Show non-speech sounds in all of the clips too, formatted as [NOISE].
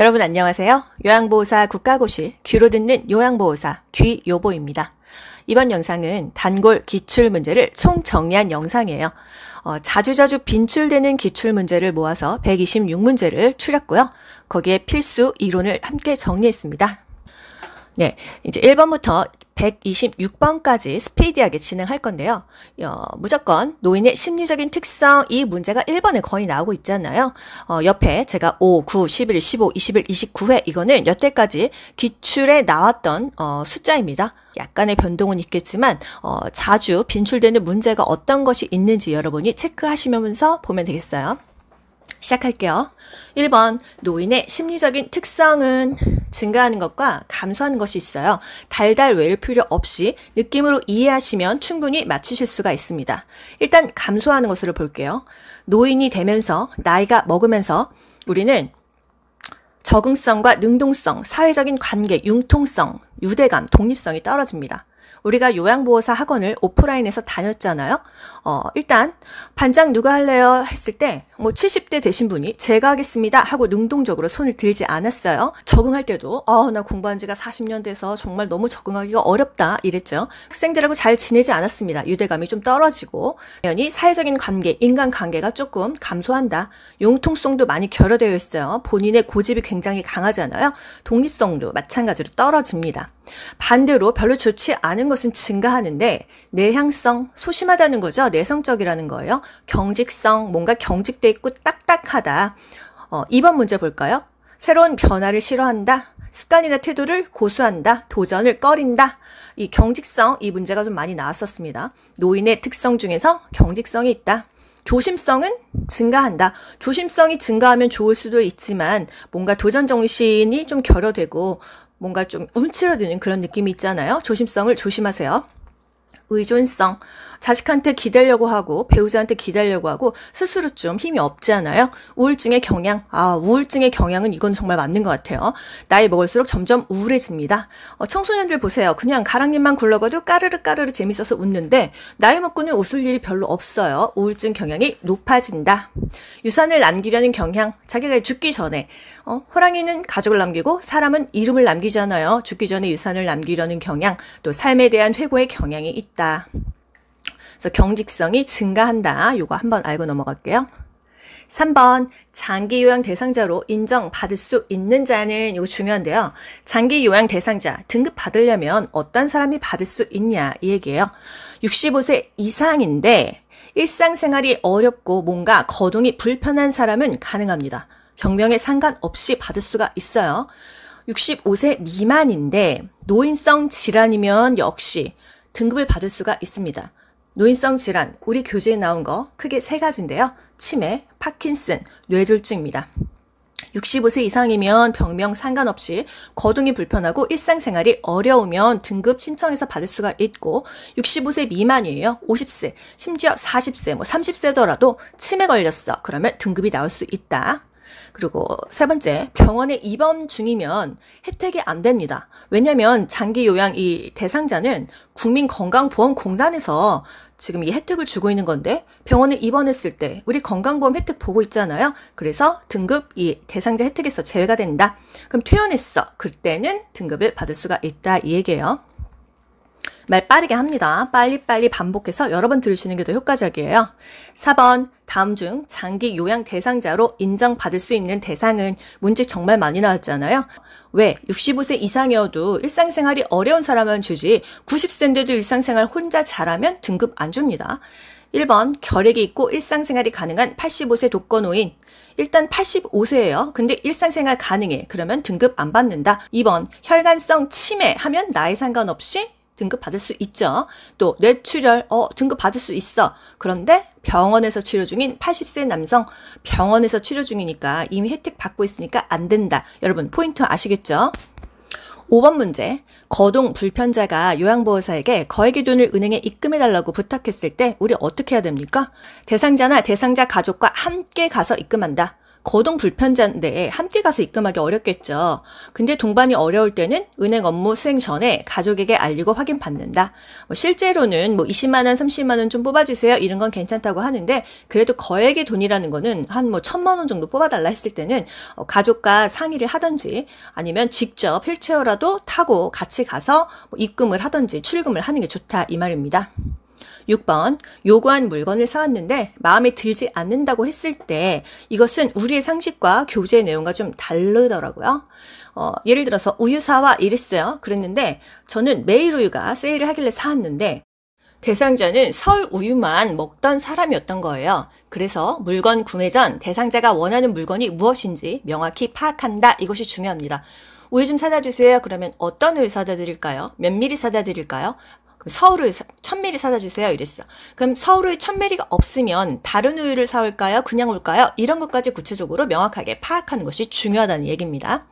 여러분 안녕하세요. 요양보호사 국가고시 귀로 듣는 요양보호사 귀요보입니다. 이번 영상은 단골 기출 문제를 총 정리한 영상이에요. 어, 자주자주 빈출되는 기출 문제를 모아서 126문제를 추렸고요. 거기에 필수 이론을 함께 정리했습니다. 네, 이제 1번부터 126번까지 스피디하게 진행할 건데요. 어, 무조건 노인의 심리적인 특성 이 문제가 1번에 거의 나오고 있잖아요. 어, 옆에 제가 5, 9, 11, 15, 21, 29회 이거는 여태까지 기출에 나왔던 어, 숫자입니다. 약간의 변동은 있겠지만 어, 자주 빈출되는 문제가 어떤 것이 있는지 여러분이 체크하시면서 보면 되겠어요. 시작할게요. 1번 노인의 심리적인 특성은 증가하는 것과 감소하는 것이 있어요. 달달 외울 필요 없이 느낌으로 이해하시면 충분히 맞추실 수가 있습니다. 일단 감소하는 것으로 볼게요. 노인이 되면서 나이가 먹으면서 우리는 적응성과 능동성, 사회적인 관계, 융통성, 유대감, 독립성이 떨어집니다. 우리가 요양보호사 학원을 오프라인에서 다녔잖아요. 어, 일단 반장 누가 할래요 했을 때 뭐 70대 되신 분이 제가 하겠습니다 하고 능동적으로 손을 들지 않았어요. 적응할 때도 어, 나 공부한 지가 40년 돼서 정말 너무 적응하기가 어렵다 이랬죠. 학생들하고 잘 지내지 않았습니다. 유대감이 좀 떨어지고 당연히 사회적인 관계, 인간 관계가 조금 감소한다. 융통성도 많이 결여되어 있어요. 본인의 고집이 굉장히 강하잖아요. 독립성도 마찬가지로 떨어집니다. 반대로 별로 좋지 않은 것은 증가하는데 내향성, 소심하다는 거죠. 내성적이라는 거예요. 경직성, 뭔가 경직돼 있고 딱딱하다. 어, 2번 문제 볼까요? 새로운 변화를 싫어한다. 습관이나 태도를 고수한다. 도전을 꺼린다. 이 경직성, 이 문제가 좀 많이 나왔었습니다. 노인의 특성 중에서 경직성이 있다. 조심성은 증가한다. 조심성이 증가하면 좋을 수도 있지만 뭔가 도전 정신이 좀 결여되고 뭔가 좀 움츠러드는 그런 느낌이 있잖아요. 조심성을 조심하세요. 의존성. 자식한테 기대려고 하고 배우자한테 기대려고 하고 스스로 좀 힘이 없지않아요 우울증의 경향, 아 우울증의 경향은 이건 정말 맞는 것 같아요. 나이 먹을수록 점점 우울해집니다. 어, 청소년들 보세요. 그냥 가랑잎만 굴러가도 까르르 까르르 재밌어서 웃는데 나이 먹고는 웃을 일이 별로 없어요. 우울증 경향이 높아진다. 유산을 남기려는 경향, 자기가 죽기 전에 어, 호랑이는 가족을 남기고 사람은 이름을 남기잖아요. 죽기 전에 유산을 남기려는 경향, 또 삶에 대한 회고의 경향이 있다. 그래서 경직성이 증가한다. 이거 한번 알고 넘어갈게요. 3번 장기 요양 대상자로 인정받을 수 있는 자는 이거 중요한데요. 장기 요양 대상자 등급 받으려면 어떤 사람이 받을 수 있냐 이 얘기예요. 65세 이상인데 일상생활이 어렵고 뭔가 거동이 불편한 사람은 가능합니다. 병명에 상관없이 받을 수가 있어요. 65세 미만인데 노인성 질환이면 역시 등급을 받을 수가 있습니다. 노인성 질환, 우리 교재에 나온 거 크게 세 가지인데요. 치매, 파킨슨, 뇌졸중입니다. 65세 이상이면 병명 상관없이 거동이 불편하고 일상생활이 어려우면 등급 신청해서 받을 수가 있고 65세 미만이에요. 50세, 심지어 40세, 뭐 30세더라도 치매 걸렸어. 그러면 등급이 나올 수 있다. 그리고 세 번째, 병원에 입원 중이면 혜택이 안 됩니다. 왜냐면 장기 요양 이 대상자는 국민건강보험공단에서 지금 이 혜택을 주고 있는 건데 병원에 입원했을 때 우리 건강보험 혜택 보고 있잖아요. 그래서 등급 이 대상자 혜택에서 제외가 된다. 그럼 퇴원했어. 그때는 등급을 받을 수가 있다 이 얘기예요. 말 빠르게 합니다. 빨리빨리 반복해서 여러 번 들으시는 게 더 효과적이에요. 4번 다음 중 장기 요양 대상자로 인정받을 수 있는 대상은 문제 정말 많이 나왔잖아요. 왜 65세 이상이어도 일상생활이 어려운 사람은 주지 90세인데도 일상생활 혼자 잘하면 등급 안 줍니다. 1번 결핵이 있고 일상생활이 가능한 85세 독거노인 일단 85세예요. 근데 일상생활 가능해. 그러면 등급 안 받는다. 2번 혈관성 치매 하면 나이 상관없이 등급 받을 수 있죠. 또 뇌출혈 어 등급 받을 수 있어. 그런데 병원에서 치료 중인 80세 남성 병원에서 치료 중이니까 이미 혜택 받고 있으니까 안 된다. 여러분 포인트 아시겠죠? 5번 문제. 거동 불편자가 요양보호사에게 거액의 돈을 은행에 입금해달라고 부탁했을 때 우리 어떻게 해야 됩니까? 대상자나 대상자 가족과 함께 가서 입금한다. 거동 불편자인데 함께 가서 입금하기 어렵겠죠. 근데 동반이 어려울 때는 은행 업무 수행 전에 가족에게 알리고 확인 받는다. 뭐 실제로는 뭐 20만 원, 30만 원 좀 뽑아주세요 이런 건 괜찮다고 하는데 그래도 거액의 돈이라는 거는 한뭐 천만 원 정도 뽑아달라 했을 때는 어, 가족과 상의를 하든지 아니면 직접 휠체어라도 타고 같이 가서 뭐 입금을 하든지 출금을 하는 게 좋다 이 말입니다. 6번 요구한 물건을 사왔는데 마음에 들지 않는다고 했을 때 이것은 우리의 상식과 교재의 내용과 좀 다르더라고요. 어, 예를 들어서 우유 사와 이랬어요. 그랬는데 저는 매일 우유가 세일을 하길래 사왔는데 대상자는 설 우유만 먹던 사람이었던 거예요. 그래서 물건 구매 전 대상자가 원하는 물건이 무엇인지 명확히 파악한다. 이것이 중요합니다. 우유 좀 사다 주세요. 그러면 어떤 우유 사다 드릴까요? 몇 미리 사다 드릴까요? 서울을 천메리 사다 주세요. 이랬어. 그럼 서울을 천메리가 없으면 다른 우유를 사올까요? 그냥 올까요? 이런 것까지 구체적으로 명확하게 파악하는 것이 중요하다는 얘기입니다.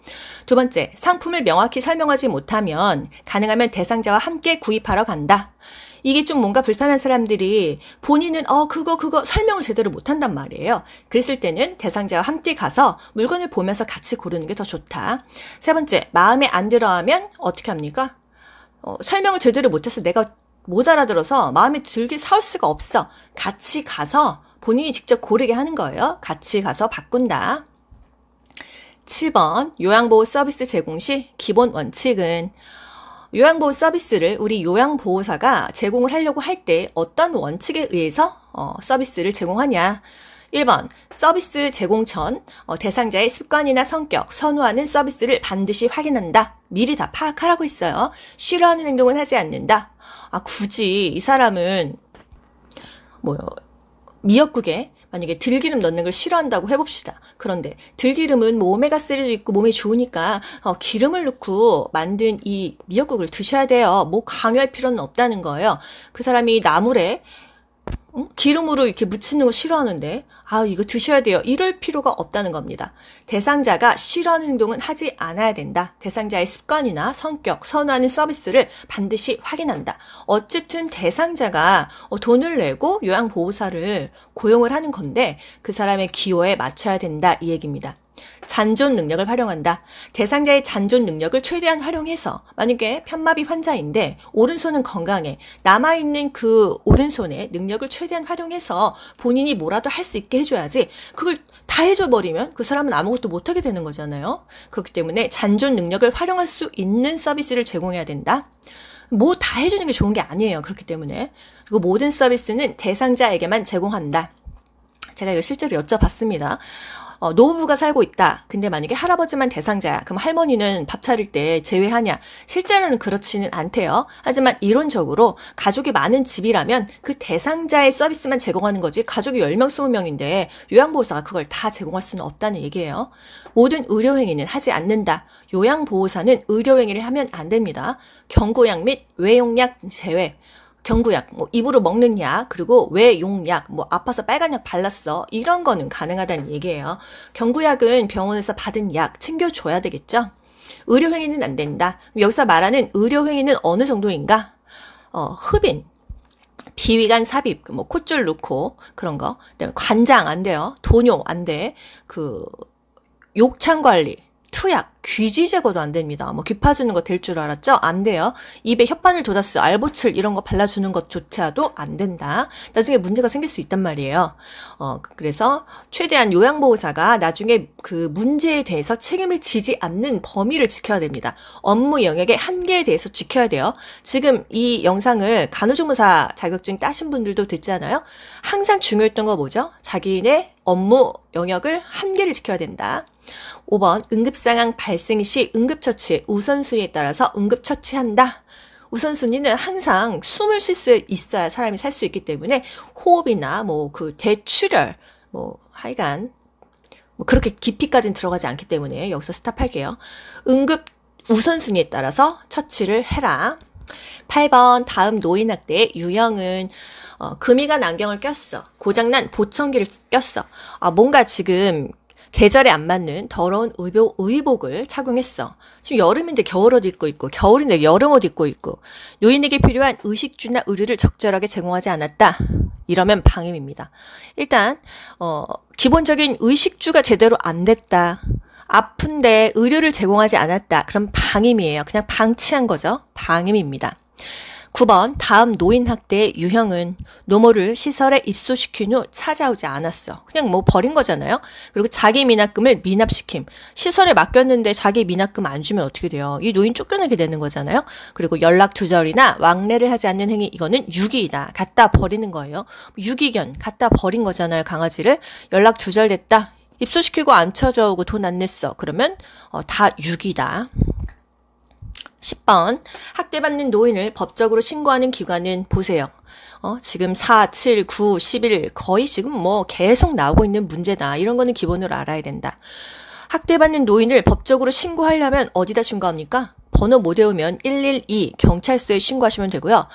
두 번째, 상품을 명확히 설명하지 못하면 가능하면 대상자와 함께 구입하러 간다. 이게 좀 뭔가 불편한 사람들이 본인은 어 그거 그거 설명을 제대로 못한단 말이에요. 그랬을 때는 대상자와 함께 가서 물건을 보면서 같이 고르는 게 더 좋다. 세 번째 마음에 안 들어하면 어떻게 합니까? 어, 설명을 제대로 못해서 내가 못 알아들어서 마음에 들게 사올 수가 없어. 같이 가서 본인이 직접 고르게 하는 거예요. 같이 가서 바꾼다. 7번 요양보호 서비스 제공 시 기본 원칙은 요양보호 서비스를 우리 요양보호사가 제공을 하려고 할 때 어떤 원칙에 의해서 어, 서비스를 제공하냐. 1번 서비스 제공전 어, 대상자의 습관이나 성격, 선호하는 서비스를 반드시 확인한다. 미리 다 파악하라고 했어요. 싫어하는 행동은 하지 않는다. 아 굳이 이 사람은 뭐요 미역국에 만약에 들기름 넣는 걸 싫어한다고 해봅시다. 그런데 들기름은 뭐 오메가3도 있고 몸에 좋으니까 어, 기름을 넣고 만든 이 미역국을 드셔야 돼요. 뭐 강요할 필요는 없다는 거예요. 그 사람이 나물에 기름으로 이렇게 묻히는 거 싫어하는데 아 이거 드셔야 돼요. 이럴 필요가 없다는 겁니다. 대상자가 싫어하는 행동은 하지 않아야 된다. 대상자의 습관이나 성격, 선호하는 서비스를 반드시 확인한다. 어쨌든 대상자가 어, 돈을 내고 요양보호사를 고용을 하는 건데 그 사람의 기호에 맞춰야 된다 이 얘기입니다. 잔존 능력을 활용한다. 대상자의 잔존 능력을 최대한 활용해서 만약에 편마비 환자인데 오른손은 건강해 남아있는 그 오른손의 능력을 최대한 활용해서 본인이 뭐라도 할 수 있게 해줘야지 그걸 다 해줘버리면 그 사람은 아무것도 못하게 되는 거잖아요. 그렇기 때문에 잔존 능력을 활용할 수 있는 서비스를 제공해야 된다. 뭐 다 해주는 게 좋은 게 아니에요. 그렇기 때문에 그리고 모든 서비스는 대상자에게만 제공한다. 제가 이거 실제로 여쭤봤습니다. 어, 노부부가 살고 있다. 근데 만약에 할아버지만 대상자야. 그럼 할머니는 밥 차릴 때 제외하냐? 실제로는 그렇지는 않대요. 하지만 이론적으로 가족이 많은 집이라면 그 대상자의 서비스만 제공하는 거지 가족이 10명, 20명인데 요양보호사가 그걸 다 제공할 수는 없다는 얘기예요. 모든 의료행위는 하지 않는다. 요양보호사는 의료행위를 하면 안 됩니다. 경구약 및 외용약 제외. 경구약, 뭐 입으로 먹는 약, 그리고 왜용약뭐 아파서 빨간 약 발랐어. 이런 거는 가능하다는 얘기예요. 경구약은 병원에서 받은 약 챙겨줘야 되겠죠? 의료행위는 안 된다. 여기서 말하는 의료행위는 어느 정도인가? 어, 흡인, 비위간 삽입, 뭐 콧줄 놓고 그런 거. 그다음에 관장 안 돼요. 도뇨 안 돼. 그 욕창 관리, 투약, 귀지 제거도 안 됩니다. 뭐귀 파주는 거 될 줄 알았죠? 안 돼요. 입에 혓바늘 도다스, 알보칠 이런 거 발라주는 것조차도 안 된다. 나중에 문제가 생길 수 있단 말이에요. 어, 그래서 최대한 요양보호사가 나중에 그 문제에 대해서 책임을 지지 않는 범위를 지켜야 됩니다. 업무 영역의 한계에 대해서 지켜야 돼요. 지금 이 영상을 간호조무사 자격증 따신 분들도 듣잖아요. 항상 중요했던 거 뭐죠? 자기네 업무 영역을 한계를 지켜야 된다. 5번 응급상황 발생 시 응급처치 우선순위에 따라서 응급처치한다. 우선순위는 항상 숨을 쉴 수 있어야 사람이 살 수 있기 때문에 호흡이나 뭐 그 대출혈 뭐 하여간 뭐 그렇게 깊이까지는 들어가지 않기 때문에 여기서 스탑할게요. 응급 우선순위에 따라서 처치를 해라. 8번 다음 노인학대의 유형은 어, 금이가 난경을 꼈어. 고장난 보청기를 꼈어. 아 뭔가 지금 계절에 안 맞는 더러운 의복, 의복을 착용했어. 지금 여름인데 겨울옷 입고 있고 겨울인데 여름옷 입고 있고 요인에게 필요한 의식주나 의류를 적절하게 제공하지 않았다. 이러면 방임입니다. 일단 어, 기본적인 의식주가 제대로 안 됐다. 아픈데 의료를 제공하지 않았다. 그럼 방임이에요. 그냥 방치한 거죠. 방임입니다. 9번 다음 노인학대의 유형은 노모를 시설에 입소시킨 후 찾아오지 않았어. 그냥 뭐 버린 거잖아요. 그리고 자기 미납금을 미납시킴. 시설에 맡겼는데 자기 미납금 안 주면 어떻게 돼요? 이 노인 쫓겨나게 되는 거잖아요. 그리고 연락 두절이나 왕래를 하지 않는 행위 이거는 유기이다. 갖다 버리는 거예요. 유기견 갖다 버린 거잖아요. 강아지를 연락 두절됐다. 입소시키고 안 쳐져오고 돈 안 냈어. 그러면 어, 다 유기다. 10번 학대받는 노인을 법적으로 신고하는 기관은 보세요. 어, 지금 4, 7, 9, 11 거의 지금 뭐 계속 나오고 있는 문제다. 이런 거는 기본으로 알아야 된다. 학대받는 노인을 법적으로 신고하려면 어디다 신고합니까? 번호 못 외우면 112 경찰서에 신고하시면 되고요.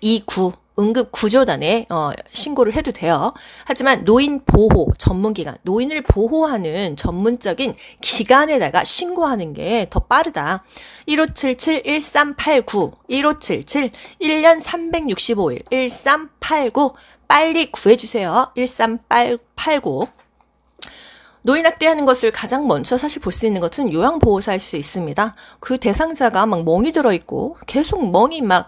129 응급 구조단에 어, 신고를 해도 돼요. 하지만 노인 보호 전문기관, 노인을 보호하는 전문적인 기관에다가 신고하는 게 더 빠르다. 1577-1389, 1577, 1년 365일, 1389, 빨리 구해주세요. 1389. 노인학대하는 것을 가장 먼저 사실 볼 수 있는 것은 요양보호사일 수 있습니다. 그 대상자가 막 멍이 들어있고 계속 멍이 막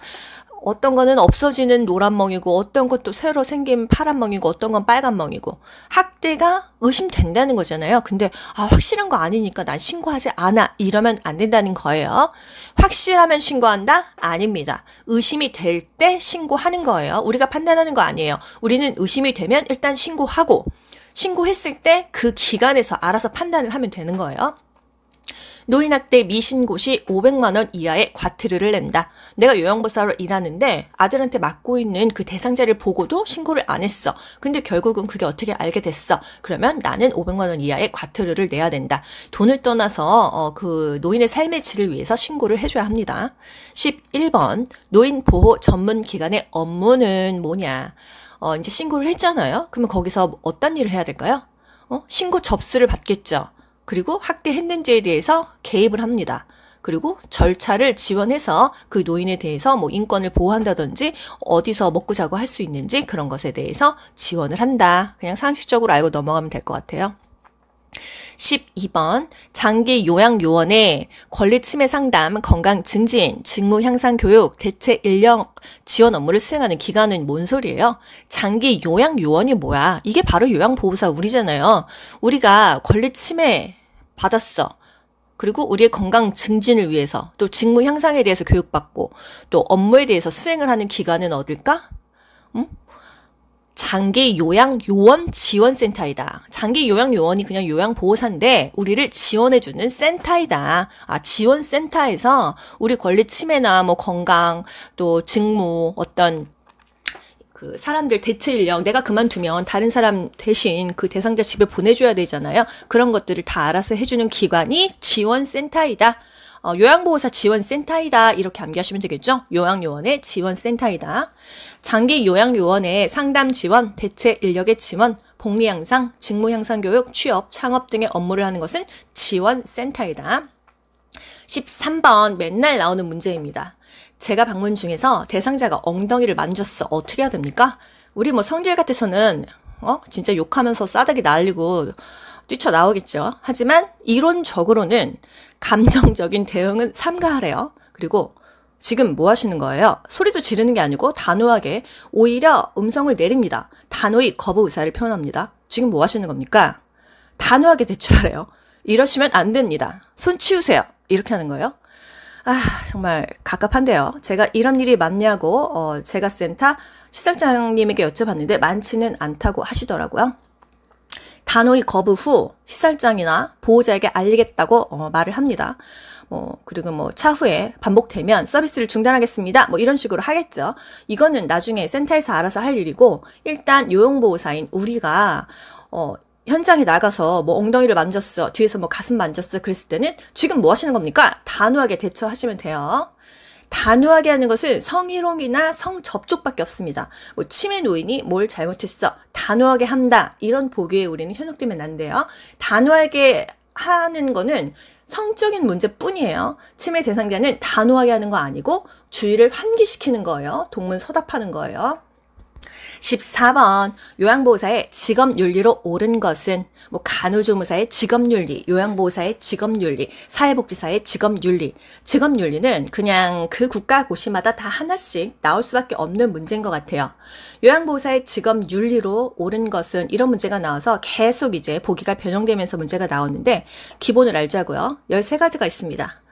어떤 거는 없어지는 노란 멍이고 어떤 것도 새로 생긴 파란 멍이고 어떤 건 빨간 멍이고 학대가 의심된다는 거잖아요. 근데 아 확실한 거 아니니까 난 신고하지 않아 이러면 안 된다는 거예요. 확실하면 신고한다? 아닙니다. 의심이 될 때 신고하는 거예요. 우리가 판단하는 거 아니에요. 우리는 의심이 되면 일단 신고하고 신고했을 때 그 기간에서 알아서 판단을 하면 되는 거예요. 노인학대 미신고시 500만원 이하의 과태료를 낸다. 내가 요양보사로 일하는데 아들한테 맡고 있는 그 대상자를 보고도 신고를 안 했어. 근데 결국은 그게 어떻게 알게 됐어. 그러면 나는 500만원 이하의 과태료를 내야 된다. 돈을 떠나서 어, 그 노인의 삶의 질을 위해서 신고를 해줘야 합니다. 11번 노인보호 전문기관의 업무는 뭐냐. 어, 이제 신고를 했잖아요. 그러면 거기서 어떤 일을 해야 될까요? 어? 신고 접수를 받겠죠. 그리고 학대했는지에 대해서 개입을 합니다. 그리고 절차를 지원해서 그 노인에 대해서 뭐 인권을 보호한다든지 어디서 먹고 자고 할 수 있는지 그런 것에 대해서 지원을 한다. 그냥 상식적으로 알고 넘어가면 될 것 같아요. 12번 장기 요양 요원의 권리 침해 상담, 건강 증진, 직무 향상 교육, 대체 인력 지원 업무를 수행하는 기관은 뭔 소리예요? 장기 요양 요원이 뭐야? 이게 바로 요양 보호사 우리잖아요. 우리가 권리 침해 받았어. 그리고 우리의 건강 증진을 위해서 또 직무 향상에 대해서 교육받고 또 업무에 대해서 수행을 하는 기관은 어딜까? 응? 장기 요양 요원 지원 센터이다. 장기 요양 요원이 그냥 요양 보호사인데 우리를 지원해 주는 센터이다. 아, 지원 센터에서 우리 권리 침해나 뭐 건강 또 직무 어떤 그 사람들 대체 인력 내가 그만두면 다른 사람 대신 그 대상자 집에 보내줘야 되잖아요. 그런 것들을 다 알아서 해주는 기관이 지원센터이다. 어, 요양보호사 지원센터이다 이렇게 암기하시면 되겠죠. 요양요원의 지원센터이다. 장기 요양요원의 상담 지원, 대체 인력의 지원, 복리 향상, 직무 향상 교육, 취업, 창업 등의 업무를 하는 것은 지원센터이다. 13번 맨날 나오는 문제입니다. 제가 방문 중에서 대상자가 엉덩이를 만졌어. 어떻게 해야 됩니까? 우리 뭐 성질 같아서는 어 진짜 욕하면서 싸대기 날리고 뛰쳐나오겠죠. 하지만 이론적으로는 감정적인 대응은 삼가하래요. 그리고 지금 뭐 하시는 거예요? 소리도 지르는 게 아니고 단호하게 오히려 음성을 내립니다. 단호히 거부 의사를 표현합니다. 지금 뭐 하시는 겁니까? 단호하게 대처하래요. 이러시면 안 됩니다. 손 치우세요. 이렇게 하는 거예요. 아, 정말 갑갑한데요. 제가 이런 일이 많냐고 어, 제가 센터 시설장님에게 여쭤봤는데 많지는 않다고 하시더라고요. 단호히 거부 후시설장이나 보호자에게 알리겠다고 어, 말을 합니다. 뭐 그리고 뭐 차후에 반복되면 서비스를 중단하겠습니다. 뭐 이런 식으로 하겠죠. 이거는 나중에 센터에서 알아서 할 일이고 일단 요용보호사인 우리가 어, 현장에 나가서 뭐 엉덩이를 만졌어, 뒤에서 뭐 가슴 만졌어 그랬을 때는 지금 뭐 하시는 겁니까? 단호하게 대처하시면 돼요. 단호하게 하는 것은 성희롱이나 성접촉밖에 없습니다. 뭐 치매 노인이 뭘 잘못했어, 단호하게 한다 이런 보기에 우리는 현혹되면 안 돼요. 단호하게 하는 거는 성적인 문제뿐이에요. 치매 대상자는 단호하게 하는 거 아니고 주의를 환기시키는 거예요. 동문서답하는 거예요. 14번 요양보호사의 직업윤리로 옳은 것은 뭐 간호조무사의 직업윤리, 요양보호사의 직업윤리, 사회복지사의 직업윤리. 직업윤리는 그냥 그 국가 고시마다 다 하나씩 나올 수밖에 없는 문제인 것 같아요. 요양보호사의 직업윤리로 옳은 것은 이런 문제가 나와서 계속 이제 보기가 변형되면서 문제가 나오는데 기본을 알자고요. 13가지가 있습니다.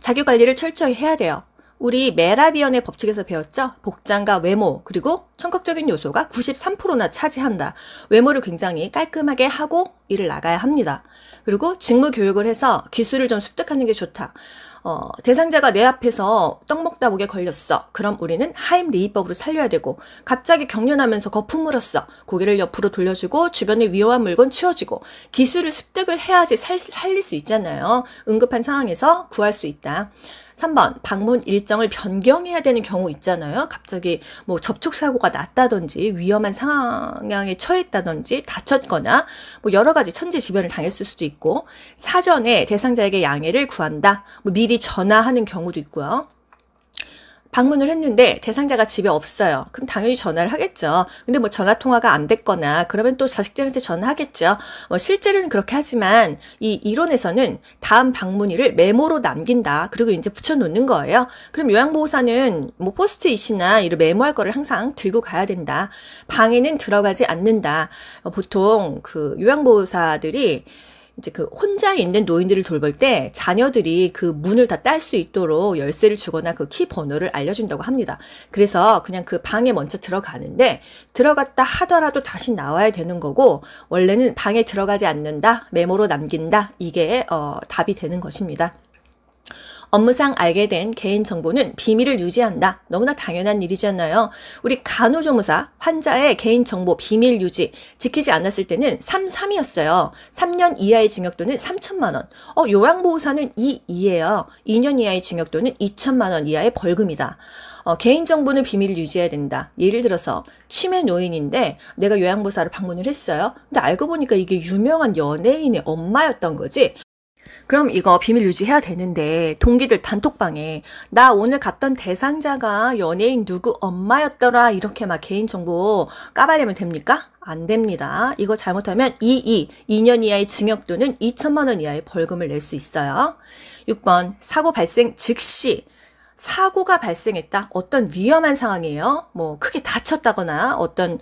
자기관리를 철저히 해야 돼요. 우리 메라비언의 법칙에서 배웠죠? 복장과 외모, 그리고 청각적인 요소가 93%나 차지한다. 외모를 굉장히 깔끔하게 하고 일을 나가야 합니다. 그리고 직무 교육을 해서 기술을 좀 습득하는 게 좋다. 어, 대상자가 내 앞에서 떡 먹다 보게 걸렸어. 그럼 우리는 하임리히법으로 살려야 되고 갑자기 경련하면서 거품을 했어. 고개를 옆으로 돌려주고 주변에 위험한 물건 치워주고 기술을 습득을 해야지 살, 살릴 수 있잖아요. 응급한 상황에서 구할 수 있다. 3번 방문 일정을 변경해야 되는 경우 있잖아요. 갑자기 뭐 접촉 사고가 났다든지 위험한 상황에 처했다든지 다쳤거나 뭐 여러 가지 천재지변을 당했을 수도 있고 사전에 대상자에게 양해를 구한다. 뭐 미리 전화하는 경우도 있고요. 방문을 했는데 대상자가 집에 없어요. 그럼 당연히 전화를 하겠죠. 근데 뭐 전화 통화가 안 됐거나 그러면 또 자식들한테 전화하겠죠. 뭐 실제로는 그렇게 하지만 이 이론에서는 다음 방문일을 메모로 남긴다. 그리고 이제 붙여놓는 거예요. 그럼 요양보호사는 뭐 포스트잇이나 이런 메모할 거를 항상 들고 가야 된다. 방에는 들어가지 않는다. 보통 그 요양보호사들이 이제 그 혼자 있는 노인들을 돌볼 때 자녀들이 그 문을 다 딸 수 있도록 열쇠를 주거나 그 키 번호를 알려준다고 합니다. 그래서 그냥 그 방에 먼저 들어가는데 들어갔다 하더라도 다시 나와야 되는 거고 원래는 방에 들어가지 않는다 메모로 남긴다 이게 어, 답이 되는 것입니다. 업무상 알게 된 개인정보는 비밀을 유지한다. 너무나 당연한 일이잖아요. 우리 간호조무사 환자의 개인정보 비밀 유지 지키지 않았을 때는 33이었어요. 3년 이하의 징역또는 3천만 원. 어, 요양보호사는 2 이에요. 2년 이하의 징역또는 2천만 원 이하의 벌금이다. 어, 개인정보는 비밀을 유지해야 된다. 예를 들어서 치매 노인인데 내가 요양보사를 호 방문을 했어요. 근데 알고 보니까 이게 유명한 연예인의 엄마였던 거지. 그럼 이거 비밀 유지해야 되는데 동기들 단톡방에 나 오늘 갔던 대상자가 연예인 누구 엄마였더라 이렇게 막 개인정보 까발리면 됩니까? 안 됩니다. 이거 잘못하면 2이 2년 이하의 징역 또는 2천만 원 이하의 벌금을 낼 수 있어요. 6번 사고 발생 즉시 사고가 발생했다. 어떤 위험한 상황이에요. 뭐 크게 다쳤다거나 어떤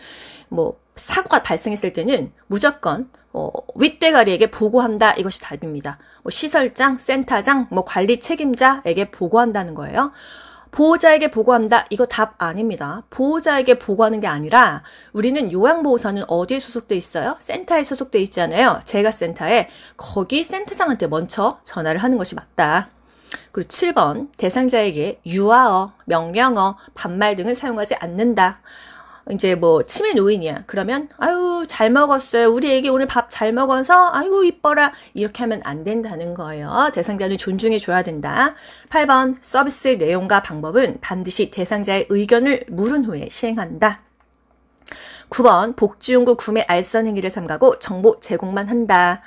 뭐 사고가 발생했을 때는 무조건 어, 윗대가리에게 보고한다. 이것이 답입니다. 뭐 시설장, 센터장, 뭐 관리 책임자에게 보고한다는 거예요. 보호자에게 보고한다. 이거 답 아닙니다. 보호자에게 보고하는 게 아니라 우리는 요양보호사는 어디에 소속돼 있어요? 센터에 소속돼 있잖아요. 제가 센터에 거기 센터장한테 먼저 전화를 하는 것이 맞다. 그리고 7번 대상자에게 유아어, 명령어, 반말 등을 사용하지 않는다. 이제 뭐 치매 노인이야. 그러면 아유 잘 먹었어요. 우리 애기 오늘 밥 잘 먹어서 아이고 이뻐라. 이렇게 하면 안 된다는 거예요. 대상자는 존중해 줘야 된다. 8번 서비스 내용과 방법은 반드시 대상자의 의견을 물은 후에 시행한다. 9번 복지용구 구매 알선 행위를 삼가고 정보 제공만 한다.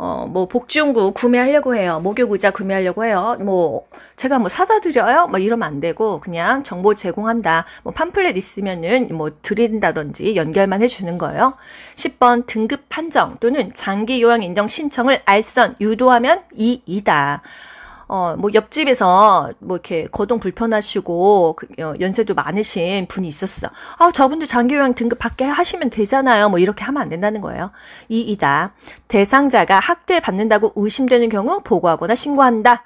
어, 뭐 복지용구 구매하려고 해요. 목욕 의자 구매하려고 해요. 뭐 제가 뭐 사다 드려요? 뭐 이러면 안 되고 그냥 정보 제공한다. 뭐 팜플렛 있으면은 뭐 드린다든지 연결만 해 주는 거예요. 10번 등급 판정 또는 장기 요양 인정 신청을 알선 유도하면 2, 이다 어, 뭐 옆집에서 뭐 이렇게 거동 불편하시고 그, 어, 연세도 많으신 분이 있었어. 아, 저분들 장기요양 등급 받에 하시면 되잖아요. 뭐 이렇게 하면 안 된다는 거예요. 이이다. 대상자가 학대 받는다고 의심되는 경우 보고하거나 신고한다.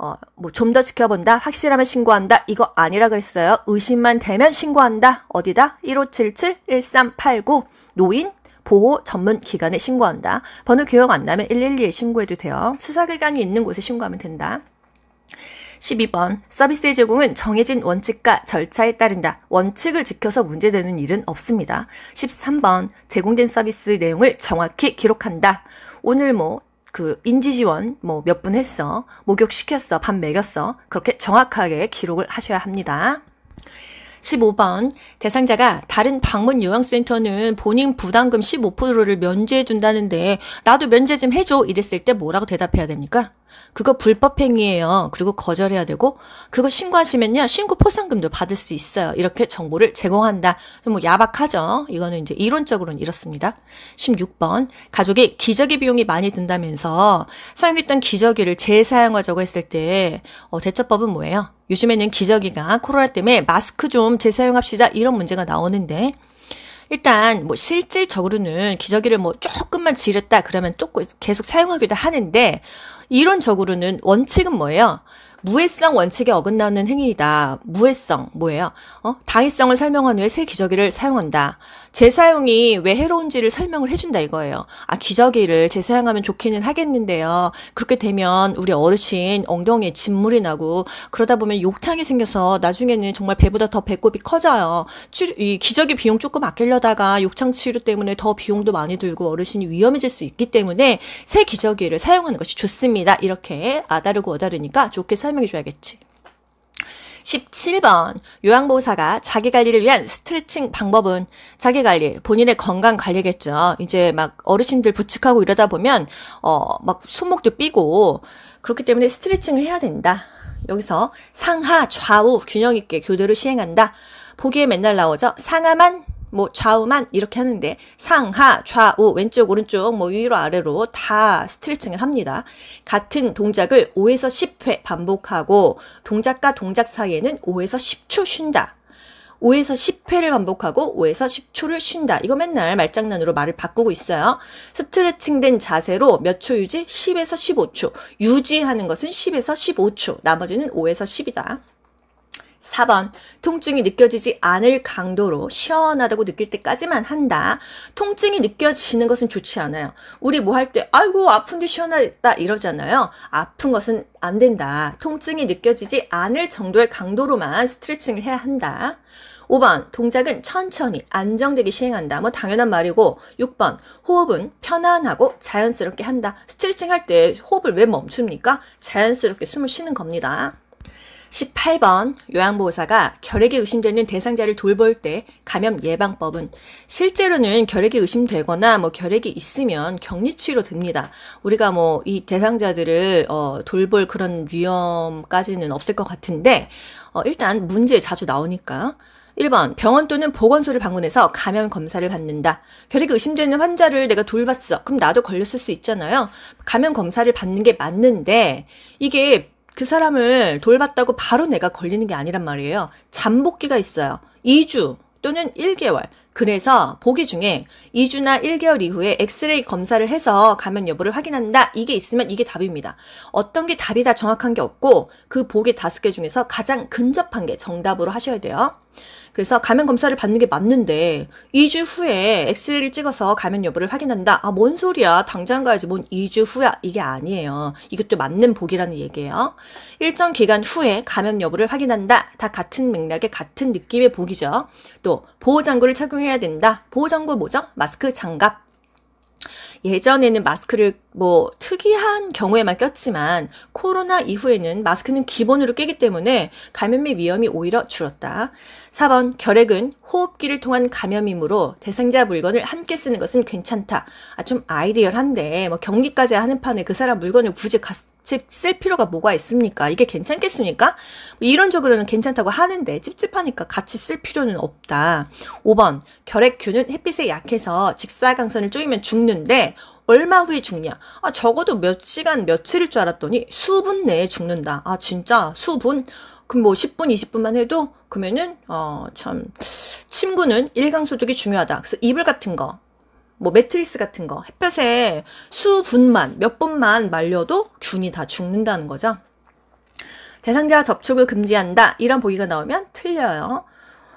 어, 뭐 좀 더 지켜본다. 확실하면 신고한다. 이거 아니라 그랬어요. 의심만 되면 신고한다. 어디다? 1577 1389 노인 보호 전문 기관에 신고한다. 번호 기억 안 나면 112에 신고해도 돼요. 수사기관이 있는 곳에 신고하면 된다. 12번 서비스의 제공은 정해진 원칙과 절차에 따른다. 원칙을 지켜서 문제되는 일은 없습니다. 13번 제공된 서비스 내용을 정확히 기록한다. 오늘 뭐 그 인지 지원 뭐 몇 분 했어 목욕 시켰어 밥 먹였어 그렇게 정확하게 기록을 하셔야 합니다. 15번 대상자가 다른 방문 요양센터는 본인 부담금 15%를 면제해 준다는데 나도 면제 좀 해줘 이랬을 때 뭐라고 대답해야 됩니까? 그거 불법행위예요. 그리고 거절해야 되고 그거 신고하시면요. 신고 포상금도 받을 수 있어요. 이렇게 정보를 제공한다. 뭐 야박하죠. 이거는 이제 이론적으로는 이렇습니다. 16번 가족이 기저귀 비용이 많이 든다면서 사용했던 기저귀를 재사용하자고 했을 때 어, 대처법은 뭐예요? 요즘에는 기저귀가 코로나 때문에 마스크 좀 재사용합시다 이런 문제가 나오는데 일단 뭐 실질적으로는 기저귀를 뭐 조금만 지렸다 그러면 또 계속 사용하기도 하는데 이론적으로는 원칙은 뭐예요? 무해성 원칙에 어긋나는 행위이다. 무해성 뭐예요? 어? 당위성을 설명한 후에 새 기저귀를 사용한다. 재사용이 왜 해로운지를 설명을 해준다 이거예요. 아, 기저귀를 재사용하면 좋기는 하겠는데요. 그렇게 되면 우리 어르신 엉덩이에 진물이 나고 그러다 보면 욕창이 생겨서 나중에는 정말 배보다 더 배꼽이 커져요. 치료, 이 기저귀 비용 조금 아끼려다가 욕창 치료 때문에 더 비용도 많이 들고 어르신이 위험해질 수 있기 때문에 새 기저귀를 사용하는 것이 좋습니다. 이렇게 아다르고 어다르니까 좋게 설명해 줘야겠지. 17번 요양보호사가 자기관리를 위한 스트레칭 방법은 자기관리, 본인의 건강관리겠죠. 이제 막 어르신들 부축하고 이러다 보면 어막 손목도 삐고 그렇기 때문에 스트레칭을 해야 된다. 여기서 상하 좌우 균형 있게 교대로 시행한다. 보기에 맨날 나오죠. 상하만 뭐 좌우만 이렇게 하는데 상하, 좌우, 왼쪽, 오른쪽, 뭐 위로 아래로 다 스트레칭을 합니다. 같은 동작을 5에서 10회 반복하고 동작과 동작 사이에는 5에서 10초 쉰다. 5에서 10회를 반복하고 5에서 10초를 쉰다. 이거 맨날 말장난으로 말을 바꾸고 있어요. 스트레칭된 자세로 몇 초 유지? 10에서 15초. 유지하는 것은 10에서 15초. 나머지는 5에서 10이다. 4번 통증이 느껴지지 않을 강도로 시원하다고 느낄 때까지만 한다. 통증이 느껴지는 것은 좋지 않아요. 우리 뭐 할 때 아이고 아픈데 시원하다 이러잖아요. 아픈 것은 안 된다. 통증이 느껴지지 않을 정도의 강도로만 스트레칭을 해야 한다. 5번 동작은 천천히 안정되게 시행한다. 뭐 당연한 말이고 6번 호흡은 편안하고 자연스럽게 한다. 스트레칭 할 때 호흡을 왜 멈춥니까? 자연스럽게 숨을 쉬는 겁니다. 18번 요양보호사가 결핵이 의심되는 대상자를 돌볼 때 감염 예방법은 실제로는 결핵이 의심되거나 뭐 결핵이 있으면 격리 치료 됩니다. 우리가 뭐 이 대상자들을 어, 돌볼 그런 위험까지는 없을 것 같은데 어, 일단 문제 자주 나오니까 1번 병원 또는 보건소를 방문해서 감염 검사를 받는다. 결핵이 의심되는 환자를 내가 돌봤어. 그럼 나도 걸렸을 수 있잖아요. 감염 검사를 받는 게 맞는데 이게 그 사람을 돌봤다고 바로 내가 걸리는 게 아니란 말이에요. 잠복기가 있어요. 2주 또는 1개월. 그래서 보기 중에 2주나 1개월 이후에 엑스레이 검사를 해서 감염 여부를 확인한다. 이게 있으면 이게 답입니다. 어떤 게 답이다 정확한 게 없고 그 보기 5개 중에서 가장 근접한 게 정답으로 하셔야 돼요. 그래서 감염 검사를 받는 게 맞는데 2주 후에 엑스레이를 찍어서 감염 여부를 확인한다. 아, 뭔 소리야. 당장 가야지. 뭔 2주 후야. 이게 아니에요. 이것도 맞는 복이라는 얘기예요. 일정 기간 후에 감염 여부를 확인한다. 다 같은 맥락에 같은 느낌의 복이죠. 또 보호 장구를 착용해야 된다. 보호 장구 뭐죠? 마스크, 장갑, 예전에는 마스크를 뭐 특이한 경우에만 꼈지만 코로나 이후에는 마스크는 기본으로 끼기 때문에 감염의 위험이 오히려 줄었다. 4번 결핵은 호흡기를 통한 감염이므로 대상자 물건을 함께 쓰는 것은 괜찮다. 아, 좀 아이디얼한데 뭐 경기까지 하는 판에 그 사람 물건을 굳이 가, 집쓸 필요가 뭐가 있습니까? 이게 괜찮겠습니까? 뭐 이론적으로는 괜찮다고 하는데 찝찝하니까 같이 쓸 필요는 없다. 5번 결핵균은 햇빛에 약해서 직사광선을 쪼이면 죽는데 얼마 후에 죽냐? 아, 적어도 몇 시간, 며칠일 줄 알았더니 수분 내에 죽는다. 아, 진짜 수분? 그럼 뭐 10분, 20분만 해도 그러면은 어, 참 침구는 일광 소독이 중요하다. 그래서 이불 같은 거뭐 매트리스 같은 거 햇볕에 수분만 몇 분만 말려도 균이 다 죽는다는 거죠. 대상자 접촉을 금지한다 이런 보기가 나오면 틀려요.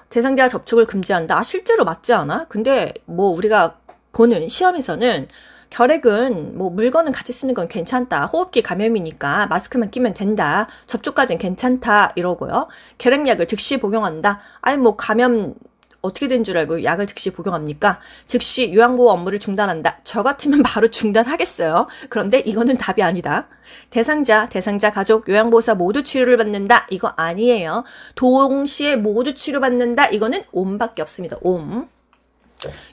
대상자 접촉을 금지한다. 아, 실제로 맞지 않아? 근데 뭐 우리가 보는 시험에서는 결핵은 뭐 물건은 같이 쓰는 건 괜찮다. 호흡기 감염이니까 마스크만 끼면 된다. 접촉까지는 괜찮다. 이러고요. 결핵약을 즉시 복용한다. 아니 뭐 감염 어떻게 된 줄 알고 약을 즉시 복용합니까? 즉시 요양보호 업무를 중단한다. 저 같으면 바로 중단하겠어요. 그런데 이거는 답이 아니다. 대상자, 대상자 가족, 요양보호사 모두 치료를 받는다. 이거 아니에요. 동시에 모두 치료받는다. 이거는 옴밖에 없습니다. 옴.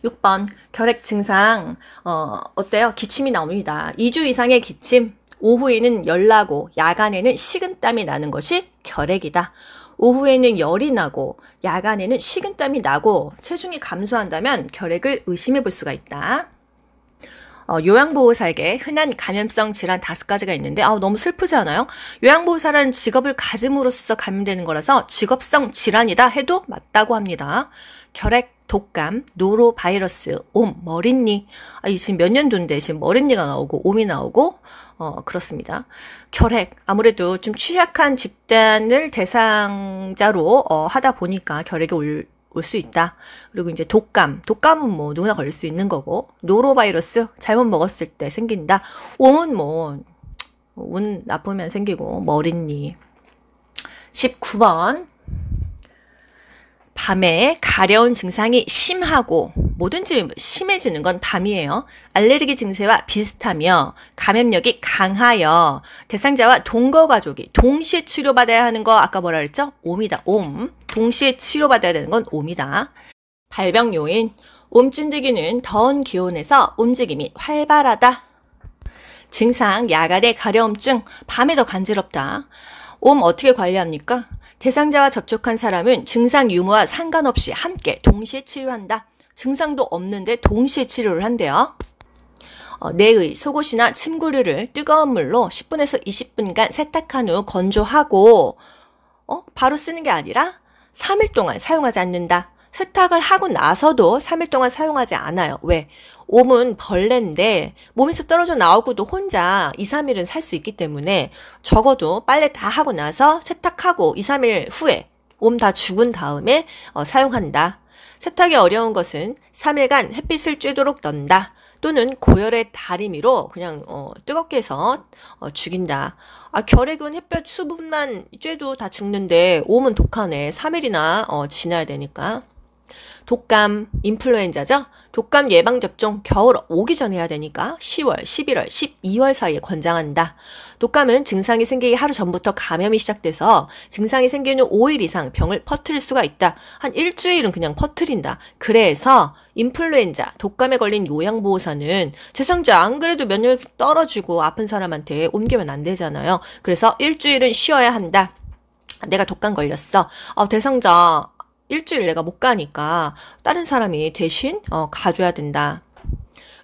6번 결핵 증상 어, 어때요? 기침이 나옵니다. 2주 이상의 기침, 오후에는 열나고 야간에는 식은땀이 나는 것이 결핵이다. 오후에는 열이 나고 야간에는 식은땀이 나고 체중이 감소한다면 결핵을 의심해 볼 수가 있다. 어, 요양보호사에게 흔한 감염성 질환 다섯 가지가 있는데 아 너무 슬프지 않아요? 요양보호사라는 직업을 가짐으로써 감염되는 거라서 직업성 질환이다 해도 맞다고 합니다. 결핵, 독감, 노로 바이러스, 옴, 머린니. 아, 이 지금 몇 년도인데 지금 머린니가 나오고 옴이 나오고 어, 그렇습니다. 결핵 아무래도 좀 취약한 집단을 대상자로 어, 하다 보니까 결핵이 올 올수 있다. 그리고 이제 독감. 독감은 뭐 누구나 걸릴 수 있는 거고. 노로바이러스. 잘못 먹었을 때 생긴다. 옴은 뭐, 운 나쁘면 생기고. 머린니. 19번. 밤에 가려운 증상이 심하고 뭐든지 심해지는 건 밤이에요. 알레르기 증세와 비슷하며 감염력이 강하여 대상자와 동거 가족이 동시에 치료받아야 하는 거 아까 뭐라 그랬죠? 옴이다. 옴. 동시에 치료받아야 되는 건 옴이다. 발병 요인. 옴찐드기는 더운 기온에서 움직임이 활발하다. 증상, 야간의 가려움증, 밤에 더 간지럽다. 옴 어떻게 관리합니까? 대상자와 접촉한 사람은 증상 유무와 상관없이 함께 동시에 치료한다. 증상도 없는데 동시에 치료를 한대요. 어, 내의 속옷이나 침구류를 뜨거운 물로 10분에서 20분간 세탁한 후 건조하고 어? 바로 쓰는 게 아니라 3일 동안 사용하지 않는다. 세탁을 하고 나서도 3일 동안 사용하지 않아요. 왜? 옴은 벌레인데 몸에서 떨어져 나오고도 혼자 2, 3일은 살 수 있기 때문에 적어도 빨래 다 하고 나서 세탁하고 2, 3일 후에 옴 다 죽은 다음에 어, 사용한다. 세탁이 어려운 것은 3일간 햇빛을 쬐도록 넣는다. 또는 고열의 다리미로 그냥 어, 뜨겁게 해서 어, 죽인다. 아, 결핵은 햇볕 수분만 쬐도 다 죽는데 옴은 독하네. 3일이나 어, 지나야 되니까. 독감, 인플루엔자죠? 독감 예방접종 겨울 오기 전 해야 되니까 10월, 11월, 12월 사이에 권장한다. 독감은 증상이 생기기 하루 전부터 감염이 시작돼서 증상이 생기는 5일 이상 병을 퍼뜨릴 수가 있다. 한 일주일은 그냥 퍼뜨린다. 그래서 인플루엔자, 독감에 걸린 요양보호사는 대상자 안 그래도 면역 떨어지고 아픈 사람한테 옮기면 안 되잖아요. 그래서 일주일은 쉬어야 한다. 내가 독감 걸렸어. 어, 대상자 일주일 내가 못 가니까 다른 사람이 대신 어, 가줘야 된다.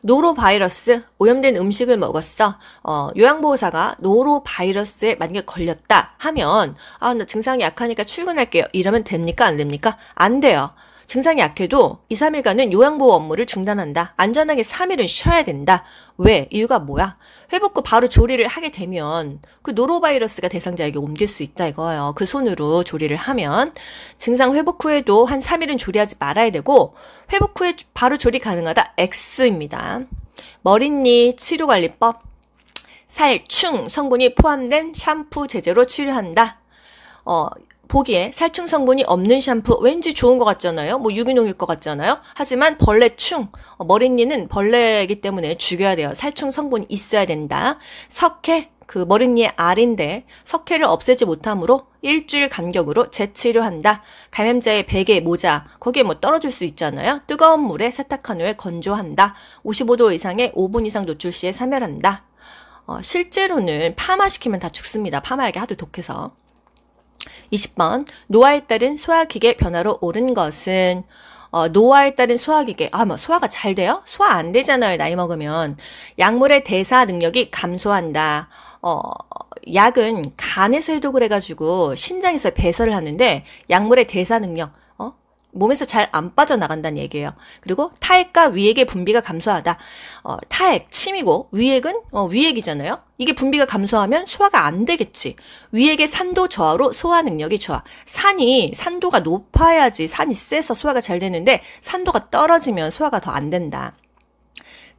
노로바이러스 오염된 음식을 먹었어. 어, 요양보호사가 노로바이러스에 만약에 걸렸다 하면 아나 증상이 약하니까 출근할게요. 이러면 됩니까 안 됩니까? 안 돼요. 증상이 약해도 2, 3일간은 요양보호 업무를 중단한다. 안전하게 3일은 쉬어야 된다. 왜? 이유가 뭐야? 회복 후 바로 조리를 하게 되면 그 노로바이러스가 대상자에게 옮길 수 있다 이거예요. 그 손으로 조리를 하면 증상 회복 후에도 한 3일은 조리하지 말아야 되고 회복 후에 바로 조리 가능하다 X입니다. 머리니 치료관리법 살충 성분이 포함된 샴푸 제재로 치료한다. 어, 보기에 살충 성분이 없는 샴푸 왠지 좋은 것 같잖아요. 뭐 유기농일 것 같잖아요. 하지만 벌레충, 어, 머릿니는 벌레이기 때문에 죽여야 돼요. 살충 성분이 있어야 된다. 석회, 그머릿니의 알인데 석회를 없애지 못하므로 일주일 간격으로 재치료한다. 감염자의 베개, 모자, 거기에 뭐 떨어질 수 있잖아요. 뜨거운 물에 세탁한 후에 건조한다. 55도 이상에 5분 이상 노출 시에 사멸한다. 어, 실제로는 파마시키면 다 죽습니다. 파마약게 하도 독해서. 20번 노화에 따른 소화기계 변화로 옳은 것은 어, 노화에 따른 소화기계 아 뭐 소화가 잘 돼요? 소화 안 되잖아요 나이 먹으면 약물의 대사 능력이 감소한다 어, 약은 간에서 해독을 해가지고 신장에서 배설을 하는데 약물의 대사 능력 몸에서 잘 안 빠져나간다는 얘기예요. 그리고 타액과 위액의 분비가 감소하다. 어, 타액, 침이고 위액은 어, 위액이잖아요. 이게 분비가 감소하면 소화가 안 되겠지. 위액의 산도 저하로 소화 능력이 저하. 산이 산도가 높아야지 산이 세서 소화가 잘 되는데 산도가 떨어지면 소화가 더 안 된다.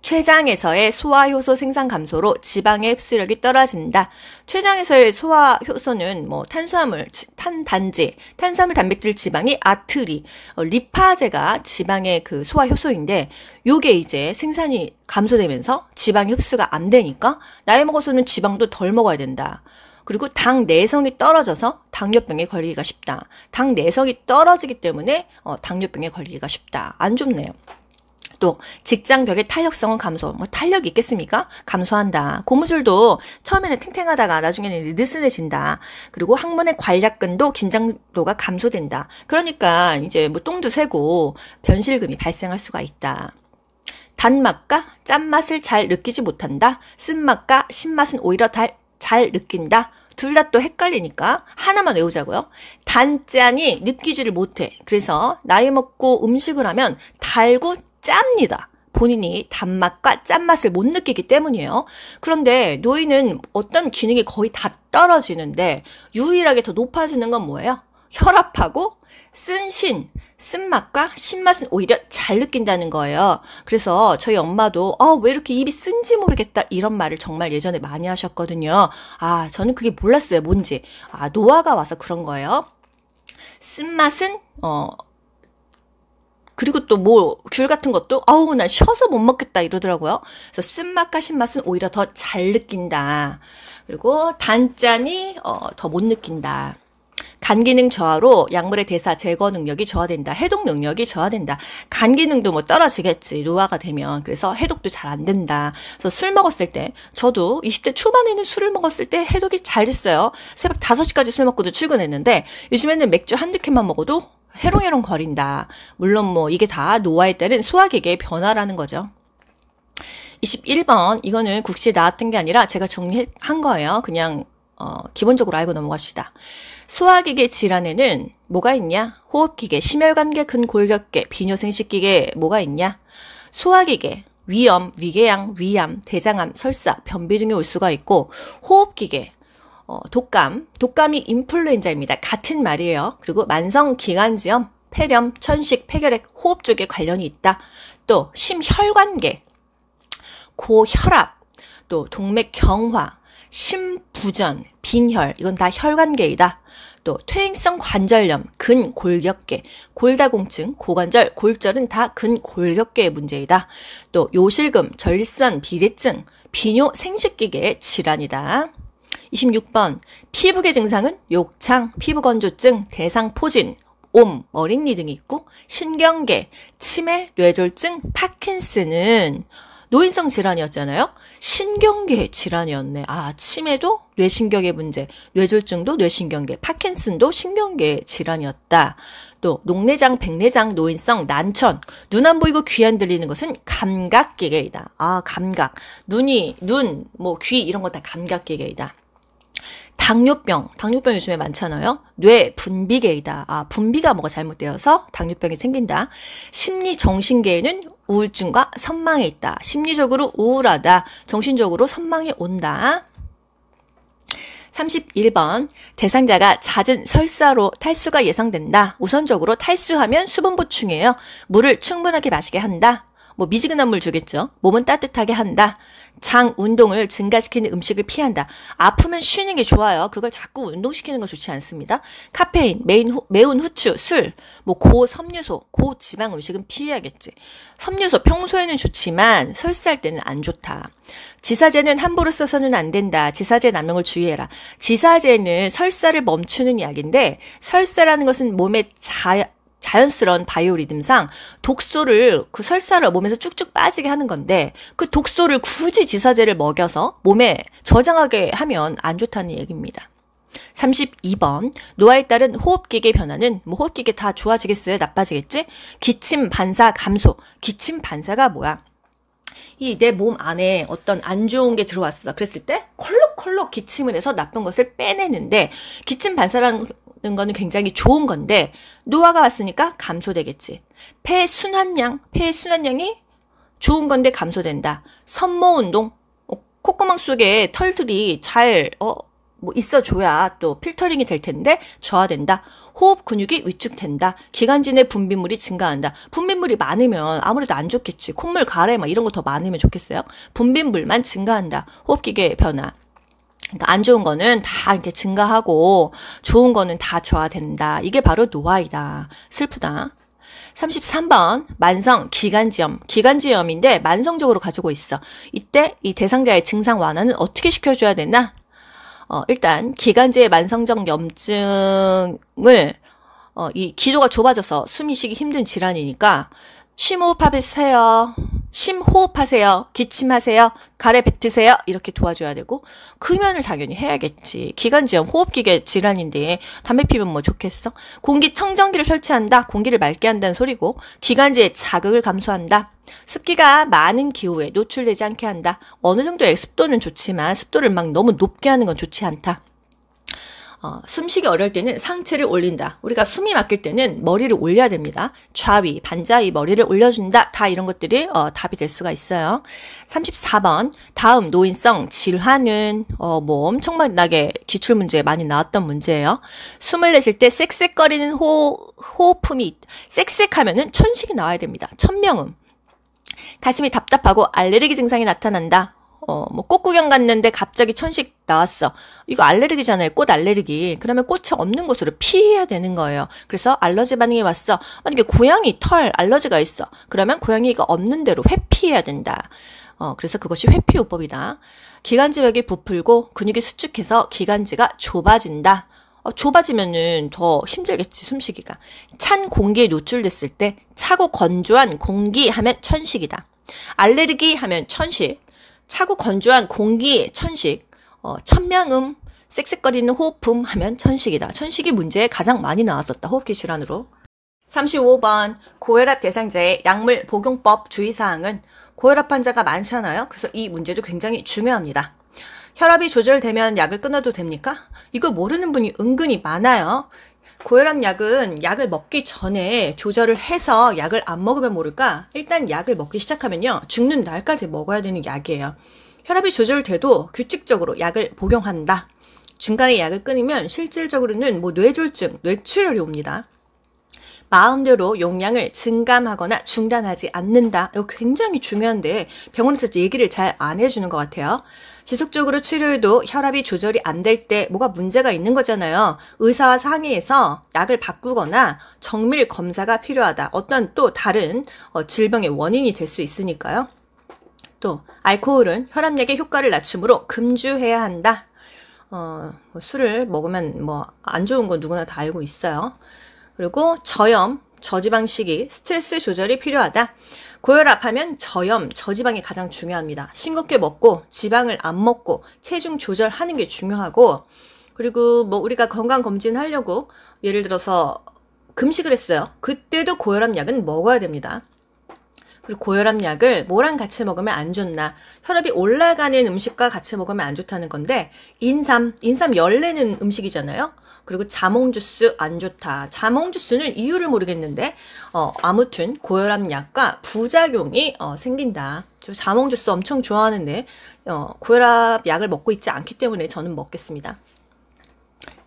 췌장에서의 소화 효소 생산 감소로 지방의 흡수력이 떨어진다. 췌장에서의 소화 효소는 뭐 탄수화물, 탄 단지, 탄수화물 단백질 지방이 아트리, 어, 리파제가 지방의 그 소화 효소인데 요게 이제 생산이 감소되면서 지방의 흡수가 안 되니까 나이 먹어서는 지방도 덜 먹어야 된다. 그리고 당 내성이 떨어져서 당뇨병에 걸리기가 쉽다. 당 내성이 떨어지기 때문에 어, 당뇨병에 걸리기가 쉽다. 안 좋네요. 또 직장 벽의 탄력성은 감소. 뭐 탄력이 있겠습니까? 감소한다. 고무줄도 처음에는 탱탱하다가 나중에는 느슨해진다. 그리고 항문의 관략근도 긴장도가 감소된다. 그러니까 이제 뭐 똥도 새고 변실금이 발생할 수가 있다. 단맛과 짠맛을 잘 느끼지 못한다. 쓴맛과 신맛은 오히려 달, 잘 느낀다. 둘 다 또 헷갈리니까 하나만 외우자고요. 단짠이 느끼지를 못해. 그래서 나이 먹고 음식을 하면 달고 짭니다. 본인이 단맛과 짠맛을 못 느끼기 때문이에요. 그런데 노인은 어떤 기능이 거의 다 떨어지는데 유일하게 더 높아지는 건 뭐예요? 혈압하고 쓴신, 쓴맛과 신맛은 오히려 잘 느낀다는 거예요. 그래서 저희 엄마도 어, 왜 이렇게 입이 쓴지 모르겠다 이런 말을 정말 예전에 많이 하셨거든요. 아, 저는 그게 몰랐어요. 뭔지. 아, 노화가 와서 그런 거예요. 쓴맛은 어 그리고 또 뭐 귤 같은 것도 아우 나 쉬어서 못 먹겠다 이러더라고요. 그래서 쓴맛과 신맛은 오히려 더 잘 느낀다. 그리고 단짠이 어, 더 못 느낀다. 간 기능 저하로 약물의 대사 제거 능력이 저하된다. 해독 능력이 저하된다. 간 기능도 뭐 떨어지겠지. 노화가 되면. 그래서 해독도 잘 안 된다. 그래서 술 먹었을 때 저도 20대 초반에는 술을 먹었을 때 해독이 잘 됐어요. 새벽 5시까지 술 먹고도 출근했는데 요즘에는 맥주 한두 캔만 먹어도 해롱해롱 거린다. 물론 뭐 이게 다 노화에 따른 수학에게 변화라는 거죠. 21번 이거는 국시에 나왔던 게 아니라 제가 정리한 거예요. 그냥 어, 기본적으로 알고 넘어갑시다. 소화기계 질환에는 뭐가 있냐? 호흡기계, 심혈관계 근골격계, 비뇨생식기계 뭐가 있냐? 소화기계, 위염, 위궤양, 위암, 대장암, 설사, 변비 등이 올 수가 있고 호흡기계, 어, 독감, 독감이 인플루엔자입니다. 같은 말이에요. 그리고 만성 기관지염, 폐렴, 천식, 폐결핵, 호흡 쪽에 관련이 있다. 또 심혈관계, 고혈압, 또 동맥 경화, 심부전, 빈혈 이건 다 혈관계이다. 또 퇴행성 관절염, 근골격계, 골다공증, 고관절, 골절은 다 근골격계의 문제이다. 또 요실금, 전립선 비대증, 비뇨 생식기계의 질환이다. 26번 피부계 증상은 욕창, 피부건조증, 대상포진, 옴, 어린이 등이 있고 신경계, 치매, 뇌졸증 파킨슨은 노인성 질환이었잖아요. 신경계 질환이었네. 아, 치매도 뇌신경계 문제, 뇌졸중도 뇌신경계, 파킨슨도 신경계 질환이었다. 또 녹내장, 백내장, 노인성, 난천, 눈 안 보이고 귀 안 들리는 것은 감각기계이다. 아, 감각. 눈이, 눈, 뭐 귀 이런 것 다 감각기계이다. 당뇨병, 당뇨병 요즘에 많잖아요. 뇌 분비계이다. 아, 분비가 뭐가 잘못되어서 당뇨병이 생긴다. 심리 정신계에는 우울증과 선망에 있다. 심리적으로 우울하다. 정신적으로 선망에 온다. 31번 대상자가 잦은 설사로 탈수가 예상된다. 우선적으로 탈수하면 수분 보충이에요. 물을 충분하게 마시게 한다. 뭐 미지근한 물 주겠죠. 몸은 따뜻하게 한다. 장 운동을 증가시키는 음식을 피한다. 아프면 쉬는 게 좋아요. 그걸 자꾸 운동시키는 건 좋지 않습니다. 카페인, 메인, 매운 후추, 술, 뭐 고섬유소, 고지방 음식은 피해야겠지. 섬유소 평소에는 좋지만 설사할 때는 안 좋다. 지사제는 함부로 써서는 안 된다. 지사제 남용을 주의해라. 지사제는 설사를 멈추는 약인데 설사라는 것은 몸에 자, 자연스러운 바이오 리듬상 독소를 그 설사를 몸에서 쭉쭉 빠지게 하는 건데 그 독소를 굳이 지사제를 먹여서 몸에 저장하게 하면 안 좋다는 얘기입니다. 32번 노화에 따른 호흡기계 변화는 뭐 호흡기계 다 좋아지겠어요? 나빠지겠지? 기침 반사 감소. 기침 반사가 뭐야? 이 내 몸 안에 어떤 안 좋은 게 들어왔어. 그랬을 때 콜록콜록 기침을 해서 나쁜 것을 빼내는데 기침 반사라는 는 거는 굉장히 좋은 건데 노화가 왔으니까 감소되겠지. 폐 순환량, 폐 순환량이 좋은 건데 감소된다. 섬모 운동, 어, 콧구멍 속에 털들이 잘 어, 뭐 있어줘야 또 필터링이 될 텐데 저하된다. 호흡 근육이 위축된다. 기관진의 분비물이 증가한다. 분비물이 많으면 아무래도 안 좋겠지. 콧물, 가래 막 이런 거 더 많으면 좋겠어요. 분비물만 증가한다. 호흡기계 변화. 그러니까 안 좋은 거는 다 이렇게 증가하고 좋은 거는 다 저하된다. 이게 바로 노화이다. 슬프다. 33번 만성 기관지염 기관지염인데 만성적으로 가지고 있어 이때 이 대상자의 증상 완화는 어떻게 시켜줘야 되나 어, 일단 기관지의 만성적 염증을 어, 이 기도가 좁아져서 숨이 쉬기 힘든 질환이니까 심호흡하세요. 심호흡하세요. 기침하세요. 가래 뱉으세요. 이렇게 도와줘야 되고 금연을 당연히 해야겠지. 기관지염 호흡기계 질환인데 담배 피면 뭐 좋겠어? 공기청정기를 설치한다. 공기를 맑게 한다는 소리고 기관지에 자극을 감소한다. 습기가 많은 기후에 노출되지 않게 한다. 어느 정도의 습도는 좋지만 습도를 막 너무 높게 하는 건 좋지 않다. 어, 숨쉬기 어려울 때는 상체를 올린다. 우리가 숨이 막힐 때는 머리를 올려야 됩니다. 좌위, 반좌위 머리를 올려준다. 다 이런 것들이 어, 답이 될 수가 있어요. 34번 다음 노인성 질환은 어, 뭐 엄청나게 기출문제 많이 나왔던 문제예요. 숨을 내쉴 때 쌕쌕거리는 호, 호흡품이 쌕쌕하면은 천식이 나와야 됩니다. 천명음. 가슴이 답답하고 알레르기 증상이 나타난다. 어, 뭐꽃 구경 갔는데 갑자기 천식 나왔어. 이거 알레르기잖아요. 꽃 알레르기. 그러면 꽃이 없는 곳으로 피해야 되는 거예요. 그래서 알러지 반응이 왔어. 만약에 고양이 털 알러지가 있어. 그러면 고양이가 없는 대로 회피해야 된다. 어, 그래서 그것이 회피요법이다. 기관지 벽이 부풀고 근육이 수축해서 기관지가 좁아진다. 어, 좁아지면은 더 힘들겠지 숨쉬기가. 찬 공기에 노출됐을 때 차고 건조한 공기 하면 천식이다. 알레르기 하면 천식. 차고 건조한 공기, 천식, 어, 천명음, 쌕쌕거리는 호흡품 하면 천식이다. 천식이 문제에 가장 많이 나왔었다. 호흡기 질환으로. 35번 고혈압 대상자의 약물 복용법 주의사항은 고혈압 환자가 많잖아요. 그래서 이 문제도 굉장히 중요합니다. 혈압이 조절되면 약을 끊어도 됩니까? 이거 모르는 분이 은근히 많아요. 고혈압 약은 약을 먹기 전에 조절을 해서 약을 안 먹으면 모를까 일단 약을 먹기 시작하면요 죽는 날까지 먹어야 되는 약이에요 혈압이 조절돼도 규칙적으로 약을 복용한다 중간에 약을 끊으면 실질적으로는 뭐 뇌졸중, 뇌출혈이 옵니다 마음대로 용량을 증감하거나 중단하지 않는다. 이거 굉장히 중요한데 병원에서 얘기를 잘 안 해주는 것 같아요. 지속적으로 치료해도 혈압이 조절이 안 될 때 뭐가 문제가 있는 거잖아요. 의사와 상의해서 약을 바꾸거나 정밀 검사가 필요하다. 어떤 또 다른 어, 질병의 원인이 될 수 있으니까요. 또 알코올은 혈압약의 효과를 낮추므로 금주해야 한다. 어, 뭐 술을 먹으면 뭐 안 좋은 건 누구나 다 알고 있어요. 그리고 저염, 저지방식이 스트레스 조절이 필요하다. 고혈압 하면 저염, 저지방이 가장 중요합니다. 싱겁게 먹고 지방을 안 먹고 체중 조절하는 게 중요하고 그리고 뭐 우리가 건강 검진 하려고 예를 들어서 금식을 했어요. 그때도 고혈압 약은 먹어야 됩니다. 그리고 고혈압 약을 뭐랑 같이 먹으면 안 좋나? 혈압이 올라가는 음식과 같이 먹으면 안 좋다는 건데 인삼, 인삼 열내는 음식이잖아요. 그리고 자몽 주스 안 좋다. 자몽 주스는 이유를 모르겠는데 어, 아무튼 고혈압약과 부작용이 어, 생긴다. 저 자몽 주스 엄청 좋아하는데 어, 고혈압약을 먹고 있지 않기 때문에 저는 먹겠습니다.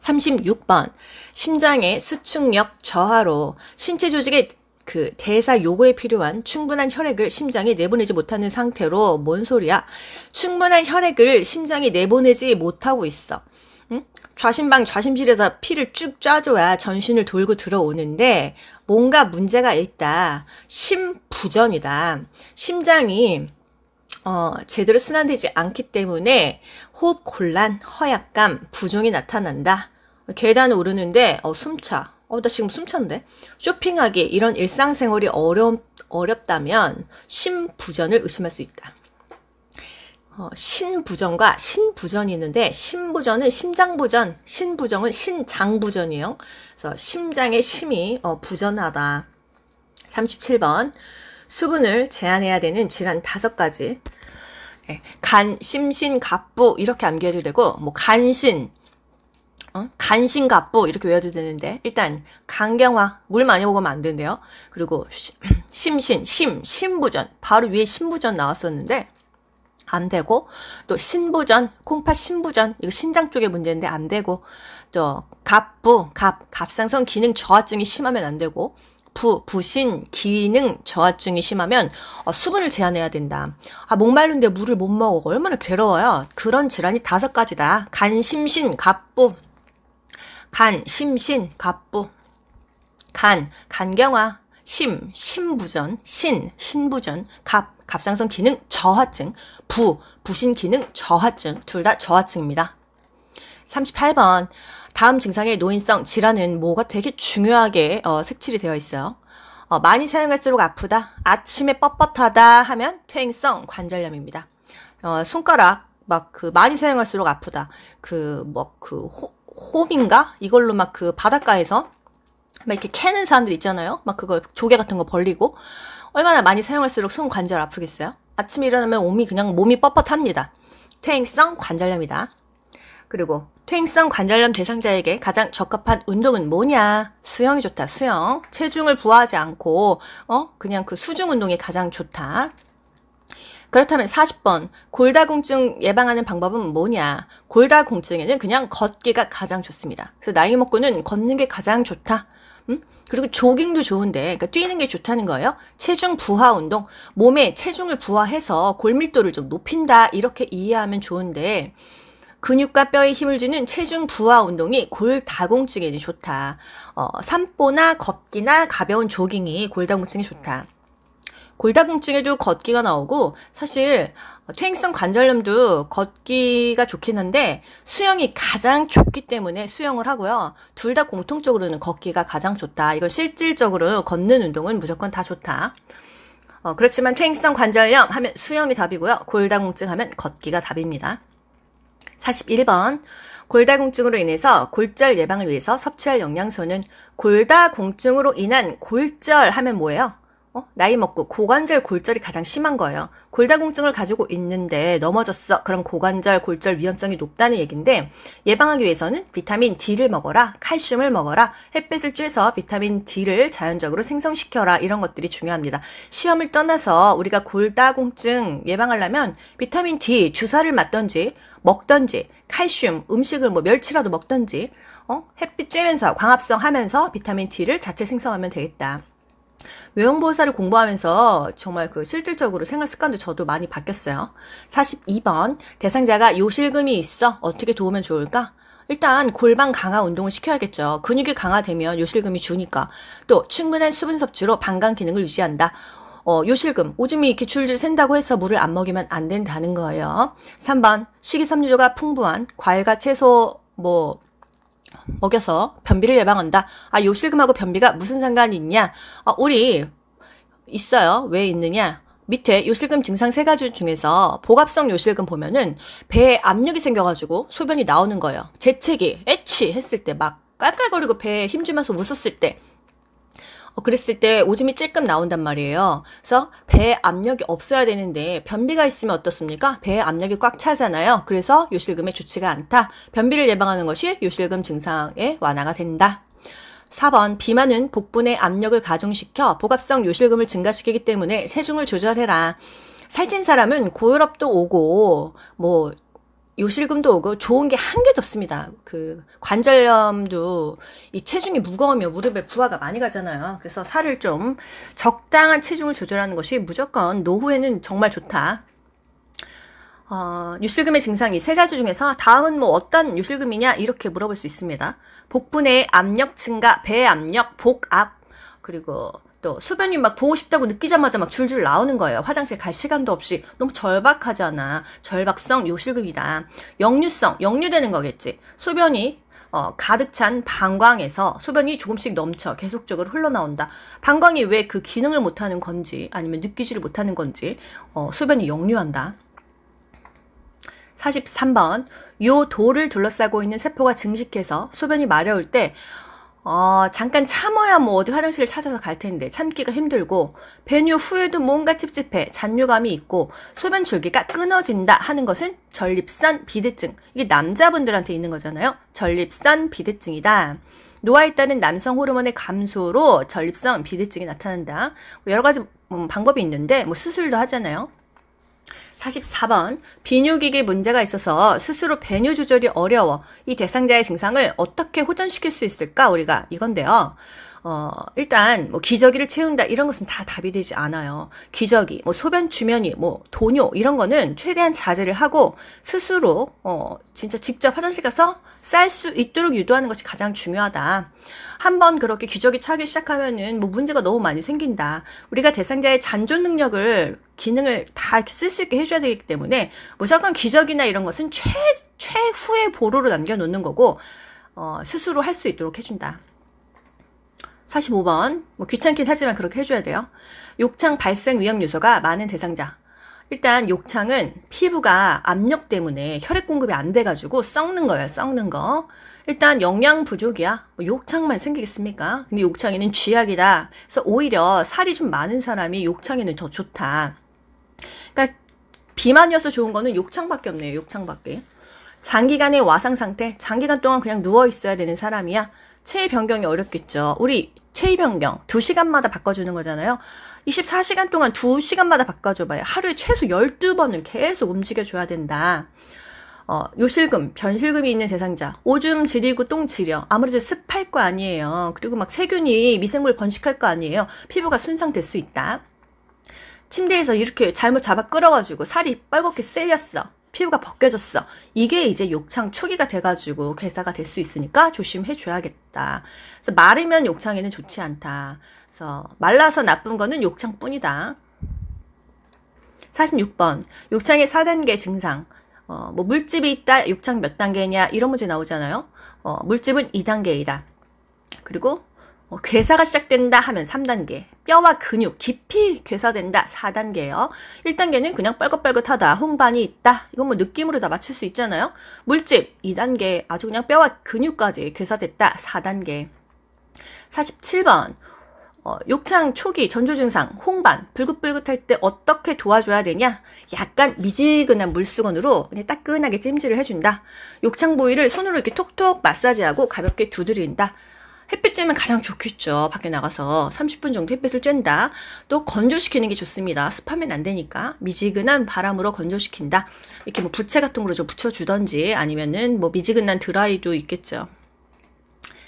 36번 심장의 수축력 저하로 신체 조직의 그 대사 요구에 필요한 충분한 혈액을 심장에 내보내지 못하는 상태로 뭔 소리야? 충분한 혈액을 심장에 내보내지 못하고 있어. 좌심방 좌심실에서 피를 쭉 쪄줘야 전신을 돌고 들어오는데 뭔가 문제가 있다. 심부전이다. 심장이 어, 제대로 순환되지 않기 때문에 호흡 곤란, 허약감, 부종이 나타난다. 계단 오르는데 어, 숨차. 어, 나 지금 숨찬데? 쇼핑하기 이런 일상생활이 어려움, 어렵다면 심부전을 의심할 수 있다. 어, 신부전과 신부전이 있는데 신부전은 심장부전, 신부전은 신장부전이에요. 그래서 심장의 심이 어, 부전하다. 37번 수분을 제한해야 되는 질환 다섯 가지 네, 간, 심신, 갑부 이렇게 암기해도 되고 뭐 간신, 어? 간신갑부 이렇게 외워도 되는데 일단 간경화 물 많이 먹으면 안 된대요. 그리고 시, 심신, 심, 심부전 바로 위에 심부전 나왔었는데 안 되고 또 신부전 콩팥 신부전 이거 신장 쪽의 문제인데 안 되고 또 갑부 갑 갑상선 기능 저하증이 심하면 안 되고 부 부신 기능 저하증이 심하면 어, 수분을 제한해야 된다. 아 목말른데 물을 못 먹어 얼마나 괴로워요. 그런 질환이 다섯 가지다. 간심신 갑부 간심신 갑부 간 간경화 심 신부전 신 신부전 갑 갑상선 기능 저하증, 부, 부신 기능 저하증, 둘 다 저하증입니다. 38번. 다음 증상의 노인성 질환은 뭐가 되게 중요하게 어, 색칠이 되어 있어요. 어, 많이 사용할수록 아프다, 아침에 뻣뻣하다 하면 퇴행성 관절염입니다. 어, 손가락 막 그 많이 사용할수록 아프다. 그 뭐 그 호, 홈인가 이걸로 막 그 바닷가에서 막 이렇게 캐는 사람들 있잖아요. 막 그거 조개 같은 거 벌리고 얼마나 많이 사용할수록 손 관절 아프겠어요? 아침에 일어나면 몸이 그냥 몸이 뻣뻣합니다. 퇴행성 관절염이다. 그리고 퇴행성 관절염 대상자에게 가장 적합한 운동은 뭐냐? 수영이 좋다. 수영. 체중을 부하하지 않고 어 그냥 그 수중 운동이 가장 좋다. 그렇다면 40번 골다공증 예방하는 방법은 뭐냐? 골다공증에는 그냥 걷기가 가장 좋습니다. 그래서 나이 먹고는 걷는 게 가장 좋다. 음? 그리고 조깅도 좋은데 그러니까 뛰는 게 좋다는 거예요. 체중 부하 운동, 몸에 체중을 부하해서 골밀도를 좀 높인다 이렇게 이해하면 좋은데 근육과 뼈에 힘을 주는 체중 부하 운동이 골다공증에는 좋다. 어, 산보나 걷기나 가벼운 조깅이 골다공증에 좋다. 골다공증에도 걷기가 나오고 사실 퇴행성 관절염도 걷기가 좋긴 한데 수영이 가장 좋기 때문에 수영을 하고요. 둘 다 공통적으로는 걷기가 가장 좋다. 이건 실질적으로 걷는 운동은 무조건 다 좋다. 어, 그렇지만 퇴행성 관절염 하면 수영이 답이고요. 골다공증 하면 걷기가 답입니다. 41번 골다공증으로 인해서 골절 예방을 위해서 섭취할 영양소는 골다공증으로 인한 골절 하면 뭐예요? 어? 나이 먹고 고관절 골절이 가장 심한 거예요. 골다공증을 가지고 있는데 넘어졌어. 그럼 고관절 골절 위험성이 높다는 얘기인데 예방하기 위해서는 비타민 D를 먹어라, 칼슘을 먹어라, 햇빛을 쬐서 비타민 D를 자연적으로 생성시켜라 이런 것들이 중요합니다. 시험을 떠나서 우리가 골다공증 예방하려면 비타민 D 주사를 맞던지 먹던지 칼슘 음식을 뭐 멸치라도 먹던지 어? 햇빛 쬐면서 광합성 하면서 비타민 D를 자체 생성하면 되겠다. 외형보호사를 공부하면서 정말 그 실질적으로 생활 습관도 저도 많이 바뀌었어요. 42번 대상자가 요실금이 있어 어떻게 도우면 좋을까? 일단 골반 강화 운동을 시켜야겠죠. 근육이 강화되면 요실금이 주니까 또 충분한 수분 섭취로 방광 기능을 유지한다. 어, 요실금, 오줌이 기출질 샌다고 해서 물을 안 먹이면 안 된다는 거예요. 3번 식이섬유가 풍부한 과일과 채소 뭐 먹여서 변비를 예방한다. 아, 요실금하고 변비가 무슨 상관이 있냐? 아, 우리 있어요. 왜 있느냐? 밑에 요실금 증상 세 가지 중에서 복합성 요실금 보면은 배에 압력이 생겨가지고 소변이 나오는 거예요. 재채기, 애취 했을 때 막 깔깔거리고 배에 힘주면서 웃었을 때 어, 그랬을 때 오줌이 찔끔 나온단 말이에요. 그래서 배에 압력이 없어야 되는데 변비가 있으면 어떻습니까? 배에 압력이 꽉 차잖아요. 그래서 요실금에 좋지가 않다. 변비를 예방하는 것이 요실금 증상의 완화가 된다. 4번 비만은 복분의 압력을 가중시켜 복합성 요실금을 증가시키기 때문에 세중을 조절해라. 살찐 사람은 고혈압도 오고 뭐 요실금도 오고 좋은 게 한 개도 없습니다. 그 관절염도 이 체중이 무거우면 무릎에 부하가 많이 가잖아요. 그래서 살을 좀 적당한 체중을 조절하는 것이 무조건 노후에는 정말 좋다. 어, 유실금의 증상이 세 가지 중에서 다음은 뭐 어떤 유실금이냐 이렇게 물어볼 수 있습니다. 복부의 압력 증가, 배 압력, 복압, 그리고 또 소변이 막 보고 싶다고 느끼자마자 막 줄줄 나오는 거예요. 화장실 갈 시간도 없이 너무 절박하잖아. 절박성 요실금이다. 역류성 역류되는 거겠지. 소변이 어, 가득 찬 방광에서 소변이 조금씩 넘쳐 계속적으로 흘러나온다. 방광이 왜 그 기능을 못하는 건지 아니면 느끼지를 못하는 건지 어, 소변이 역류한다. 43번 요 돌을 둘러싸고 있는 세포가 증식해서 소변이 마려울 때 어, 잠깐 참아야 뭐 어디 화장실을 찾아서 갈 텐데 참기가 힘들고 배뇨 후에도 뭔가 찝찝해 잔뇨감이 있고 소변 줄기가 끊어진다 하는 것은 전립선 비대증 이게 남자분들한테 있는 거잖아요 전립선 비대증이다 노화있다는 남성 호르몬의 감소로 전립선 비대증이 나타난다 뭐 여러 가지 음, 방법이 있는데 뭐 수술도 하잖아요 44번 비뇨기계 문제가 있어서 스스로 배뇨 조절이 어려워 이 대상자의 증상을 어떻게 호전시킬 수 있을까 우리가 이건데요. 어, 일단 뭐 기저귀를 채운다 이런 것은 다 답이 되지 않아요. 기저귀, 뭐 소변 주머이뭐 도뇨 이런 거는 최대한 자제를 하고 스스로 어, 진짜 직접 화장실 가서 쌀 수 있도록 유도하는 것이 가장 중요하다. 한번 그렇게 기저귀 차기 시작하면은 뭐 문제가 너무 많이 생긴다. 우리가 대상자의 잔존 능력을 기능을 다 쓸 수 있게 해줘야 되기 때문에 무조건 기저귀나 이런 것은 최 최후의 보루로 남겨놓는 거고 어, 스스로 할 수 있도록 해준다. 45번. 뭐 귀찮긴 하지만 그렇게 해줘야 돼요. 욕창 발생 위험 요소가 많은 대상자. 일단 욕창은 피부가 압력 때문에 혈액 공급이 안 돼가지고 썩는 거예요. 썩는 거. 일단 영양 부족이야. 뭐 욕창만 생기겠습니까? 근데 욕창에는 쥐약이다. 그래서 오히려 살이 좀 많은 사람이 욕창에는 더 좋다. 그러니까 비만이어서 좋은 거는 욕창밖에 없네요. 욕창밖에. 장기간의 와상 상태, 장기간 동안 그냥 누워 있어야 되는 사람이야. 체의 변경이 어렵겠죠. 우리 체의 변경 2시간마다 바꿔주는 거잖아요. 24시간 동안 2시간마다 바꿔줘봐요. 하루에 최소 12번은 계속 움직여줘야 된다. 어, 요실금, 변실금이 있는 대상자. 오줌 지리고 똥 지려. 아무래도 습할 거 아니에요. 그리고 막 세균이 미생물 번식할 거 아니에요. 피부가 손상될 수 있다. 침대에서 이렇게 잘못 잡아 끌어가지고 살이 빨갛게 쓸렸어. 피부가 벗겨졌어. 이게 이제 욕창 초기가 돼가지고 괴사가 될 수 있으니까 조심해 줘야겠다. 그래서 마르면 욕창에는 좋지 않다. 그래서 말라서 나쁜 거는 욕창뿐이다. 46번 욕창의 4단계 증상 어, 뭐 물집이 있다 욕창 몇 단계냐 이런 문제 나오잖아요. 어, 물집은 2단계이다. 그리고 어, 괴사가 시작된다 하면 3단계 뼈와 근육 깊이 괴사된다. 4단계요 1단계는 그냥 빨긋빨긋하다 홍반이 있다. 이건 뭐 느낌으로 다 맞출 수 있잖아요. 물집 2단계 아주 그냥 뼈와 근육까지 괴사됐다. 4단계. 47번. 어, 욕창 초기 전조 증상 홍반 불긋불긋할 때 어떻게 도와줘야 되냐 약간 미지근한 물수건으로 그냥 따끈하게 찜질을 해준다 욕창 부위를 손으로 이렇게 톡톡 마사지하고 가볍게 두드린다 햇빛 쬐면 가장 좋겠죠. 밖에 나가서 30분 정도 햇빛을 쬐다. 또 건조시키는 게 좋습니다. 습하면 안 되니까 미지근한 바람으로 건조시킨다. 이렇게 뭐 부채 같은 걸로좀 붙여주던지 아니면은 뭐 미지근한 드라이도 있겠죠.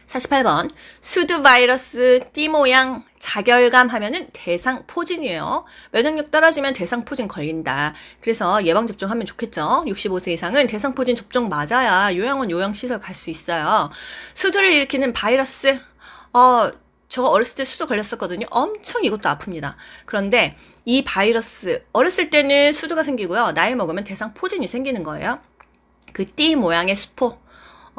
48번 수두 바이러스 띠 모양 자결감 하면은 대상 포진이에요. 면역력 떨어지면 대상 포진 걸린다. 그래서 예방 접종하면 좋겠죠. 65세 이상은 대상 포진 접종 맞아야 요양원 요양 시설 갈 수 있어요. 수두를 일으키는 바이러스 어저 어렸을 때 수두 걸렸었거든요. 엄청 이것도 아픕니다. 그런데 이 바이러스 어렸을 때는 수두가 생기고요. 나이 먹으면 대상 포진이 생기는 거예요. 그 띠 모양의 수포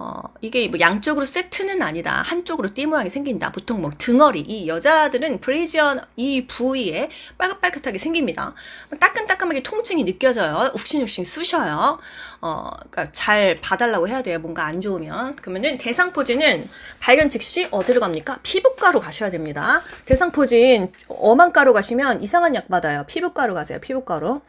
어, 이게 뭐 양쪽으로 세트는 아니다. 한쪽으로 띠 모양이 생긴다. 보통 뭐 등어리. 이 여자들은 브레이지언 이 부위에 빨갛빨갛하게 생깁니다. 뭐 따끔따끔하게 통증이 느껴져요. 욱신욱신 쑤셔요. 어, 그니까잘 봐달라고 해야 돼요. 뭔가 안 좋으면. 그러면은 대상포진은 발견 즉시 어디로 갑니까? 피부과로 가셔야 됩니다. 대상포진 어한과로 가시면 이상한 약 받아요. 피부과로 가세요. 피부과로.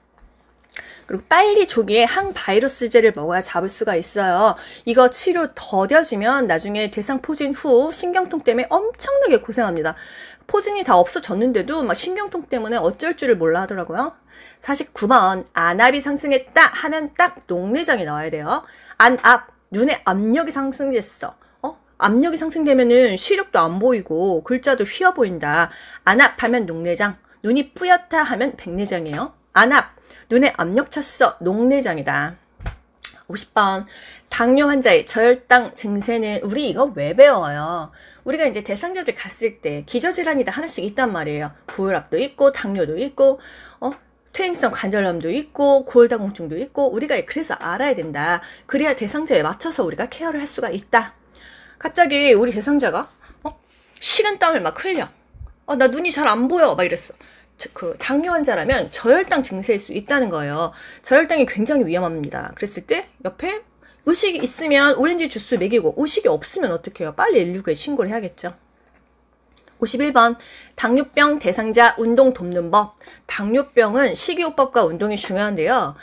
그리고 빨리 조기에 항바이러스제를 먹어야 잡을 수가 있어요. 이거 치료 더뎌지면 나중에 대상 포진 후 신경통 때문에 엄청나게 고생합니다. 포진이 다 없어졌는데도 막 신경통 때문에 어쩔 줄을 몰라 하더라고요. 49번 안압이 상승했다 하면 딱 녹내장이 나와야 돼요. 안압 눈에 압력이 상승됐어. 어? 압력이 상승되면은 시력도 안 보이고 글자도 휘어 보인다. 안압하면 녹내장, 눈이 뿌옇다 하면 백내장이에요. 안압 눈에 압력 찼어. 녹내장이다. 50번. 당뇨 환자의 저혈당 증세는 우리 이거 왜 배워요? 우리가 이제 대상자들 갔을 때 기저질환이 다 하나씩 있단 말이에요. 고혈압도 있고 당뇨도 있고 어? 퇴행성 관절염도 있고 고혈당공증도 있고 우리가 그래서 알아야 된다. 그래야 대상자에 맞춰서 우리가 케어를 할 수가 있다. 갑자기 우리 대상자가 어? 식은땀을 막 흘려. 어, 나 눈이 잘 안 보여. 막 이랬어. 그 당뇨 환자라면 저혈당 증세일 수 있다는 거예요. 저혈당이 굉장히 위험합니다. 그랬을 때 옆에 의식이 있으면 오렌지 주스 먹이고 의식이 없으면 어떻게 해요? 빨리 119에 신고를 해야겠죠. 51번 당뇨병 대상자 운동 돕는 법 당뇨병은 식이요법과 운동이 중요한데요.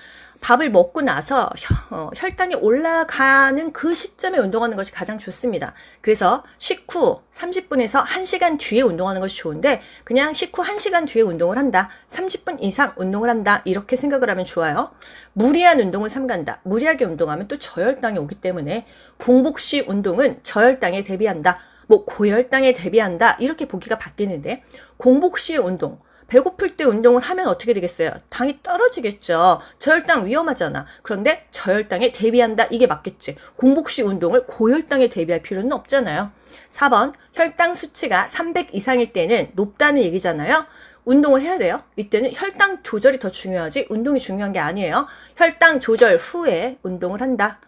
밥을 먹고 나서 어, 혈당이 올라가는 그 시점에 운동하는 것이 가장 좋습니다. 그래서 식후 30분에서 1시간 뒤에 운동하는 것이 좋은데 그냥 식후 1시간 뒤에 운동을 한다. 30분 이상 운동을 한다. 이렇게 생각을 하면 좋아요. 무리한 운동은 삼간다. 무리하게 운동하면 또 저혈당이 오기 때문에 공복시 운동은 저혈당에 대비한다. 뭐 고혈당에 대비한다. 이렇게 보기가 바뀌는데 공복시 운동 배고플 때 운동을 하면 어떻게 되겠어요? 당이 떨어지겠죠. 저혈당 위험하잖아. 그런데 저혈당에 대비한다. 이게 맞겠지. 공복식 운동을 고혈당에 대비할 필요는 없잖아요. 4번 혈당 수치가 300 이상일 때는 높다는 얘기잖아요. 운동을 해야 돼요. 이때는 혈당 조절이 더 중요하지 운동이 중요한 게 아니에요. 혈당 조절 후에 운동을 한다.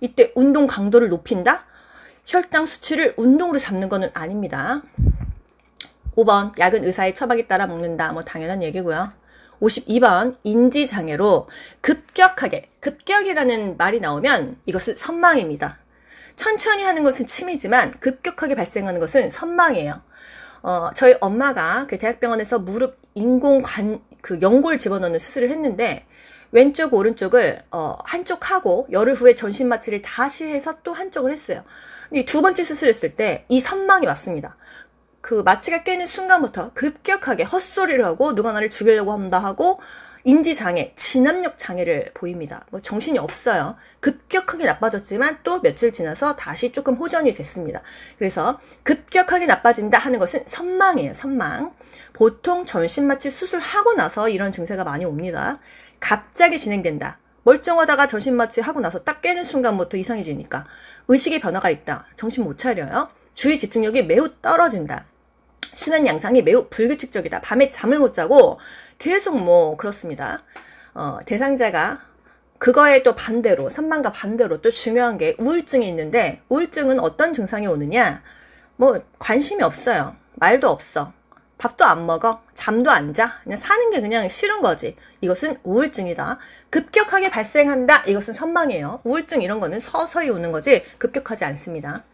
이때 운동 강도를 높인다? 혈당 수치를 운동으로 잡는 거는 아닙니다. 5번 약은 의사의 처방에 따라 먹는다. 뭐 당연한 얘기고요. 52번 인지장애로 급격하게 급격이라는 말이 나오면 이것은 선망입니다. 천천히 하는 것은 치매지만 급격하게 발생하는 것은 선망이에요. 어, 저희 엄마가 그 대학병원에서 무릎 인공관 그 연골 집어넣는 수술을 했는데 왼쪽 오른쪽을 어, 한쪽 하고 열흘 후에 전신 마취를 다시 해서 또 한쪽을 했어요. 이두 번째 수술했을 때 이 선망이 왔습니다. 그 마취가 깨는 순간부터 급격하게 헛소리를 하고 누가 나를 죽이려고 한다 하고 인지장애, 진압력 장애를 보입니다. 뭐 정신이 없어요. 급격하게 나빠졌지만 또 며칠 지나서 다시 조금 호전이 됐습니다. 그래서 급격하게 나빠진다 하는 것은 선망이에요. 선망. 보통 전신마취 수술하고 나서 이런 증세가 많이 옵니다. 갑자기 진행된다. 멀쩡하다가 전신마취 하고 나서 딱 깨는 순간부터 이상해지니까 의식의 변화가 있다. 정신 못 차려요. 주의 집중력이 매우 떨어진다. 수면 양상이 매우 불규칙적이다. 밤에 잠을 못 자고 계속 뭐 그렇습니다. 어, 대상자가 그거에 또 반대로 산만과 반대로 또 중요한 게 우울증이 있는데 우울증은 어떤 증상이 오느냐? 뭐 관심이 없어요. 말도 없어. 밥도 안 먹어. 잠도 안 자. 그냥 사는 게 그냥 싫은 거지. 이것은 우울증이다. 급격하게 발생한다. 이것은 선망이에요. 우울증 이런 거는 서서히 오는 거지 급격하지 않습니다.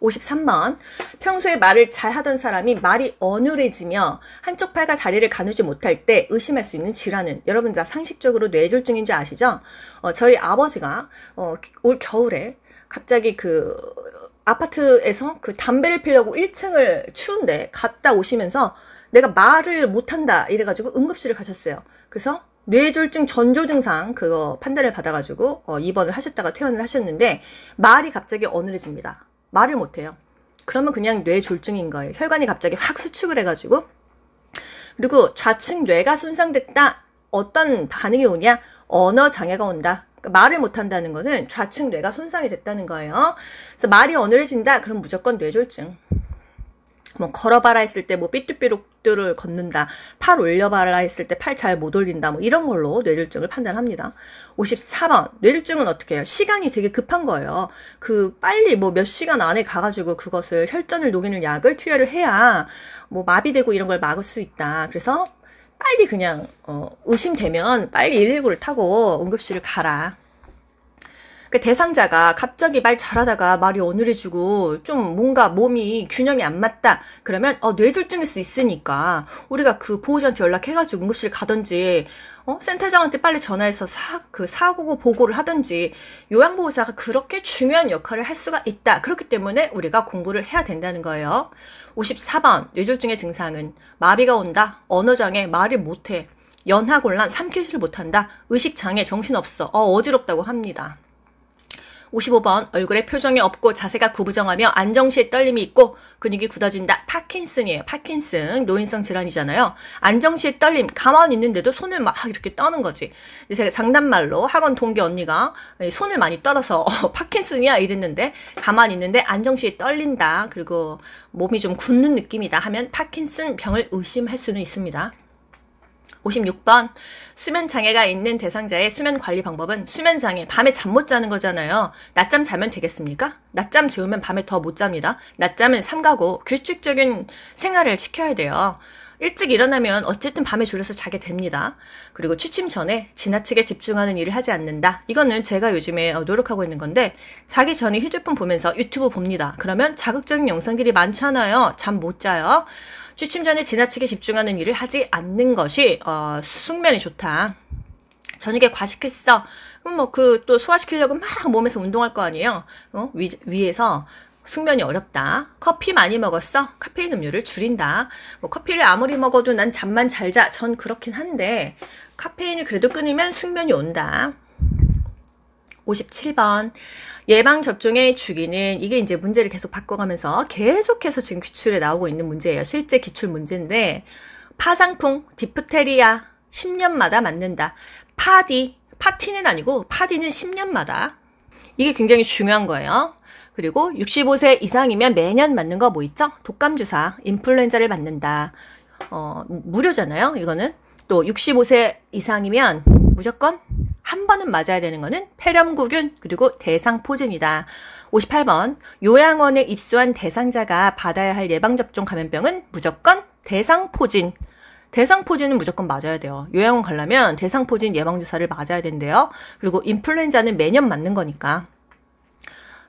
53번 평소에 말을 잘 하던 사람이 말이 어눌해지며 한쪽 팔과 다리를 가누지 못할 때 의심할 수 있는 질환은 여러분 다 상식적으로 뇌졸중인 줄 아시죠? 어, 저희 아버지가 어, 올 겨울에 갑자기 그 아파트에서 그 담배를 피려고 1층을 추운데 갔다 오시면서 내가 말을 못한다 이래가지고 응급실을 가셨어요. 그래서 뇌졸중 전조 증상 그거 판단을 받아가지고 어, 입원을 하셨다가 퇴원을 하셨는데 말이 갑자기 어눌해집니다. 말을 못해요. 그러면 그냥 뇌졸중인 거예요. 혈관이 갑자기 확 수축을 해가지고. 그리고 좌측 뇌가 손상됐다. 어떤 반응이 오냐? 언어 장애가 온다. 그러니까 말을 못한다는 것은 좌측 뇌가 손상이 됐다는 거예요. 그래서 말이 어눌해진다. 그럼 무조건 뇌졸중. 뭐 걸어봐라 했을 때 뭐 삐뚤삐뚤을 걷는다, 팔 올려봐라 했을 때 팔 잘 못 올린다, 뭐 이런 걸로 뇌졸중을 판단합니다. 54번 뇌졸중은 어떻게 해요? 시간이 되게 급한 거예요. 그 빨리 뭐 몇 시간 안에 가가지고 그것을 혈전을 녹이는 약을 투여를 해야 뭐 마비되고 이런 걸 막을 수 있다. 그래서 빨리 그냥 어, 의심되면 빨리 119를 타고 응급실을 가라. 그 대상자가 갑자기 말 잘하다가 말이 어눌해지고 좀 뭔가 몸이 균형이 안 맞다 그러면 어, 뇌졸중일 수 있으니까 우리가 그 보호자한테 연락해가지고 응급실 가든지 어? 센터장한테 빨리 전화해서 사, 그 사고 보고를 하든지 요양보호사가 그렇게 중요한 역할을 할 수가 있다. 그렇기 때문에 우리가 공부를 해야 된다는 거예요. 54번 뇌졸중의 증상은 마비가 온다. 언어장애, 말을 못해. 연하곤란, 삼키지를 못한다. 의식장애, 정신없어. 어, 어지럽다고 합니다. 55번 얼굴에 표정이 없고 자세가 구부정하며 안정시에 떨림이 있고 근육이 굳어진다. 파킨슨이에요. 파킨슨 노인성 질환이잖아요. 안정시에 떨림 가만히 있는데도 손을 막 이렇게 떠는 거지. 제가 장난말로 학원 동기 언니가 손을 많이 떨어서 [LAUGHS] 파킨슨이야 이랬는데 가만히 있는데 안정시에 떨린다. 그리고 몸이 좀 굳는 느낌이다 하면 파킨슨 병을 의심할 수는 있습니다. 56번 수면 장애가 있는 대상자의 수면 관리 방법은 수면 장애 밤에 잠 못 자는 거잖아요. 낮잠 자면 되겠습니까? 낮잠 재우면 밤에 더 못 잡니다. 낮잠은 삼가고 규칙적인 생활을 시켜야 돼요. 일찍 일어나면 어쨌든 밤에 졸여서 자게 됩니다. 그리고 취침 전에 지나치게 집중하는 일을 하지 않는다. 이거는 제가 요즘에 어, 노력하고 있는 건데 자기 전에 휴대폰 보면서 유튜브 봅니다. 그러면 자극적인 영상들이 많잖아요. 잠 못 자요. 취침전에 지나치게 집중하는 일을 하지 않는 것이 어, 숙면이 좋다. 저녁에 과식했어. 그럼 뭐 그 또 소화시키려고 막 몸에서 운동할 거 아니에요. 어? 위, 위에서 숙면이 어렵다. 커피 많이 먹었어? 카페인 음료를 줄인다. 뭐 커피를 아무리 먹어도 난 잠만 잘 자. 전 그렇긴 한데 카페인을 그래도 끊으면 숙면이 온다. 57번 예방접종의 주기는 이게 이제 문제를 계속 바꿔가면서 계속해서 지금 기출에 나오고 있는 문제예요. 실제 기출 문제인데 파상풍, 디프테리아 10년마다 맞는다. 파디, 파티는 아니고 파디는 10년마다. 이게 굉장히 중요한 거예요. 그리고 65세 이상이면 매년 맞는 거 뭐 있죠? 독감주사, 인플루엔자를 맞는다. 어, 무료잖아요. 이거는. 또 65세 이상이면 무조건 한 번은 맞아야 되는 거는 폐렴구균 그리고 대상포진이다. 58번 요양원에 입소한 대상자가 받아야 할 예방접종 감염병은 무조건 대상포진. 대상포진은 무조건 맞아야 돼요. 요양원 가려면 대상포진 예방주사를 맞아야 된대요. 그리고 인플루엔자는 매년 맞는 거니까.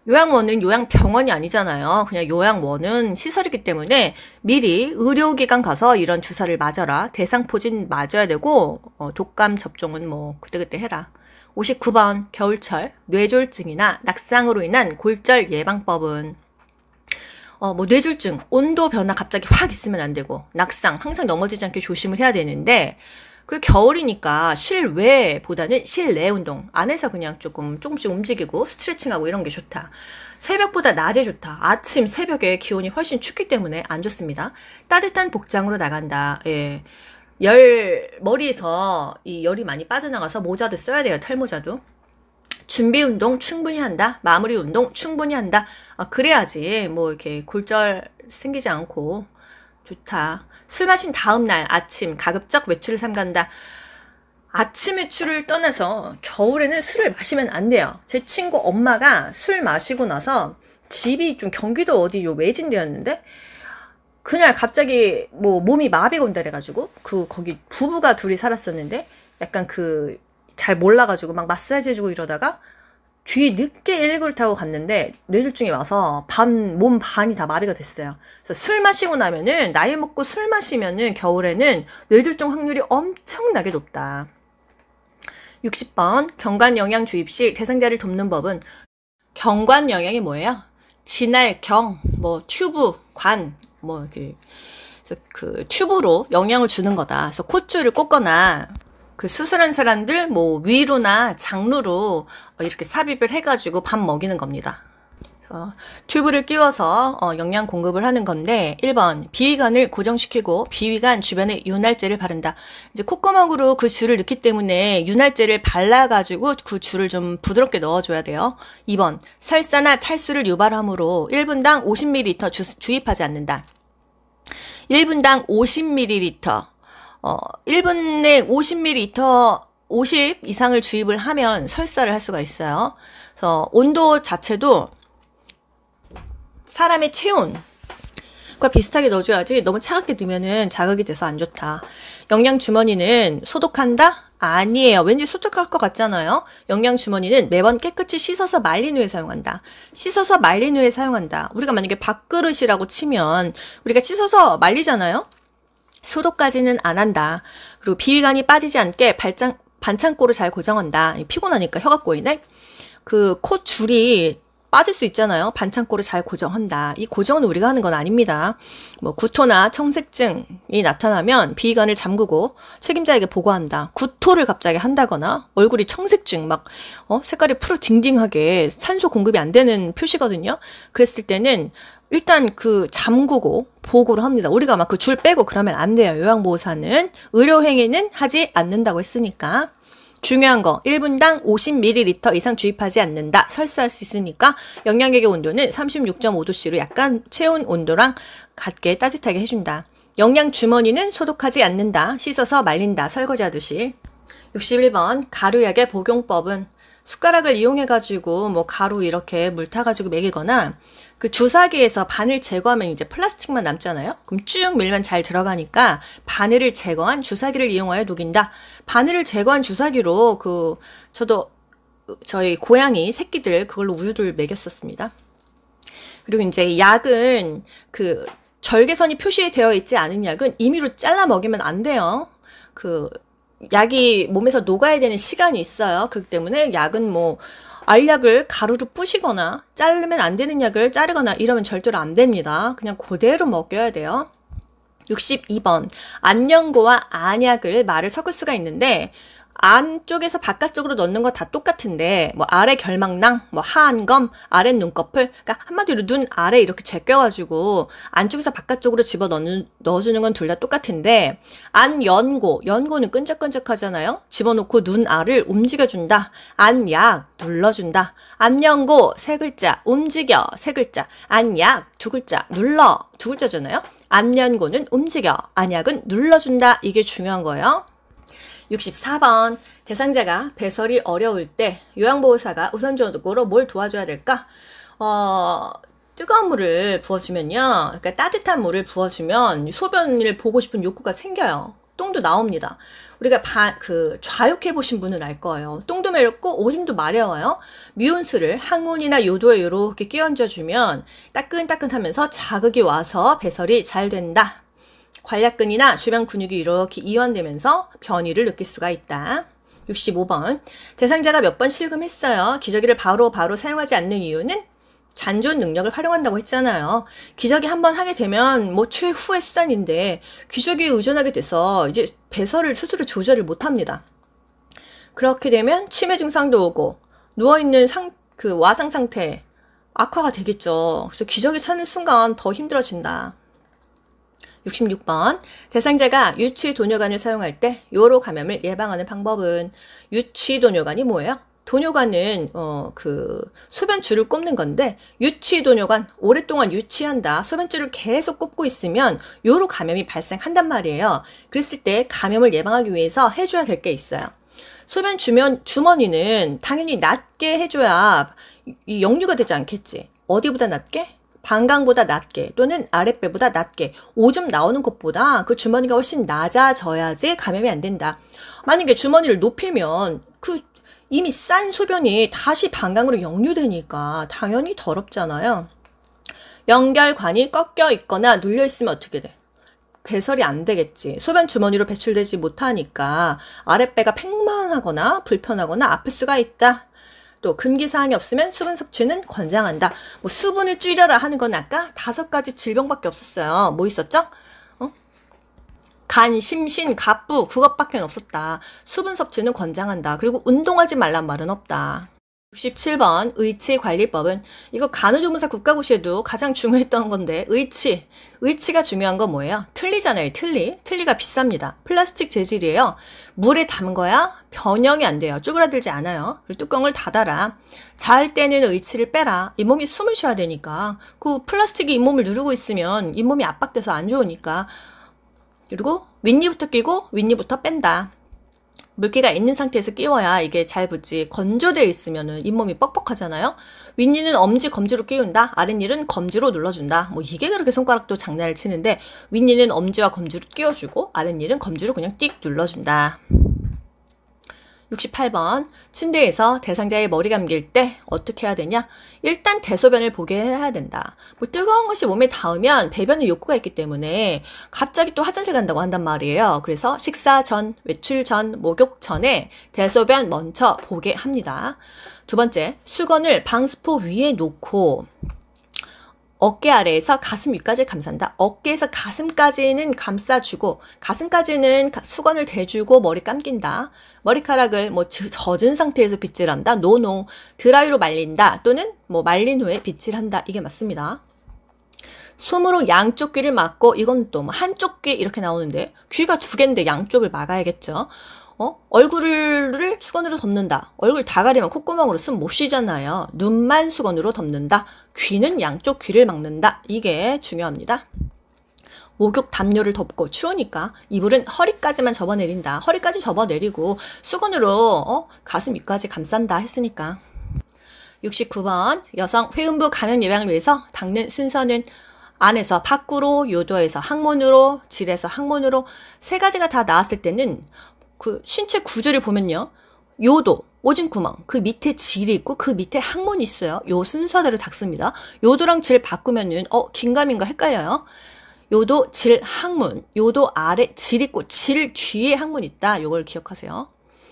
요양원은 요양병원이 아니잖아요. 그냥 요양원은 시설이기 때문에 미리 의료기관 가서 이런 주사를 맞아라. 대상포진 맞아야 되고 어, 독감 접종은 뭐 그때그때 해라. 59번 겨울철 뇌졸증이나 낙상으로 인한 골절 예방법은 어, 뭐뇌졸증 온도 변화 갑자기 확 있으면 안 되고 낙상 항상 넘어지지 않게 조심을 해야 되는데 그리고 겨울이니까 실외보다는 실내 운동 안에서 그냥 조금 조금씩 움직이고 스트레칭하고 이런 게 좋다. 새벽보다 낮에 좋다. 아침 새벽에 기온이 훨씬 춥기 때문에 안 좋습니다. 따뜻한 복장으로 나간다. 예. 열 머리에서 이 열이 많이 빠져나가서 모자도 써야 돼요. 털모자도. 준비 운동 충분히 한다. 마무리 운동 충분히 한다. 아, 그래야지 뭐 이렇게 골절 생기지 않고 좋다. 술 마신 다음 날 아침 가급적 외출을 삼간다. 아침 외출을 떠나서 겨울에는 술을 마시면 안 돼요. 제 친구 엄마가 술 마시고 나서 집이 좀 경기도 어디 요 외진데였는데 그날 갑자기 뭐 몸이 마비가 온다 그래가지고 그 거기 부부가 둘이 살았었는데 약간 그 잘 몰라가지고 막 마사지 해주고 이러다가 뒤 늦게 119를 타고 갔는데 뇌졸중이 와서 반, 몸 반이 다 마비가 됐어요. 그래서 술 마시고 나면은 나이 먹고 술 마시면은 겨울에는 뇌졸중 확률이 엄청나게 높다. 60번 경관 영양 주입 시 대상자를 돕는 법은 경관 영양이 뭐예요? 진할, 경, 뭐 튜브, 관, 뭐 이렇게 그 튜브로 영향을 주는 거다. 그래서 콧줄을 꽂거나 그 수술한 사람들 뭐 위로나 장루로 어, 이렇게 삽입을 해가지고 밥 먹이는 겁니다. 어, 튜브를 끼워서 어, 영양 공급을 하는 건데 1번 비위관을 고정시키고 비위관 주변에 윤활제를 바른다. 이제 콧구멍으로 그 줄을 넣기 때문에 윤활제를 발라가지고 그 줄을 좀 부드럽게 넣어줘야 돼요. 2번 설사나 탈수를 유발하므로 1분당 50ml 주, 주입하지 않는다. 1분당 50ml 어, 1분에 50ml 50 이상을 주입을 하면 설사를 할 수가 있어요. 그래서 온도 자체도 사람의 체온과 비슷하게 넣어줘야지 너무 차갑게 두면은 자극이 돼서 안 좋다. 영양 주머니는 소독한다? 아니에요. 왠지 소독할 것 같잖아요. 영양 주머니는 매번 깨끗이 씻어서 말린 후에 사용한다. 씻어서 말린 후에 사용한다. 우리가 만약에 밥그릇이라고 치면 우리가 씻어서 말리잖아요. 소독까지는 안 한다. 그리고 비위관이 빠지지 않게 발장, 반창고를 잘 고정한다. 피곤하니까 혀가 꼬이네. 그 코 줄이 빠질 수 있잖아요. 반창고를 잘 고정한다. 이 고정은 우리가 하는 건 아닙니다. 뭐 구토나 청색증이 나타나면 비관을 잠그고 책임자에게 보고한다. 구토를 갑자기 한다거나 얼굴이 청색증 막 어? 색깔이 푸르 딩딩하게 산소 공급이 안 되는 표시거든요. 그랬을 때는 일단 그 잠그고 보고를 합니다. 우리가 막 그 줄 빼고 그러면 안 돼요. 요양보호사는 의료행위는 하지 않는다고 했으니까. 중요한 거 1분당 50ml 이상 주입하지 않는다. 설사할 수 있으니까 영양액의 온도는 36.5도씨로 약간 체온 온도랑 같게 따뜻하게 해준다. 영양 주머니는 소독하지 않는다. 씻어서 말린다. 설거지하듯이. 61번 가루약의 복용법은 숟가락을 이용해가지고 뭐 가루 이렇게 물 타가지고 먹이거나 그 주사기에서 바늘 제거하면 이제 플라스틱만 남잖아요. 그럼 쭉 밀면 잘 들어가니까 바늘을 제거한 주사기를 이용하여 녹인다. 바늘을 제거한 주사기로 그 저도 저희 고양이 새끼들 그걸로 우유를 먹였었습니다. 그리고 이제 약은 그 절개선이 표시되어 있지 않은 약은 임의로 잘라 먹이면 안 돼요. 그 약이 몸에서 녹아야 되는 시간이 있어요. 그렇기 때문에 약은 뭐 알약을 가루로 뿌시거나 자르면 안 되는 약을 자르거나 이러면 절대로 안 됩니다. 그냥 그대로 먹여야 돼요. 62번 안연고와 안약을 말을 섞을 수가 있는데 안쪽에서 바깥쪽으로 넣는 건 다 똑같은데 뭐 아래 결막낭, 뭐 하안검, 아래 눈꺼풀 그러니까 한마디로 눈 아래 이렇게 제껴가지고 안쪽에서 바깥쪽으로 집어 넣는, 넣어주는 건 둘 다 똑같은데 안연고, 연고는 끈적끈적하잖아요 집어넣고 눈 알을 움직여준다 안약, 눌러준다 안연고, 세 글자, 움직여, 세 글자 안약, 두 글자, 눌러, 두 글자잖아요 안연고는 움직여, 안약은 눌러준다 이게 중요한 거예요 64번 대상자가 배설이 어려울 때 요양보호사가 우선적으로 뭘 도와줘야 될까? 어, 뜨거운 물을 부어주면요. 그러니까 따뜻한 물을 부어주면 소변을 보고 싶은 욕구가 생겨요. 똥도 나옵니다. 우리가 바, 그 좌욕해 보신 분은 알 거예요. 똥도 매렵고 오줌도 마려워요. 미온수를 항문이나 요도에 이렇게 끼얹어 주면 따끈따끈하면서 자극이 와서 배설이 잘 된다. 관략근이나 주변 근육이 이렇게 이완되면서 변이를 느낄 수가 있다. 65번 대상자가 몇 번 실금했어요. 기저귀를 바로바로 바로 사용하지 않는 이유는 잔존 능력을 활용한다고 했잖아요. 기저귀 한번 하게 되면 뭐 최후의 수단인데 기저귀에 의존하게 돼서 이제 배설을 스스로 조절을 못합니다. 그렇게 되면 치매 증상도 오고 누워있는 상, 그 와상 상태 악화가 되겠죠. 그래서 기저귀 찾는 순간 더 힘들어진다. 66번 대상자가 유치도뇨관을 사용할 때 요로 감염을 예방하는 방법은 유치도뇨관이 뭐예요? 도뇨관은 어그 소변줄을 꼽는 건데 유치도뇨관 오랫동안 유치한다 소변줄을 계속 꼽고 있으면 요로 감염이 발생한단 말이에요. 그랬을 때 감염을 예방하기 위해서 해줘야 될 게 있어요. 소변 주면 주머니는 당연히 낮게 해줘야 이 역류가 되지 않겠지. 어디보다 낮게? 방광보다 낮게 또는 아랫배보다 낮게 오줌 나오는 것보다그 주머니가 훨씬 낮아져야지 감염이 안 된다. 만약에 주머니를 높이면 그 이미 싼 소변이 다시 방광으로 역류되니까 당연히 더럽잖아요. 연결관이 꺾여 있거나 눌려 있으면 어떻게 돼? 배설이 안 되겠지. 소변 주머니로 배출되지 못하니까 아랫배가 팽만하거나 불편하거나 아플 수가 있다. 또금기사항이 없으면 수분 섭취는 권장한다. 뭐 수분을 줄여라 하는 건 아까 다섯 가지 질병밖에 없었어요. 뭐 있었죠? 어? 간, 심신, 갑부 그것밖에 없었다. 수분 섭취는 권장한다. 그리고 운동하지 말란 말은 없다. 67번 의치관리법은 이거 간호조무사 국가고시에도 가장 중요했던 건데 의치 의치가 중요한 건 뭐예요? 틀리잖아요 틀리 틀리가 비쌉니다 플라스틱 재질이에요 물에 담거야 변형이 안 돼요 쪼그라들지 않아요 뚜껑을 닫아라 잘 때는 의치를 빼라 잇몸이 숨을 쉬어야 되니까 그 플라스틱이 잇몸을 누르고 있으면 잇몸이 압박돼서 안 좋으니까 그리고 윗니부터 끼고 윗니부터 뺀다 물기가 있는 상태에서 끼워야 이게 잘 붙지 건조되어 있으면 잇몸이 뻑뻑하잖아요 윗니는 엄지 검지로 끼운다 아랫니는 검지로 눌러준다 뭐 이게 그렇게 손가락도 장난을 치는데 윗니는 엄지와 검지로 끼워주고 아랫니는 검지로 그냥 띡 눌러준다 68번. 침대에서 대상자의 머리 감길 때 어떻게 해야 되냐? 일단 대소변을 보게 해야 된다. 뭐 뜨거운 것이 몸에 닿으면 배변의 욕구가 있기 때문에 갑자기 또 화장실 간다고 한단 말이에요. 그래서 식사 전, 외출 전, 목욕 전에 대소변 먼저 보게 합니다. 두 번째, 수건을 방수포 위에 놓고 어깨 아래에서 가슴 위까지 감싼다. 어깨에서 가슴까지는 감싸주고 가슴까지는 수건을 대주고 머리 감긴다. 머리카락을 뭐 저, 젖은 상태에서 빗질한다. 노노 드라이로 말린다. 또는 뭐 말린 후에 빗질한다. 이게 맞습니다. 솜으로 양쪽 귀를 막고 이건 또뭐 한쪽 귀 이렇게 나오는데 귀가 두 개인데 양쪽을 막아야겠죠. 어? 얼굴을 수건으로 덮는다. 얼굴 다 가리면 콧구멍으로 숨 못 쉬잖아요. 눈만 수건으로 덮는다. 귀는 양쪽 귀를 막는다. 이게 중요합니다. 목욕 담요를 덮고 추우니까 이불은 허리까지만 접어내린다. 허리까지 접어내리고 수건으로 어? 가슴 위까지 감싼다 했으니까. 69번 여성 회음부 감염 예방을 위해서 닦는 순서는 안에서 밖으로 요도에서 항문으로 질에서 항문으로 세 가지가 다 나왔을 때는 그 신체 구조를 보면요. 요도 오진구멍, 그 밑에 질이 있고 그 밑에 항문이 있어요. 요 순서대로 닦습니다. 요도랑 질 바꾸면은 어 긴가민가 헷갈려요. 요도 질 항문, 요도 아래 질 있고 질 뒤에 항문 있다. 요걸 기억하세요.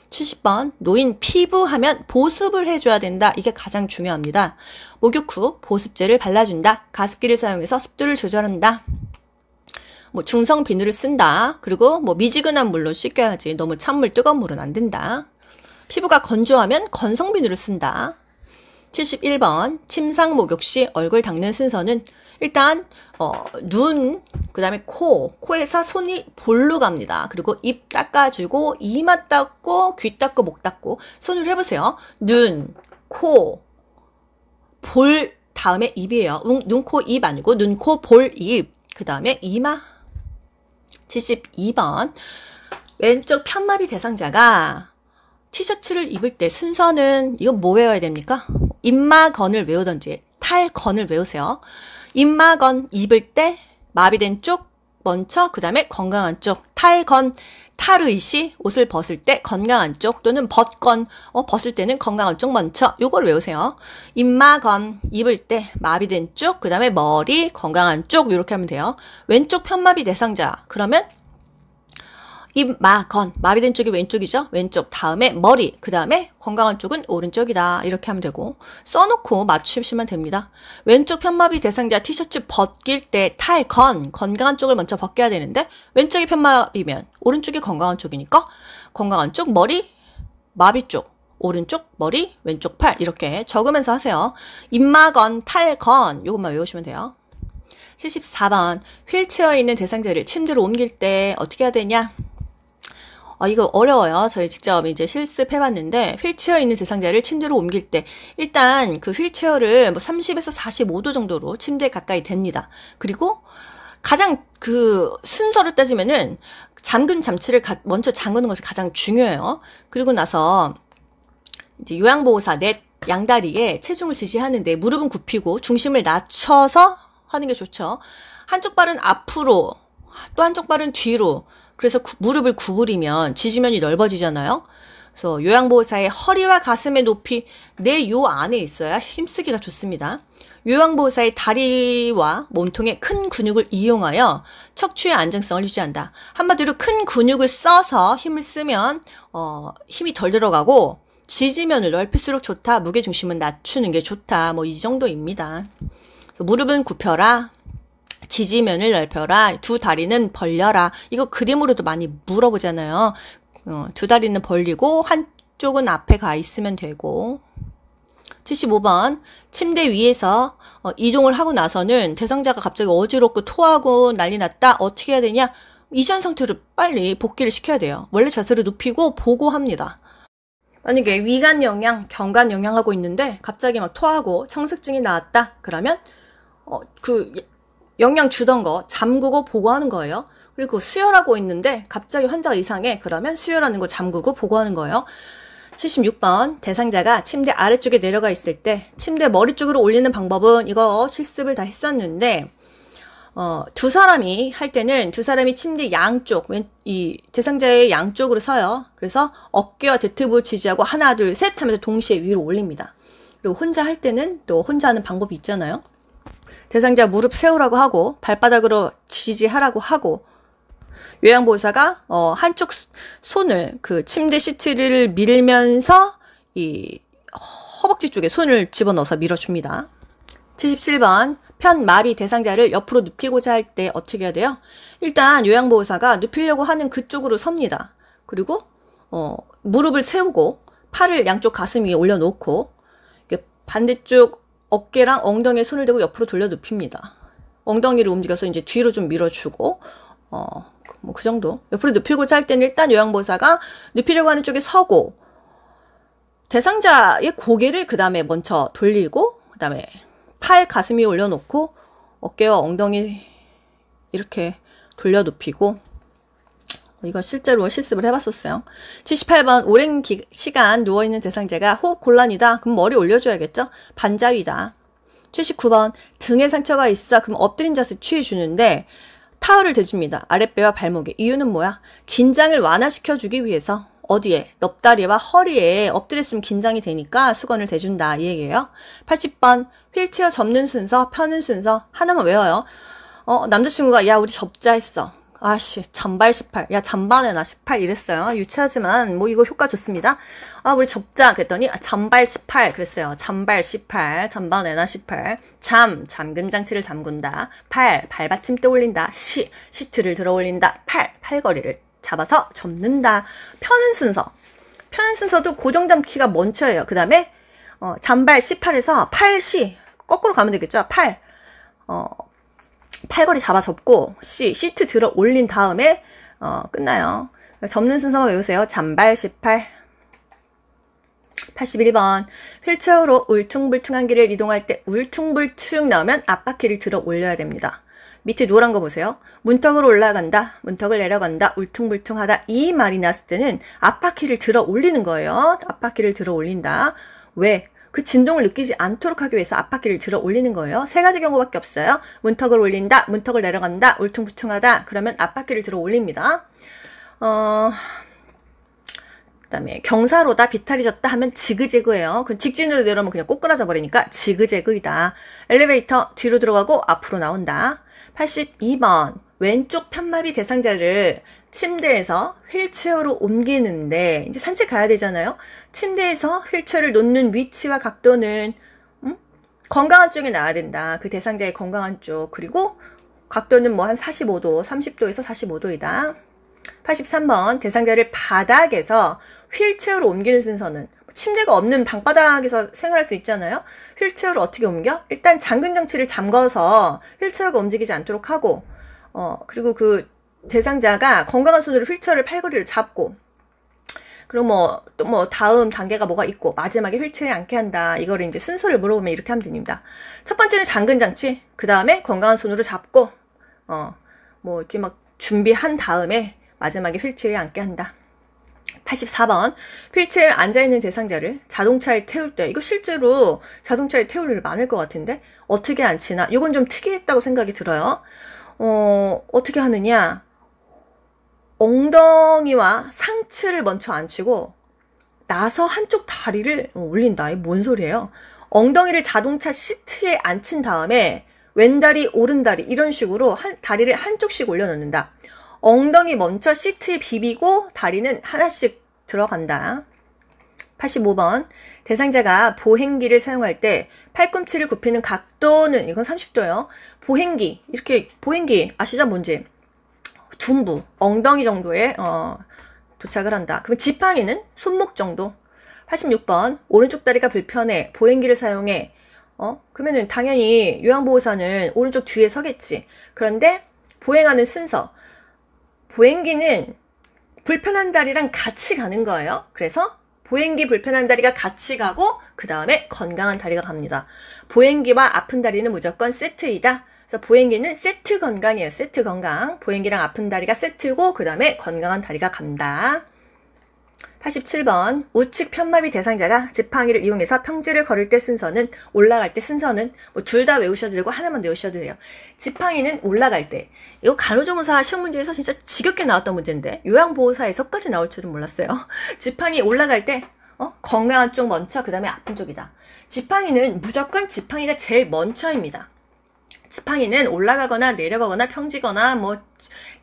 70번 노인 피부 하면 보습을 해줘야 된다. 이게 가장 중요합니다. 목욕 후 보습제를 발라준다. 가습기를 사용해서 습도를 조절한다. 뭐 중성 비누를 쓴다. 그리고 뭐 미지근한 물로 씻겨야지. 너무 찬물 뜨거운 물은 안 된다. 피부가 건조하면 건성비누를 쓴다. 71번 침상 목욕 시 얼굴 닦는 순서는 일단 어, 눈, 그 다음에 코, 코에서 손이 볼로 갑니다. 그리고 입 닦아주고 이마 닦고 귀 닦고 목 닦고 손으로 해보세요. 눈, 코, 볼 다음에 입이에요. 눈, 코, 입 아니고 눈, 코, 볼, 입. 그 다음에 이마. 72번 왼쪽 편마비 대상자가 티셔츠를 입을 때 순서는 이거뭐 외워야 됩니까? 입마건을 외우던지 탈건을 외우세요. 입마건 입을 때 마비된 쪽 먼저 그 다음에 건강한 쪽 탈건 탈의시 옷을 벗을 때 건강한 쪽 또는 벗건 어, 벗을 때는 건강한 쪽 먼저 요걸 외우세요. 입마건 입을 때 마비된 쪽그 다음에 머리 건강한 쪽 이렇게 하면 돼요. 왼쪽 편마비 대상자 그러면 입마건 마비된 쪽이 왼쪽이죠. 왼쪽 다음에 머리 그 다음에 건강한 쪽은 오른쪽이다 이렇게 하면 되고 써놓고 맞추시면 됩니다. 왼쪽 편마비 대상자 티셔츠 벗길 때 탈 건 건강한 쪽을 먼저 벗겨야 되는데 왼쪽이 편마비면 오른쪽이 건강한 쪽이니까 건강한 쪽 머리 마비 쪽 오른쪽 머리 왼쪽 팔 이렇게 적으면서 하세요. 입마건 탈 건 이것만 외우시면 돼요. 74번 휠체어에 있는 대상자를 침대로 옮길 때 어떻게 해야 되냐? 아, 이거 어려워요. 저희 직접 이제 실습해봤는데 휠체어 있는 대상자를 침대로 옮길 때 일단 그 휠체어를 뭐 30에서 45도 정도로 침대 가까이 댑니다 그리고 가장 그 순서를 따지면은 잠근 잠치를 가, 먼저 잠그는 것이 가장 중요해요. 그리고 나서 이제 요양보호사 넷 양다리에 체중을 지시하는데 무릎은 굽히고 중심을 낮춰서 하는 게 좋죠. 한쪽 발은 앞으로 또 한쪽 발은 뒤로 그래서 구, 무릎을 구부리면 지지면이 넓어지잖아요. 그래서 요양보호사의 허리와 가슴의 높이 내 요 안에 있어야 힘쓰기가 좋습니다. 요양보호사의 다리와 몸통의 큰 근육을 이용하여 척추의 안정성을 유지한다. 한마디로 큰 근육을 써서 힘을 쓰면 어, 힘이 덜 들어가고 지지면을 넓힐수록 좋다. 무게중심은 낮추는 게 좋다. 뭐 이 정도입니다. 무릎은 굽혀라. 지지면을 넓혀라. 두 다리는 벌려라. 이거 그림으로도 많이 물어보잖아요. 어, 두 다리는 벌리고 한쪽은 앞에 가 있으면 되고 75번 침대 위에서 어, 이동을 하고 나서는 대상자가 갑자기 어지럽고 토하고 난리 났다. 어떻게 해야 되냐? 이전 상태로 빨리 복귀를 시켜야 돼요. 원래 자세를 높이고 보고합니다. 만약에 위관영향경관영향하고 있는데 갑자기 막 토하고 청색증이 나왔다. 그러면 어, 그 영양 주던 거 잠그고 보고하는 거예요. 그리고 수혈하고 있는데 갑자기 환자가 이상해. 그러면 수혈하는 거 잠그고 보고하는 거예요. 76번 대상자가 침대 아래쪽에 내려가 있을 때 침대 머리 쪽으로 올리는 방법은 이거 실습을 다 했었는데 어, 두 사람이 할 때는 두 사람이 침대 양쪽 왼, 이 대상자의 양쪽으로 서요. 그래서 어깨와 대퇴부 지지하고 하나 둘 셋 하면서 동시에 위로 올립니다. 그리고 혼자 할 때는 또 혼자 하는 방법이 있잖아요. 대상자 무릎 세우라고 하고 발바닥으로 지지하라고 하고 요양보호사가 어, 한쪽 손을 그 침대 시트를 밀면서 이 허벅지 쪽에 손을 집어넣어서 밀어줍니다. 77번 편 마비 대상자를 옆으로 눕히고자 할 때 어떻게 해야 돼요? 일단 요양보호사가 눕히려고 하는 그쪽으로 섭니다. 그리고 어, 무릎을 세우고 팔을 양쪽 가슴 위에 올려놓고 반대쪽 어깨랑 엉덩이에 손을 대고 옆으로 돌려 눕힙니다. 엉덩이를 움직여서 이제 뒤로 좀 밀어주고 어, 뭐 그 정도. 옆으로 눕히고자 때는 일단 요양보사가 눕히려고 하는 쪽에 서고 대상자의 고개를 그 다음에 먼저 돌리고 그 다음에 팔 가슴 위에 올려놓고 어깨와 엉덩이 이렇게 돌려 눕히고 이거 실제로 실습을 해봤었어요. 78번 오랜 기, 시간 누워있는 대상자가 호흡 곤란이다. 그럼 머리 올려줘야겠죠? 반자위다. 79번 등에 상처가 있어. 그럼 엎드린 자세 취해주는데 타월을 대줍니다. 아랫배와 발목에. 이유는 뭐야? 긴장을 완화시켜주기 위해서 어디에? 넙다리와 허리에 엎드렸으면 긴장이 되니까 수건을 대준다. 이 얘기예요. 80번 휠체어 접는 순서, 펴는 순서 하나만 외워요. 어, 남자친구가 야 우리 접자 했어. 아씨 잠발18 야잠바에나18 이랬어요 유치하지만 뭐 이거 효과 좋습니다 아 우리 접자 그랬더니 아, 잔발 18 그랬어요 잠발18잠바에나 18 잠 잠금장치를 잠군다 팔 발받침대 올린다 시 시트를 들어 올린다 팔 팔걸이를 잡아서 접는다 펴는 순서 펴는 순서도 고정잠키가 먼저예요 그 다음에 어, 잔발 18에서 8시 거꾸로 가면 되겠죠 8 어, 팔걸이 잡아 접고 C 시트 들어 올린 다음에 어, 끝나요. 접는 순서만 외우세요. 잔발 18 81번 휠체어로 울퉁불퉁한 길을 이동할 때 울퉁불퉁 나오면 앞바퀴를 들어 올려야 됩니다. 밑에 노란 거 보세요. 문턱으로 올라간다, 문턱을 내려간다, 울퉁불퉁하다 이 말이 났을 때는 앞바퀴를 들어 올리는 거예요. 앞바퀴를 들어 올린다. 왜? 그 진동을 느끼지 않도록 하기 위해서 앞바퀴를 들어 올리는 거예요. 세 가지 경우밖에 없어요. 문턱을 올린다, 문턱을 내려간다, 울퉁불퉁하다. 그러면 앞바퀴를 들어 올립니다. 어... 그다음에 경사로다 비탈이 졌다 하면 지그재그예요. 그 직진으로 내려오면 그냥 꼬꾸라져 버리니까 지그재그이다. 엘리베이터 뒤로 들어가고 앞으로 나온다. 82번 왼쪽 편마비 대상자를 침대에서 휠체어로 옮기는데 이제 산책 가야 되잖아요. 침대에서 휠체어를 놓는 위치와 각도는 음? 건강한 쪽에 나와야 된다. 그 대상자의 건강한 쪽. 그리고 각도는 뭐 한 45도, 30도에서 45도이다. 83번 대상자를 바닥에서 휠체어로 옮기는 순서는 침대가 없는 방바닥에서 생활할 수 있잖아요. 휠체어를 어떻게 옮겨? 일단 잠금 장치를 잠궈서 휠체어가 움직이지 않도록 하고 어 그리고 그 대상자가 건강한 손으로 휠체어를 팔걸이를 잡고 그럼 뭐, 또 뭐 다음 단계가 뭐가 있고 마지막에 휠체어에 앉게 한다. 이거를 이제 순서를 물어보면 이렇게 하면 됩니다. 첫 번째는 잠근장치그 다음에 건강한 손으로 잡고 어, 뭐 이렇게 막 준비한 다음에 마지막에 휠체어에 앉게 한다. 84번 휠체어에 앉아있는 대상자를 자동차에 태울 때 이거 실제로 자동차에 태울 일 많을 것 같은데 어떻게 앉히나 이건 좀 특이했다고 생각이 들어요. 어, 어떻게 하느냐 엉덩이와 상체를 먼저 앉히고 나서 한쪽 다리를 올린다. 이게 뭔 소리예요? 엉덩이를 자동차 시트에 앉힌 다음에 왼다리, 오른다리 이런 식으로 한, 다리를 한쪽씩 올려놓는다. 엉덩이 먼저 시트에 비비고 다리는 하나씩 들어간다. 85번 대상자가 보행기를 사용할 때 팔꿈치를 굽히는 각도는 이건 30도예요. 보행기 이렇게 보행기 아시죠 뭔지 둔부, 엉덩이 정도에 어, 도착을 한다. 그럼 지팡이는 손목 정도. 86번 오른쪽 다리가 불편해 보행기를 사용해. 어? 그러면은 당연히 요양보호사는 오른쪽 뒤에 서겠지. 그런데 보행하는 순서. 보행기는 불편한 다리랑 같이 가는 거예요. 그래서 보행기 불편한 다리가 같이 가고 그 다음에 건강한 다리가 갑니다. 보행기와 아픈 다리는 무조건 세트이다. 그래서 보행기는 세트 건강이에요. 세트 건강. 보행기랑 아픈 다리가 세트고 그 다음에 건강한 다리가 간다. 87번 우측 편마비 대상자가 지팡이를 이용해서 평지를 걸을 때 순서는 올라갈 때 순서는 뭐 둘 다 외우셔도 되고 하나만 외우셔도 돼요. 지팡이는 올라갈 때 이거 간호조무사 시험 문제에서 진짜 지겹게 나왔던 문제인데 요양보호사에서까지 나올 줄은 몰랐어요. [LAUGHS] 지팡이 올라갈 때 어? 건강한 쪽 먼저 그 다음에 아픈 쪽이다. 지팡이는 무조건 지팡이가 제일 먼저입니다. 지팡이는 올라가거나 내려가거나 평지거나 뭐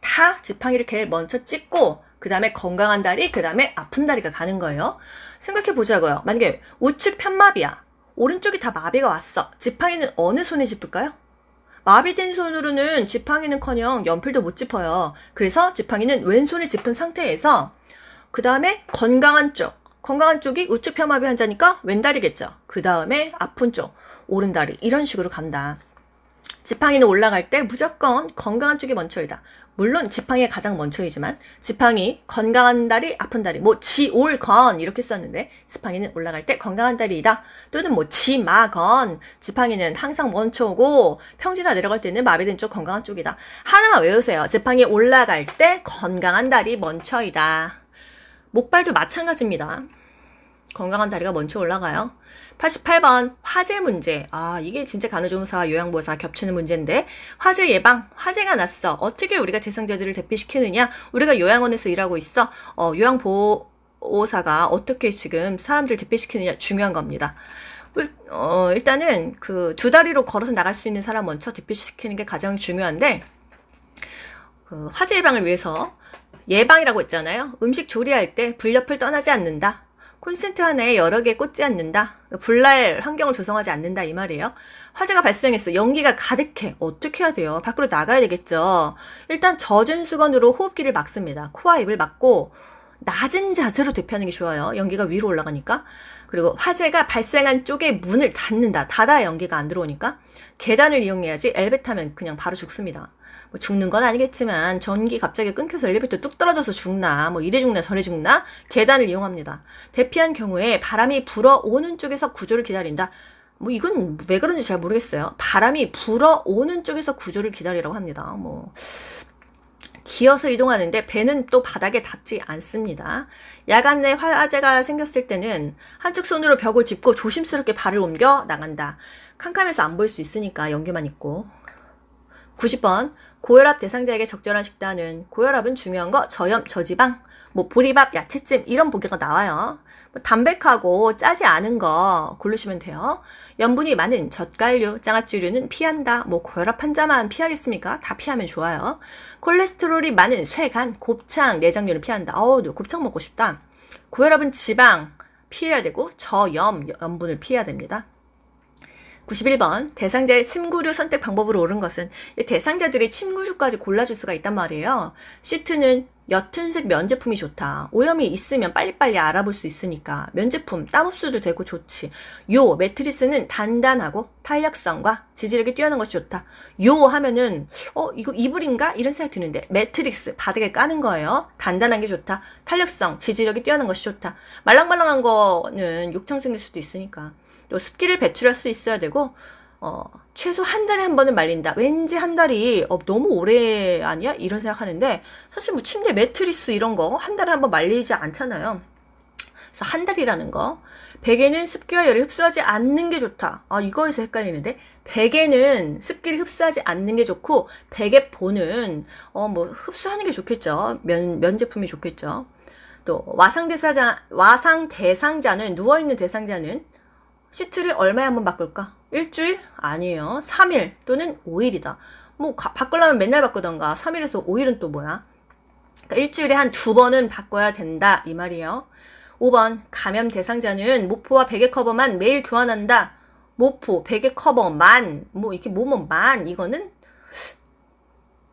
다 지팡이를 제일 먼저 찍고 그 다음에 건강한 다리, 그 다음에 아픈 다리가 가는 거예요. 생각해 보자고요. 만약에 우측 편마비야. 오른쪽이 다 마비가 왔어. 지팡이는 어느 손에 짚을까요? 마비된 손으로는 지팡이는커녕 연필도 못 짚어요. 그래서 지팡이는 왼손에 짚은 상태에서 그 다음에 건강한 쪽. 건강한 쪽이 우측 편마비 환자니까 왼다리겠죠. 그 다음에 아픈 쪽. 오른다리. 이런 식으로 간다. 지팡이는 올라갈 때 무조건 건강한 쪽이 먼저이다. 물론 지팡이가 가장 먼저이지만 지팡이 건강한 다리 아픈 다리 뭐 지 올 건 이렇게 썼는데 지팡이는 올라갈 때 건강한 다리이다 또는 뭐 지마건 지팡이는 항상 먼저고 평지나 내려갈 때는 마비된 쪽 건강한 쪽이다 하나만 외우세요 지팡이 올라갈 때 건강한 다리 먼저이다 목발도 마찬가지입니다 건강한 다리가 먼저 올라가요 88번 화재 문제. 아 이게 진짜 간호조무사와 요양보호사 겹치는 문제인데 화재 예방, 화재가 났어. 어떻게 우리가 대상자들을 대피시키느냐? 우리가 요양원에서 일하고 있어. 어, 요양보호사가 어떻게 지금 사람들 대피시키느냐 중요한 겁니다. 어, 일단은 그 두 다리로 걸어서 나갈 수 있는 사람 먼저 대피시키는 게 가장 중요한데 그 화재 예방을 위해서 예방이라고 했잖아요. 음식 조리할 때 불옆을 떠나지 않는다. 콘센트 하나에 여러 개 꽂지 않는다. 불날 환경을 조성하지 않는다 이 말이에요. 화재가 발생했어. 연기가 가득해. 어떻게 해야 돼요? 밖으로 나가야 되겠죠. 일단 젖은 수건으로 호흡기를 막습니다. 코와 입을 막고 낮은 자세로 대피하는 게 좋아요. 연기가 위로 올라가니까. 그리고 화재가 발생한 쪽에 문을 닫는다. 닫아야 연기가 안 들어오니까. 계단을 이용해야지 엘베 타면 그냥 바로 죽습니다. 뭐 죽는 건 아니겠지만 전기 갑자기 끊겨서 엘리베이터 뚝 떨어져서 죽나 뭐 이래 죽나 저래 죽나 계단을 이용합니다. 대피한 경우에 바람이 불어오는 쪽에서 구조를 기다린다. 뭐 이건 왜 그런지 잘 모르겠어요. 바람이 불어오는 쪽에서 구조를 기다리라고 합니다. 뭐 기어서 이동하는데 배는 또 바닥에 닿지 않습니다. 야간에 화재가 생겼을 때는 한쪽 손으로 벽을 짚고 조심스럽게 발을 옮겨 나간다. 캄캄해서 안 보일 수 있으니까 연기만 있고. 90번 고혈압 대상자에게 적절한 식단은 고혈압은 중요한 거 저염, 저지방, 뭐 보리밥, 야채찜 이런 보기가 나와요. 뭐 담백하고 짜지 않은 거 고르시면 돼요. 염분이 많은 젓갈류, 장아찌류는 피한다. 뭐 고혈압 환자만 피하겠습니까? 다 피하면 좋아요. 콜레스테롤이 많은 쇠간, 곱창, 내장류는 피한다. 어우, 곱창 먹고 싶다. 고혈압은 지방 피해야 되고 저염, 염분을 피해야 됩니다. 91번 대상자의 침구류 선택 방법으로 옳은 것은 대상자들이 침구류까지 골라줄 수가 있단 말이에요. 시트는 옅은색 면제품이 좋다. 오염이 있으면 빨리빨리 알아볼 수 있으니까 면제품 따 흡수도 되고 좋지. 요 매트리스는 단단하고 탄력성과 지지력이 뛰어난 것이 좋다. 요 하면은 어 이거 이불인가 이런 생각 드는데 매트리스 바닥에 까는 거예요. 단단한 게 좋다. 탄력성 지지력이 뛰어난 것이 좋다. 말랑말랑한 거는 욕창 생길 수도 있으니까. 또 습기를 배출할 수 있어야 되고 어, 최소 한 달에 한 번은 말린다. 왠지 한 달이 어, 너무 오래 아니야? 이런 생각하는데 사실 뭐 침대 매트리스 이런 거 한 달에 한 번 말리지 않잖아요. 그래서 한 달이라는 거. 베개는 습기와 열을 흡수하지 않는 게 좋다. 아 이거에서 헷갈리는데 베개는 습기를 흡수하지 않는 게 좋고 베개보는 어, 뭐 흡수하는 게 좋겠죠. 면, 면 제품이 좋겠죠. 또 와상 대상자 와상 대상자는 누워 있는 대상자는 시트를 얼마에 한번 바꿀까? 일주일? 아니에요. 3일 또는 5일이다. 뭐 가, 바꾸려면 맨날 바꾸던가 3일에서 5일은 또 뭐야? 그러니까 일주일에 한 두 번은 바꿔야 된다 이 말이에요. 5번 감염 대상자는 모포와 베개 커버만 매일 교환한다. 모포, 베개 커버만 뭐 이렇게 뭐뭐만 이거는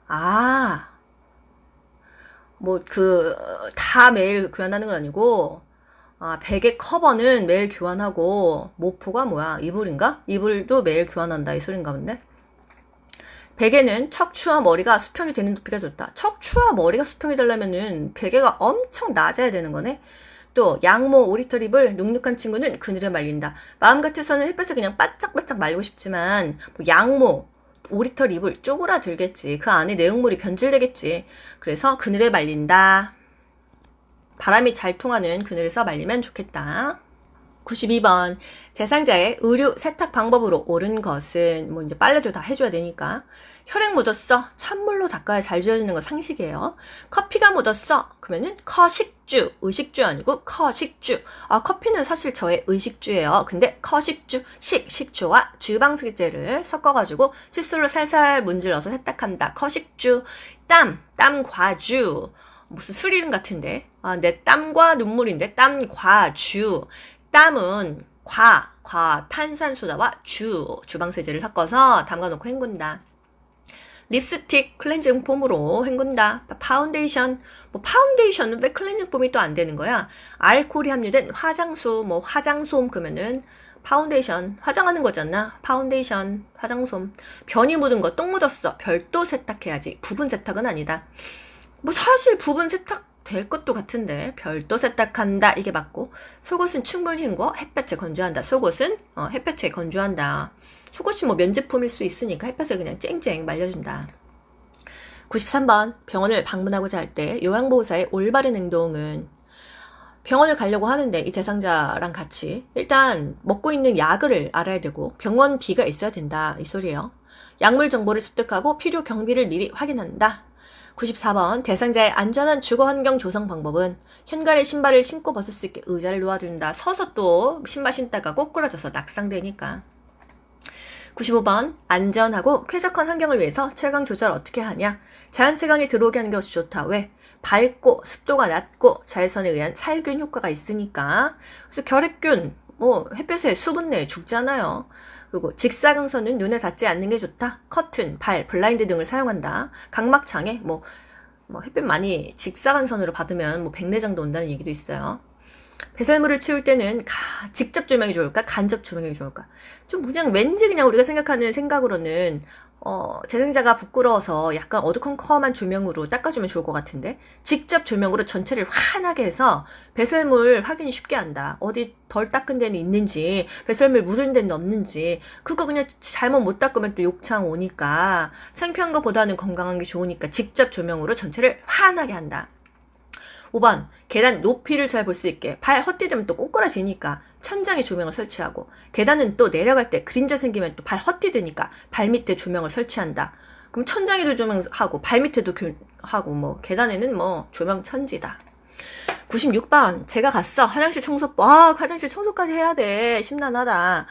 아 뭐 그 다 매일 교환하는 건 아니고 아, 베개 커버는 매일 교환하고 목포가 뭐야? 이불인가? 이불도 매일 교환한다 이 소린가 본데. 베개는 척추와 머리가 수평이 되는 높이가 좋다. 척추와 머리가 수평이 되려면은 베개가 엄청 낮아야 되는 거네. 또 양모 오리털 이불 눅눅한 친구는 그늘에 말린다. 마음 같아서는 햇볕에 그냥 바짝바짝 말고 싶지만 뭐 양모 오리털 이불 쪼그라들겠지. 그 안에 내용물이 변질되겠지. 그래서 그늘에 말린다. 바람이 잘 통하는 그늘에서 말리면 좋겠다. 92번 대상자의 의류 세탁 방법으로 옳은 것은 뭐 이제 빨래도 다 해줘야 되니까 혈액 묻었어 찬물로 닦아야 잘 지워지는 거 상식이에요 커피가 묻었어 그러면은 커식주 의식주 아니고 커식주 아 커피는 사실 저의 의식주예요 근데 커식주 식 식초와 주방세제를 섞어가지고 칫솔로 살살 문질러서 세탁한다 커식주 땀 땀과주 무슨 술 이름 같은데 아, 내 땀과 눈물인데 땀과 주 땀은 과, 과 탄산소다와 주, 주방세제를 섞어서 담가놓고 헹군다. 립스틱 클렌징 폼으로 헹군다. 파운데이션, 뭐 파운데이션은 왜 클렌징 폼이 또 안 되는 거야? 알코올이 함유된 화장수, 뭐 화장솜 그러면은 파운데이션, 화장하는 거잖아. 파운데이션, 화장솜. 변이 묻은 거 똥 묻었어. 별도 세탁해야지. 부분 세탁은 아니다. 뭐 사실 부분 세탁 될 것도 같은데 별도 세탁한다 이게 맞고 속옷은 충분히 헹궈 뭐 햇볕에 건조한다 속옷은 어, 햇볕에 건조한다 속옷이 뭐 면제품일 수 있으니까 햇볕에 그냥 쨍쨍 말려준다 93번 병원을 방문하고자 할 때 요양보호사의 올바른 행동은 병원을 가려고 하는데 이 대상자랑 같이 일단 먹고 있는 약을 알아야 되고 병원비가 있어야 된다 이 소리예요. 약물 정보를 습득하고 필요 경비를 미리 확인한다. 94번 대상자의 안전한 주거 환경 조성 방법은 현관에 신발을 신고 벗을 수 있게 의자를 놓아준다. 서서 또 신발 신다가 꼬꾸라져서 낙상되니까. 95번 안전하고 쾌적한 환경을 위해서 철강 조절 어떻게 하냐? 자연 체감이 들어오게 하는 것이 좋다. 왜? 밝고 습도가 낮고 자외선에 의한 살균 효과가 있으니까. 그래서 결핵균 뭐 햇볕에 수분 내에 죽잖아요. 그리고 직사광선은 눈에 닿지 않는 게 좋다. 커튼, 발, 블라인드 등을 사용한다. 각막창에 뭐, 뭐 햇빛 많이 직사광선으로 받으면 뭐 백내장도 온다는 얘기도 있어요. 배설물을 치울 때는 가, 직접 조명이 좋을까? 간접 조명이 좋을까? 좀 그냥 왠지 그냥 우리가 생각하는 생각으로는 어, 재생자가 부끄러워서 약간 어두컴컴한 조명으로 닦아주면 좋을 것 같은데 직접 조명으로 전체를 환하게 해서 배설물 확인이 쉽게 한다. 어디 덜 닦은 데는 있는지 배설물 묻은 데는 없는지 그거 그냥 잘못 못 닦으면 또 욕창 오니까 생피한 거보다는 건강한 게 좋으니까 직접 조명으로 전체를 환하게 한다. 5번 계단 높이를 잘 볼 수 있게 발 헛디디면 또 꼬꾸라지니까 천장에 조명을 설치하고 계단은 또 내려갈 때 그림자 생기면 또 발 헛디드니까 발밑에 조명을 설치한다. 그럼 천장에도 조명하고 발밑에도 교, 하고 뭐 계단에는 뭐 조명 천지다. 96번 제가 갔어 화장실 청소 아 화장실 청소까지 해야 돼 심란하다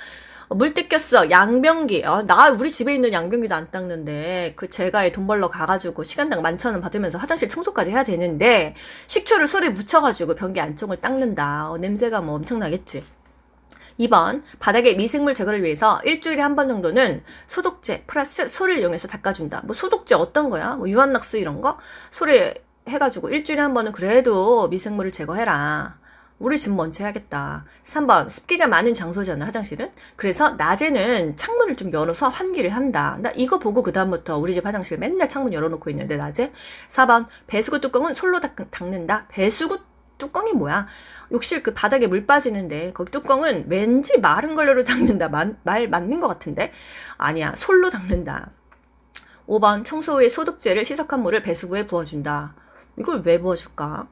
어, 물 뜯겼어 양변기 아, 나 우리 집에 있는 양변기도 안 닦는데 그 제가에 돈 벌러 가가지고 시간당 만천 원 받으면서 화장실 청소까지 해야 되는데 식초를 소리 묻혀가지고 변기 안쪽을 닦는다 어, 냄새가 뭐 엄청나겠지 2번 바닥에 미생물 제거를 위해서 일주일에 한 번 정도는 소독제 플러스 소를 이용해서 닦아준다. 뭐 소독제 어떤 거야? 뭐 유한낙수 이런 거? 소를 해가지고 일주일에 한 번은 그래도 미생물을 제거해라. 우리 집 먼저 해야겠다. 3번 습기가 많은 장소잖아 화장실은. 그래서 낮에는 창문을 좀 열어서 환기를 한다. 나 이거 보고 그 다음부터 우리 집 화장실 맨날 창문 열어놓고 있는데 낮에. 4번 배수구 뚜껑은 솔로 닦는다. 배수구 뚜껑이 뭐야? 욕실 그 바닥에 물 빠지는데 거기 뚜껑은 왠지 마른 걸레로 닦는다. 말, 말 맞는 것 같은데? 아니야. 솔로 닦는다. 5번 청소 후에 소독제를 시석한 물을 배수구에 부어준다. 이걸 왜 부어줄까?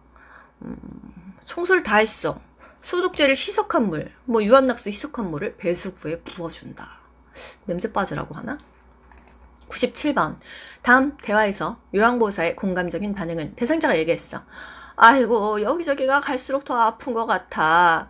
음, 청소를 다 했어. 소독제를 희석한 물, 뭐 유한낙스 희석한 물을 배수구에 부어준다. 냄새 빠지라고 하나? 97번. 다음 대화에서 요양보호사의 공감적인 반응은 대상자가 얘기했어. 아이고 여기저기가 갈수록 더 아픈 것 같아.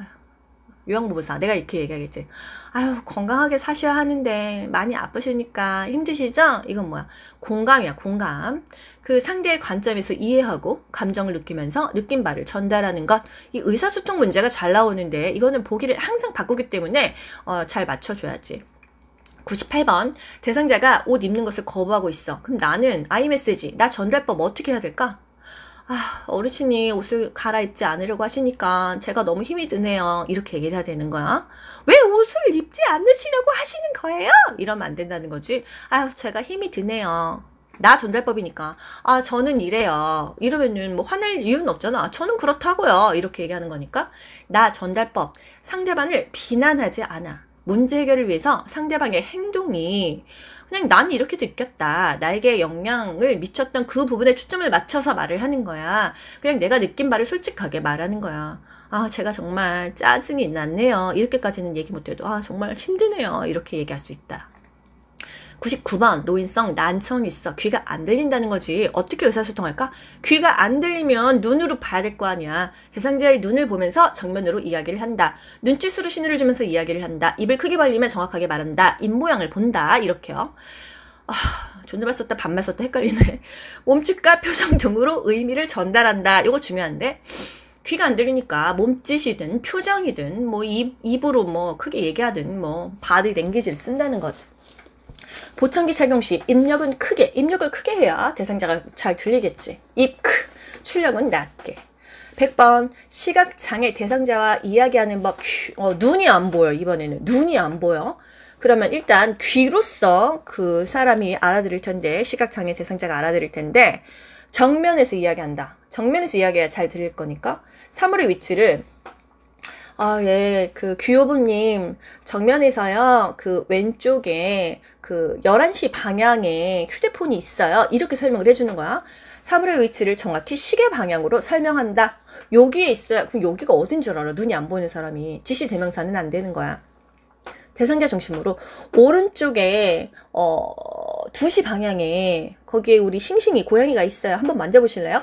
요양보호사 내가 이렇게 얘기하겠지. 아유 건강하게 사셔야 하는데 많이 아프시니까 힘드시죠? 이건 뭐야? 공감이야 공감. 그 상대의 관점에서 이해하고 감정을 느끼면서 느낀 바를 전달하는 것. 이 의사소통 문제가 잘 나오는데 이거는 보기를 항상 바꾸기 때문에 어, 잘 맞춰줘야지. 98번 대상자가 옷 입는 것을 거부하고 있어. 그럼 나는 아이메시지 나 전달법 어떻게 해야 될까? 아, 어르신이 옷을 갈아입지 않으려고 하시니까 제가 너무 힘이 드네요. 이렇게 얘기를 해야 되는 거야. 왜 옷을 입지 않으시려고 하시는 거예요? 이러면 안 된다는 거지. 아, 제가 힘이 드네요. 나 전달법이니까 아 저는 이래요 이러면은 뭐 화낼 이유는 없잖아 저는 그렇다고요 이렇게 얘기하는 거니까 나 전달법 상대방을 비난하지 않아 문제 해결을 위해서 상대방의 행동이 그냥 나는 이렇게 느꼈다. 나에게 영향을 미쳤던 그 부분에 초점을 맞춰서 말을 하는 거야. 그냥 내가 느낀 말을 솔직하게 말하는 거야. 아, 제가 정말 짜증이 났네요. 이렇게까지는 얘기 못해도, 아, 정말 힘드네요. 이렇게 얘기할 수 있다. 99번 노인성 난청이 있어. 귀가 안 들린다는 거지. 어떻게 의사소통할까? 귀가 안 들리면 눈으로 봐야 될 거 아니야. 대상자의 눈을 보면서 정면으로 이야기를 한다. 눈짓으로 신호를 주면서 이야기를 한다. 입을 크게 벌리면 정확하게 말한다. 입모양을 본다. 이렇게요. 아, 존나말 썼다 반말 썼다 헷갈리네. [LAUGHS] 몸짓과 표정 등으로 의미를 전달한다. 이거 중요한데. 귀가 안 들리니까 몸짓이든 표정이든 뭐 입, 입으로 뭐 크게 얘기하든 뭐 바디 랭귀지를 쓴다는 거지. 보청기 착용 시 입력은 크게, 입력을 크게 해야 대상자가 잘 들리겠지. 입크, 출력은 낮게. 100번 시각장애 대상자와 이야기하는 법 귀, 어, 눈이 안 보여 이번에는 눈이 안 보여 그러면 일단 귀로서 그 사람이 알아들을 텐데 시각장애 대상자가 알아들을 텐데 정면에서 이야기한다 정면에서 이야기해야 잘 들릴 거니까 사물의 위치를 아, 예. 그 귀요부님 정면에서요. 그 왼쪽에 그 11시 방향에 휴대폰이 있어요. 이렇게 설명을 해주는 거야. 사물의 위치를 정확히 시계 방향으로 설명한다. 여기에 있어요. 그럼 여기가 어딘 줄 알아. 눈이 안 보이는 사람이. 지시 대명사는 안 되는 거야. 대상자 중심으로 오른쪽에 어 2시 방향에 거기에 우리 싱싱이 고양이가 있어요. 한번 만져보실래요?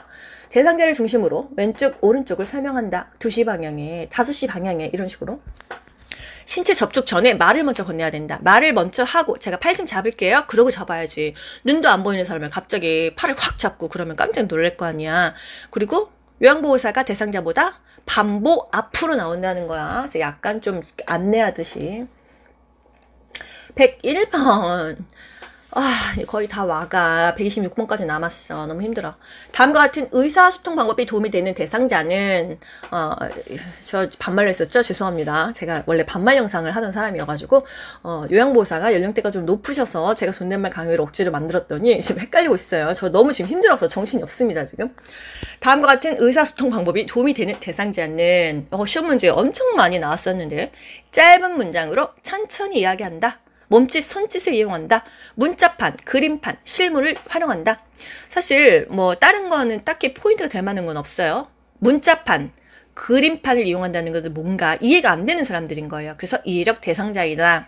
대상자를 중심으로 왼쪽 오른쪽을 설명한다. 2시 방향에 5시 방향에 이런 식으로 신체 접촉 전에 말을 먼저 건네야 된다. 말을 먼저 하고 제가 팔 좀 잡을게요. 그러고 잡아야지. 눈도 안 보이는 사람을 갑자기 팔을 확 잡고 그러면 깜짝 놀랄 거 아니야. 그리고 요양보호사가 대상자보다 반복 앞으로 나온다는 거야. 그래서 약간 좀 안내하듯이. 101번 아, 거의 다 와가. 126번까지 남았어. 너무 힘들어. 다음과 같은 의사소통 방법이 도움이 되는 대상자는, 어, 저 반말로 했었죠? 죄송합니다. 제가 원래 반말 영상을 하던 사람이어가지고, 어, 요양보호사가 연령대가 좀 높으셔서 제가 존댓말 강의를 억지로 만들었더니 지금 헷갈리고 있어요. 저 너무 지금 힘들어서 정신이 없습니다, 지금. 다음과 같은 의사소통 방법이 도움이 되는 대상자는, 어, 시험 문제 엄청 많이 나왔었는데, 짧은 문장으로 천천히 이야기한다. 몸짓, 손짓을 이용한다. 문자판, 그림판, 실물을 활용한다. 사실 뭐 다른 거는 딱히 포인트가 될 만한 건 없어요. 문자판, 그림판을 이용한다는 것은 뭔가 이해가 안 되는 사람들인 거예요. 그래서 이해력 대상자이다.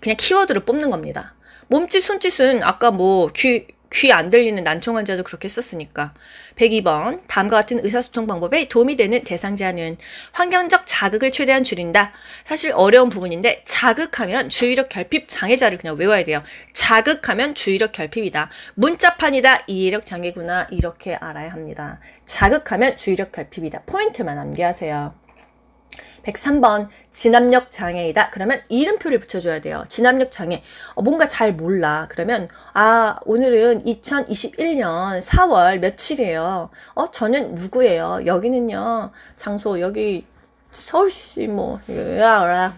그냥 키워드로 뽑는 겁니다. 몸짓, 손짓은 아까 뭐 귀, 귀 안 들리는 난청 환자도 그렇게 했었으니까. 102번 다음과 같은 의사소통 방법에 도움이 되는 대상자는 환경적 자극을 최대한 줄인다. 사실 어려운 부분인데 자극하면 주의력 결핍 장애자를 그냥 외워야 돼요. 자극하면 주의력 결핍이다. 문자판이다. 이해력 장애구나. 이렇게 알아야 합니다. 자극하면 주의력 결핍이다. 포인트만 암기하세요. 103번 진압력 장애이다. 그러면 이름표를 붙여줘야 돼요. 진압력 장애. 어, 뭔가 잘 몰라. 그러면 아 오늘은 2021년 4월 며칠이에요. 어 저는 누구예요? 여기는요. 장소 여기 서울시 뭐 야라.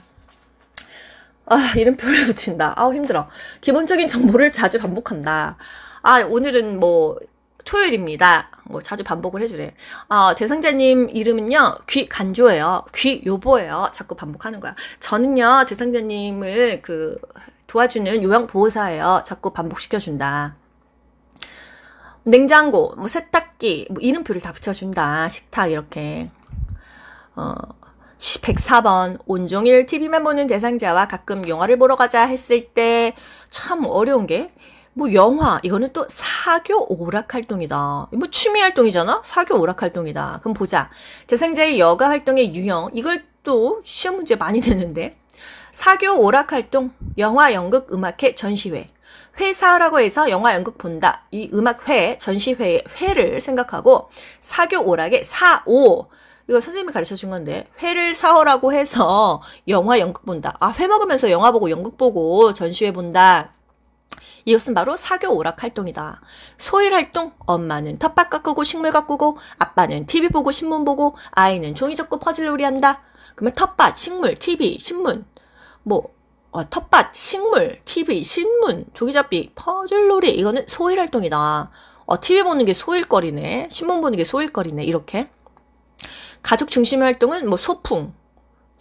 아 이름표를 [LAUGHS] 붙인다. 아 힘들어. 기본적인 정보를 자주 반복한다. 아 오늘은 뭐 토요일입니다. 뭐 자주 반복을 해주래 아, 대상자님 이름은요, 귀 간조예요. 귀 요보예요. 자꾸 반복하는 거야. 저는요, 대상자님을 그 도와주는 요양보호사예요. 자꾸 반복시켜준다. 냉장고, 뭐 세탁기, 뭐 이름표를 다 붙여준다. 식탁, 이렇게. 어, 104번 온종일 TV만 보는 대상자와 가끔 영화를 보러 가자 했을 때 참 어려운 게뭐 영화 이거는 또 사교 오락 활동이다. 뭐 취미 활동이잖아. 사교 오락 활동이다. 그럼 보자. 재생자의 여가 활동의 유형 이걸 또 시험 문제 많이 [LAUGHS] 내는데 사교 오락 활동 영화 연극 음악회 전시회 회사라고 해서 영화 연극 본다 이 음악회 전시회 회를 생각하고 사교 오락의 사오 이거 선생님이 가르쳐 준 건데 회를 사오라고 해서 영화 연극 본다 아 회 먹으면서 영화 보고 연극 보고 전시회 본다 이것은 바로 사교 오락 활동이다. 소일 활동, 엄마는 텃밭 가꾸고 식물 가꾸고, 아빠는 TV 보고 신문 보고, 아이는 종이 접고 퍼즐 놀이한다. 그러면 텃밭, 식물, TV, 신문, 뭐 어, 텃밭, 식물, TV, 신문, 종이접기, 퍼즐놀이 이거는 소일 활동이다. 어, TV 보는 게 소일거리네. 신문 보는 게 소일거리네. 이렇게. 가족 중심의 활동은 뭐 소풍,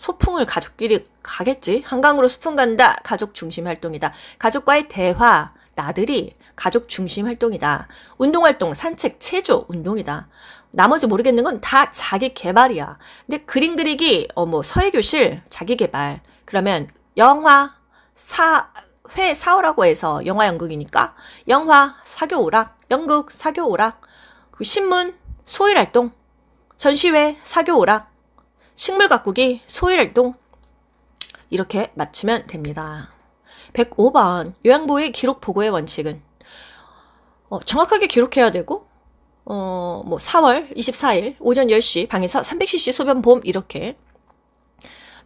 소풍을 가족끼리 가겠지. 한강으로 소풍 간다. 가족 중심 활동이다. 가족과의 대화, 나들이, 가족 중심 활동이다. 운동 활동, 산책, 체조, 운동이다. 나머지 모르겠는 건 다 자기 개발이야. 근데 그림 그리기, 어, 뭐, 서예교실, 자기 개발. 그러면 영화, 사, 회 사오라고 해서 영화 연극이니까 영화, 사교 오락, 연극, 사교 오락, 그 신문, 소일 활동, 전시회, 사교 오락, 식물 가꾸기 소일동 활 이렇게 맞추면 됩니다. 105번 요양보의 기록 보고의 원칙은 어, 정확하게 기록해야 되고 어, 뭐 4월 24일 오전 10시 방에서 300cc 소변 봄 이렇게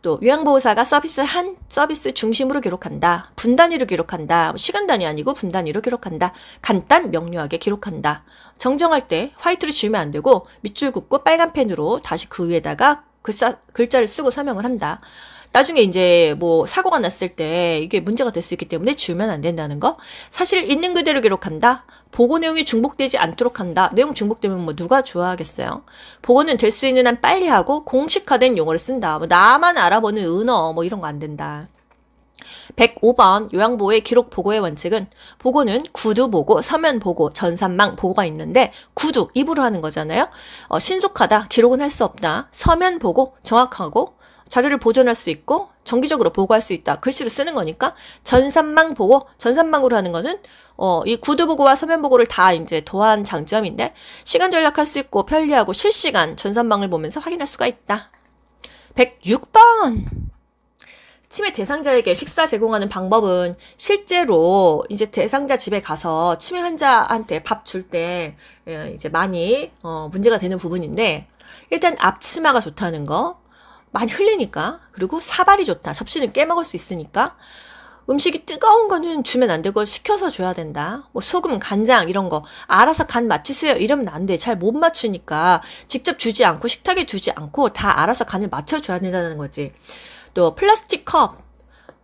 또 요양보호사가 서비스 한 서비스 중심으로 기록한다. 분단위로 기록한다. 뭐 시간 단위 아니고 분단위로 기록한다. 간단 명료하게 기록한다. 정정할 때 화이트로 지우면 안 되고 밑줄 긋고 빨간 펜으로 다시 그 위에다가 글사, 글자를 쓰고 서명을 한다. 나중에 이제 뭐 사고가 났을 때 이게 문제가 될 수 있기 때문에 지우면 안 된다는 거. 사실 있는 그대로 기록한다. 보고 내용이 중복되지 않도록 한다. 내용 중복되면 뭐 누가 좋아하겠어요. 보고는 될 수 있는 한 빨리 하고 공식화된 용어를 쓴다. 뭐 나만 알아보는 은어 뭐 이런 거 안 된다. 105번 요양보호의 기록 보고의 원칙은 보고는 구두 보고, 서면 보고, 전산망 보고가 있는데 구두 입으로 하는 거잖아요. 어, 신속하다, 기록은 할 수 없다, 서면 보고 정확하고 자료를 보존할 수 있고 정기적으로 보고할 수 있다. 글씨로 쓰는 거니까 전산망 보고, 전산망으로 하는 거는 어, 이 구두 보고와 서면 보고를 다 이제 도한 장점인데 시간 절약할 수 있고 편리하고 실시간 전산망을 보면서 확인할 수가 있다. 106번 치매 대상자에게 식사 제공하는 방법은 실제로 이제 대상자 집에 가서 치매 환자한테 밥 줄때 예, 이제 많이 어, 문제가 되는 부분인데 일단 앞치마가 좋다는 거 많이 흘리니까 그리고 사발이 좋다 접시는 깨먹을 수 있으니까 음식이 뜨거운 거는 주면 안 되고 식혀서 줘야 된다. 뭐 소금, 간장 이런 거 알아서 간 맞추세요 이러면 안 돼. 잘 못 맞추니까 직접 주지 않고 식탁에 주지 않고 다 알아서 간을 맞춰줘야 된다는 거지. 또 플라스틱 컵,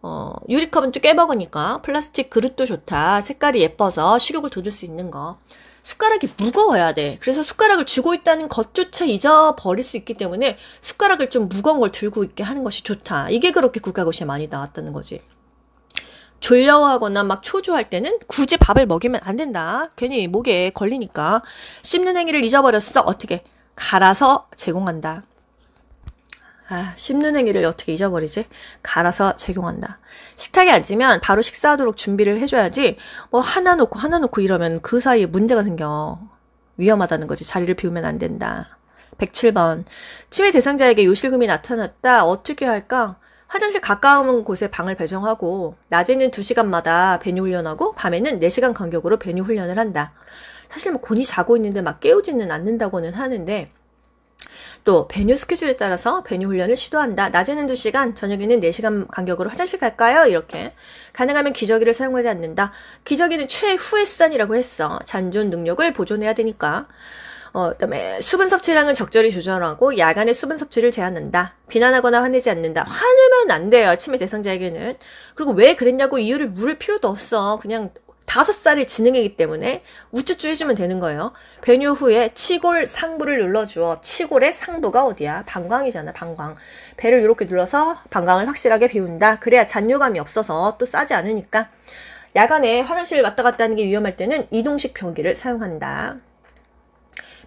어, 유리컵은 또 깨먹으니까 플라스틱 그릇도 좋다. 색깔이 예뻐서 식욕을 돋울 수 있는 거. 숟가락이 무거워야 돼. 그래서 숟가락을 쥐고 있다는 것조차 잊어버릴 수 있기 때문에 숟가락을 좀 무거운 걸 들고 있게 하는 것이 좋다. 이게 그렇게 국가고시에 많이 나왔다는 거지. 졸려하거나 막 초조할 때는 굳이 밥을 먹이면 안 된다. 괜히 목에 걸리니까. 씹는 행위를 잊어버렸어. 어떻게? 갈아서 제공한다. 아, 씹는 행위를 어떻게 잊어버리지? 갈아서 적용한다. 식탁에 앉으면 바로 식사하도록 준비를 해줘야지 뭐 하나 놓고 하나 놓고 이러면 그 사이에 문제가 생겨. 위험하다는 거지. 자리를 비우면 안 된다. 107번. 치매 대상자에게 요실금이 나타났다. 어떻게 할까? 화장실 가까운 곳에 방을 배정하고 낮에는 2시간마다 배뇨 훈련하고 밤에는 4시간 간격으로 배뇨 훈련을 한다. 사실 뭐 곤이 자고 있는데 막 깨우지는 않는다고는 하는데 또 배뇨 스케줄에 따라서 배뇨 훈련을 시도한다. 낮에는 2시간, 저녁에는 4시간 간격으로 화장실 갈까요? 이렇게. 가능하면 기저귀를 사용하지 않는다. 기저귀는 최후의 수단이라고 했어. 잔존 능력을 보존해야 되니까. 어, 그다음에 수분 섭취량은 적절히 조절하고 야간에 수분 섭취를 제한한다. 비난하거나 화내지 않는다. 화내면 안 돼요. 치매 대상자에게는. 그리고 왜 그랬냐고 이유를 물을 필요도 없어. 그냥 다섯 살이 지능이기 때문에 우쭈쭈 해주면 되는 거예요. 배뇨 후에 치골 상부를 눌러주어 치골의 상부가 어디야? 방광이잖아, 방광. 배를 이렇게 눌러서 방광을 확실하게 비운다. 그래야 잔뇨감이 없어서 또 싸지 않으니까. 야간에 화장실 왔다 갔다 하는 게 위험할 때는 이동식 변기를 사용한다.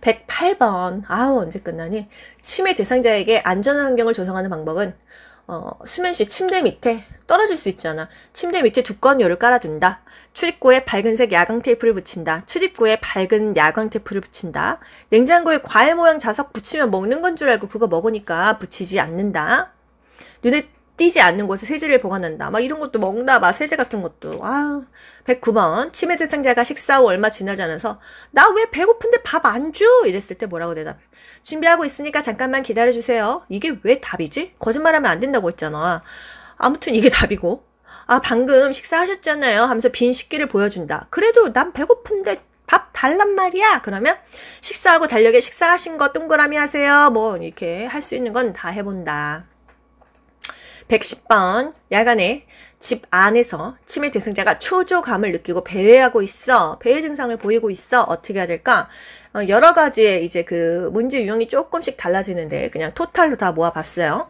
108번. 아우, 언제 끝나니? 치매 대상자에게 안전한 환경을 조성하는 방법은 어, 수면시 침대 밑에 떨어질 수 있잖아. 침대 밑에 두꺼운 요를 깔아둔다. 출입구에 밝은색 야광 테이프를 붙인다. 출입구에 밝은 야광 테이프를 붙인다. 냉장고에 과일 모양 자석 붙이면 먹는 건 줄 알고 그거 먹으니까 붙이지 않는다. 눈에 띄지 않는 곳에 세제를 보관한다. 막 이런 것도 먹나 봐. 세제 같은 것도. 아 109번. 치매 대상자가 식사 후 얼마 지나지 않아서 나 왜 배고픈데 밥 안 줘? 이랬을 때 뭐라고 대답해? 준비하고 있으니까 잠깐만 기다려주세요. 이게 왜 답이지? 거짓말하면 안 된다고 했잖아. 아무튼 이게 답이고. 아, 방금 식사하셨잖아요 하면서 빈 식기를 보여준다. 그래도 난 배고픈데 밥 달란 말이야. 그러면 식사하고 달력에 식사하신 거 동그라미 하세요. 뭐 이렇게 할 수 있는 건 다 해본다. 110번 야간에 집 안에서 치매 대상자가 초조감을 느끼고 배회하고 있어. 배회 증상을 보이고 있어. 어떻게 해야 될까? 어, 여러 가지의 이제 그 문제 유형이 조금씩 달라지는데 그냥 토탈로 다 모아봤어요.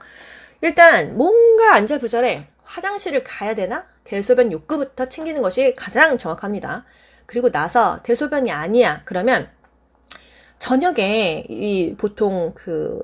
일단 뭔가 안절부절해. 화장실을 가야 되나? 대소변 욕구부터 챙기는 것이 가장 정확합니다. 그리고 나서 대소변이 아니야. 그러면 저녁에 이 보통 그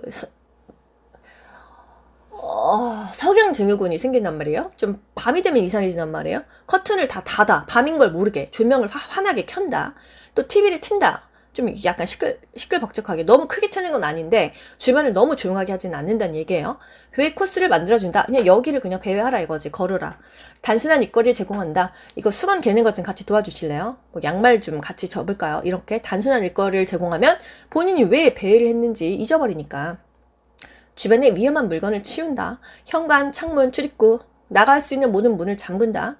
어, 석양 증후군이 생긴단 말이에요. 좀 밤이 되면 이상해지단 말이에요. 커튼을 다 닫아. 밤인 걸 모르게. 조명을 화, 환하게 켠다. 또 TV를 튼다. 좀 약간 시끌, 시끌벅적하게. 너무 크게 트는 건 아닌데, 주변을 너무 조용하게 하진 않는다는 얘기예요. 배회 코스를 만들어준다. 그냥 여기를 그냥 배회하라 이거지. 걸으라. 단순한 입거리를 제공한다. 이거 수건 개는 것 좀 같이 도와주실래요? 뭐 양말 좀 같이 접을까요? 이렇게 단순한 입거리를 제공하면 본인이 왜 배회를 했는지 잊어버리니까. 주변에 위험한 물건을 치운다. 현관, 창문, 출입구, 나갈 수 있는 모든 문을 잠근다.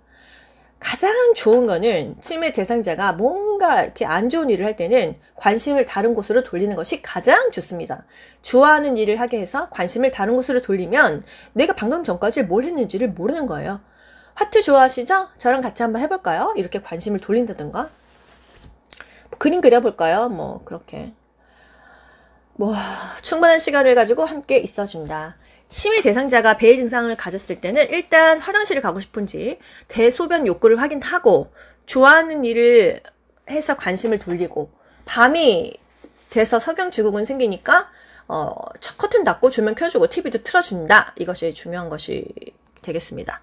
가장 좋은 거는 치매 대상자가 뭔가 이렇게 안 좋은 일을 할 때는 관심을 다른 곳으로 돌리는 것이 가장 좋습니다. 좋아하는 일을 하게 해서 관심을 다른 곳으로 돌리면 내가 방금 전까지 뭘 했는지를 모르는 거예요. 하트 좋아하시죠? 저랑 같이 한번 해볼까요? 이렇게 관심을 돌린다든가. 그림 그려볼까요? 뭐, 그렇게. 뭐 충분한 시간을 가지고 함께 있어준다. 치매 대상자가 배의 증상을 가졌을 때는 일단 화장실을 가고 싶은지 대소변 욕구를 확인하고 좋아하는 일을 해서 관심을 돌리고 밤이 돼서 석영 증후군 생기니까 어, 커튼 닫고 조명 켜주고 TV도 틀어준다. 이것이 중요한 것이 되겠습니다.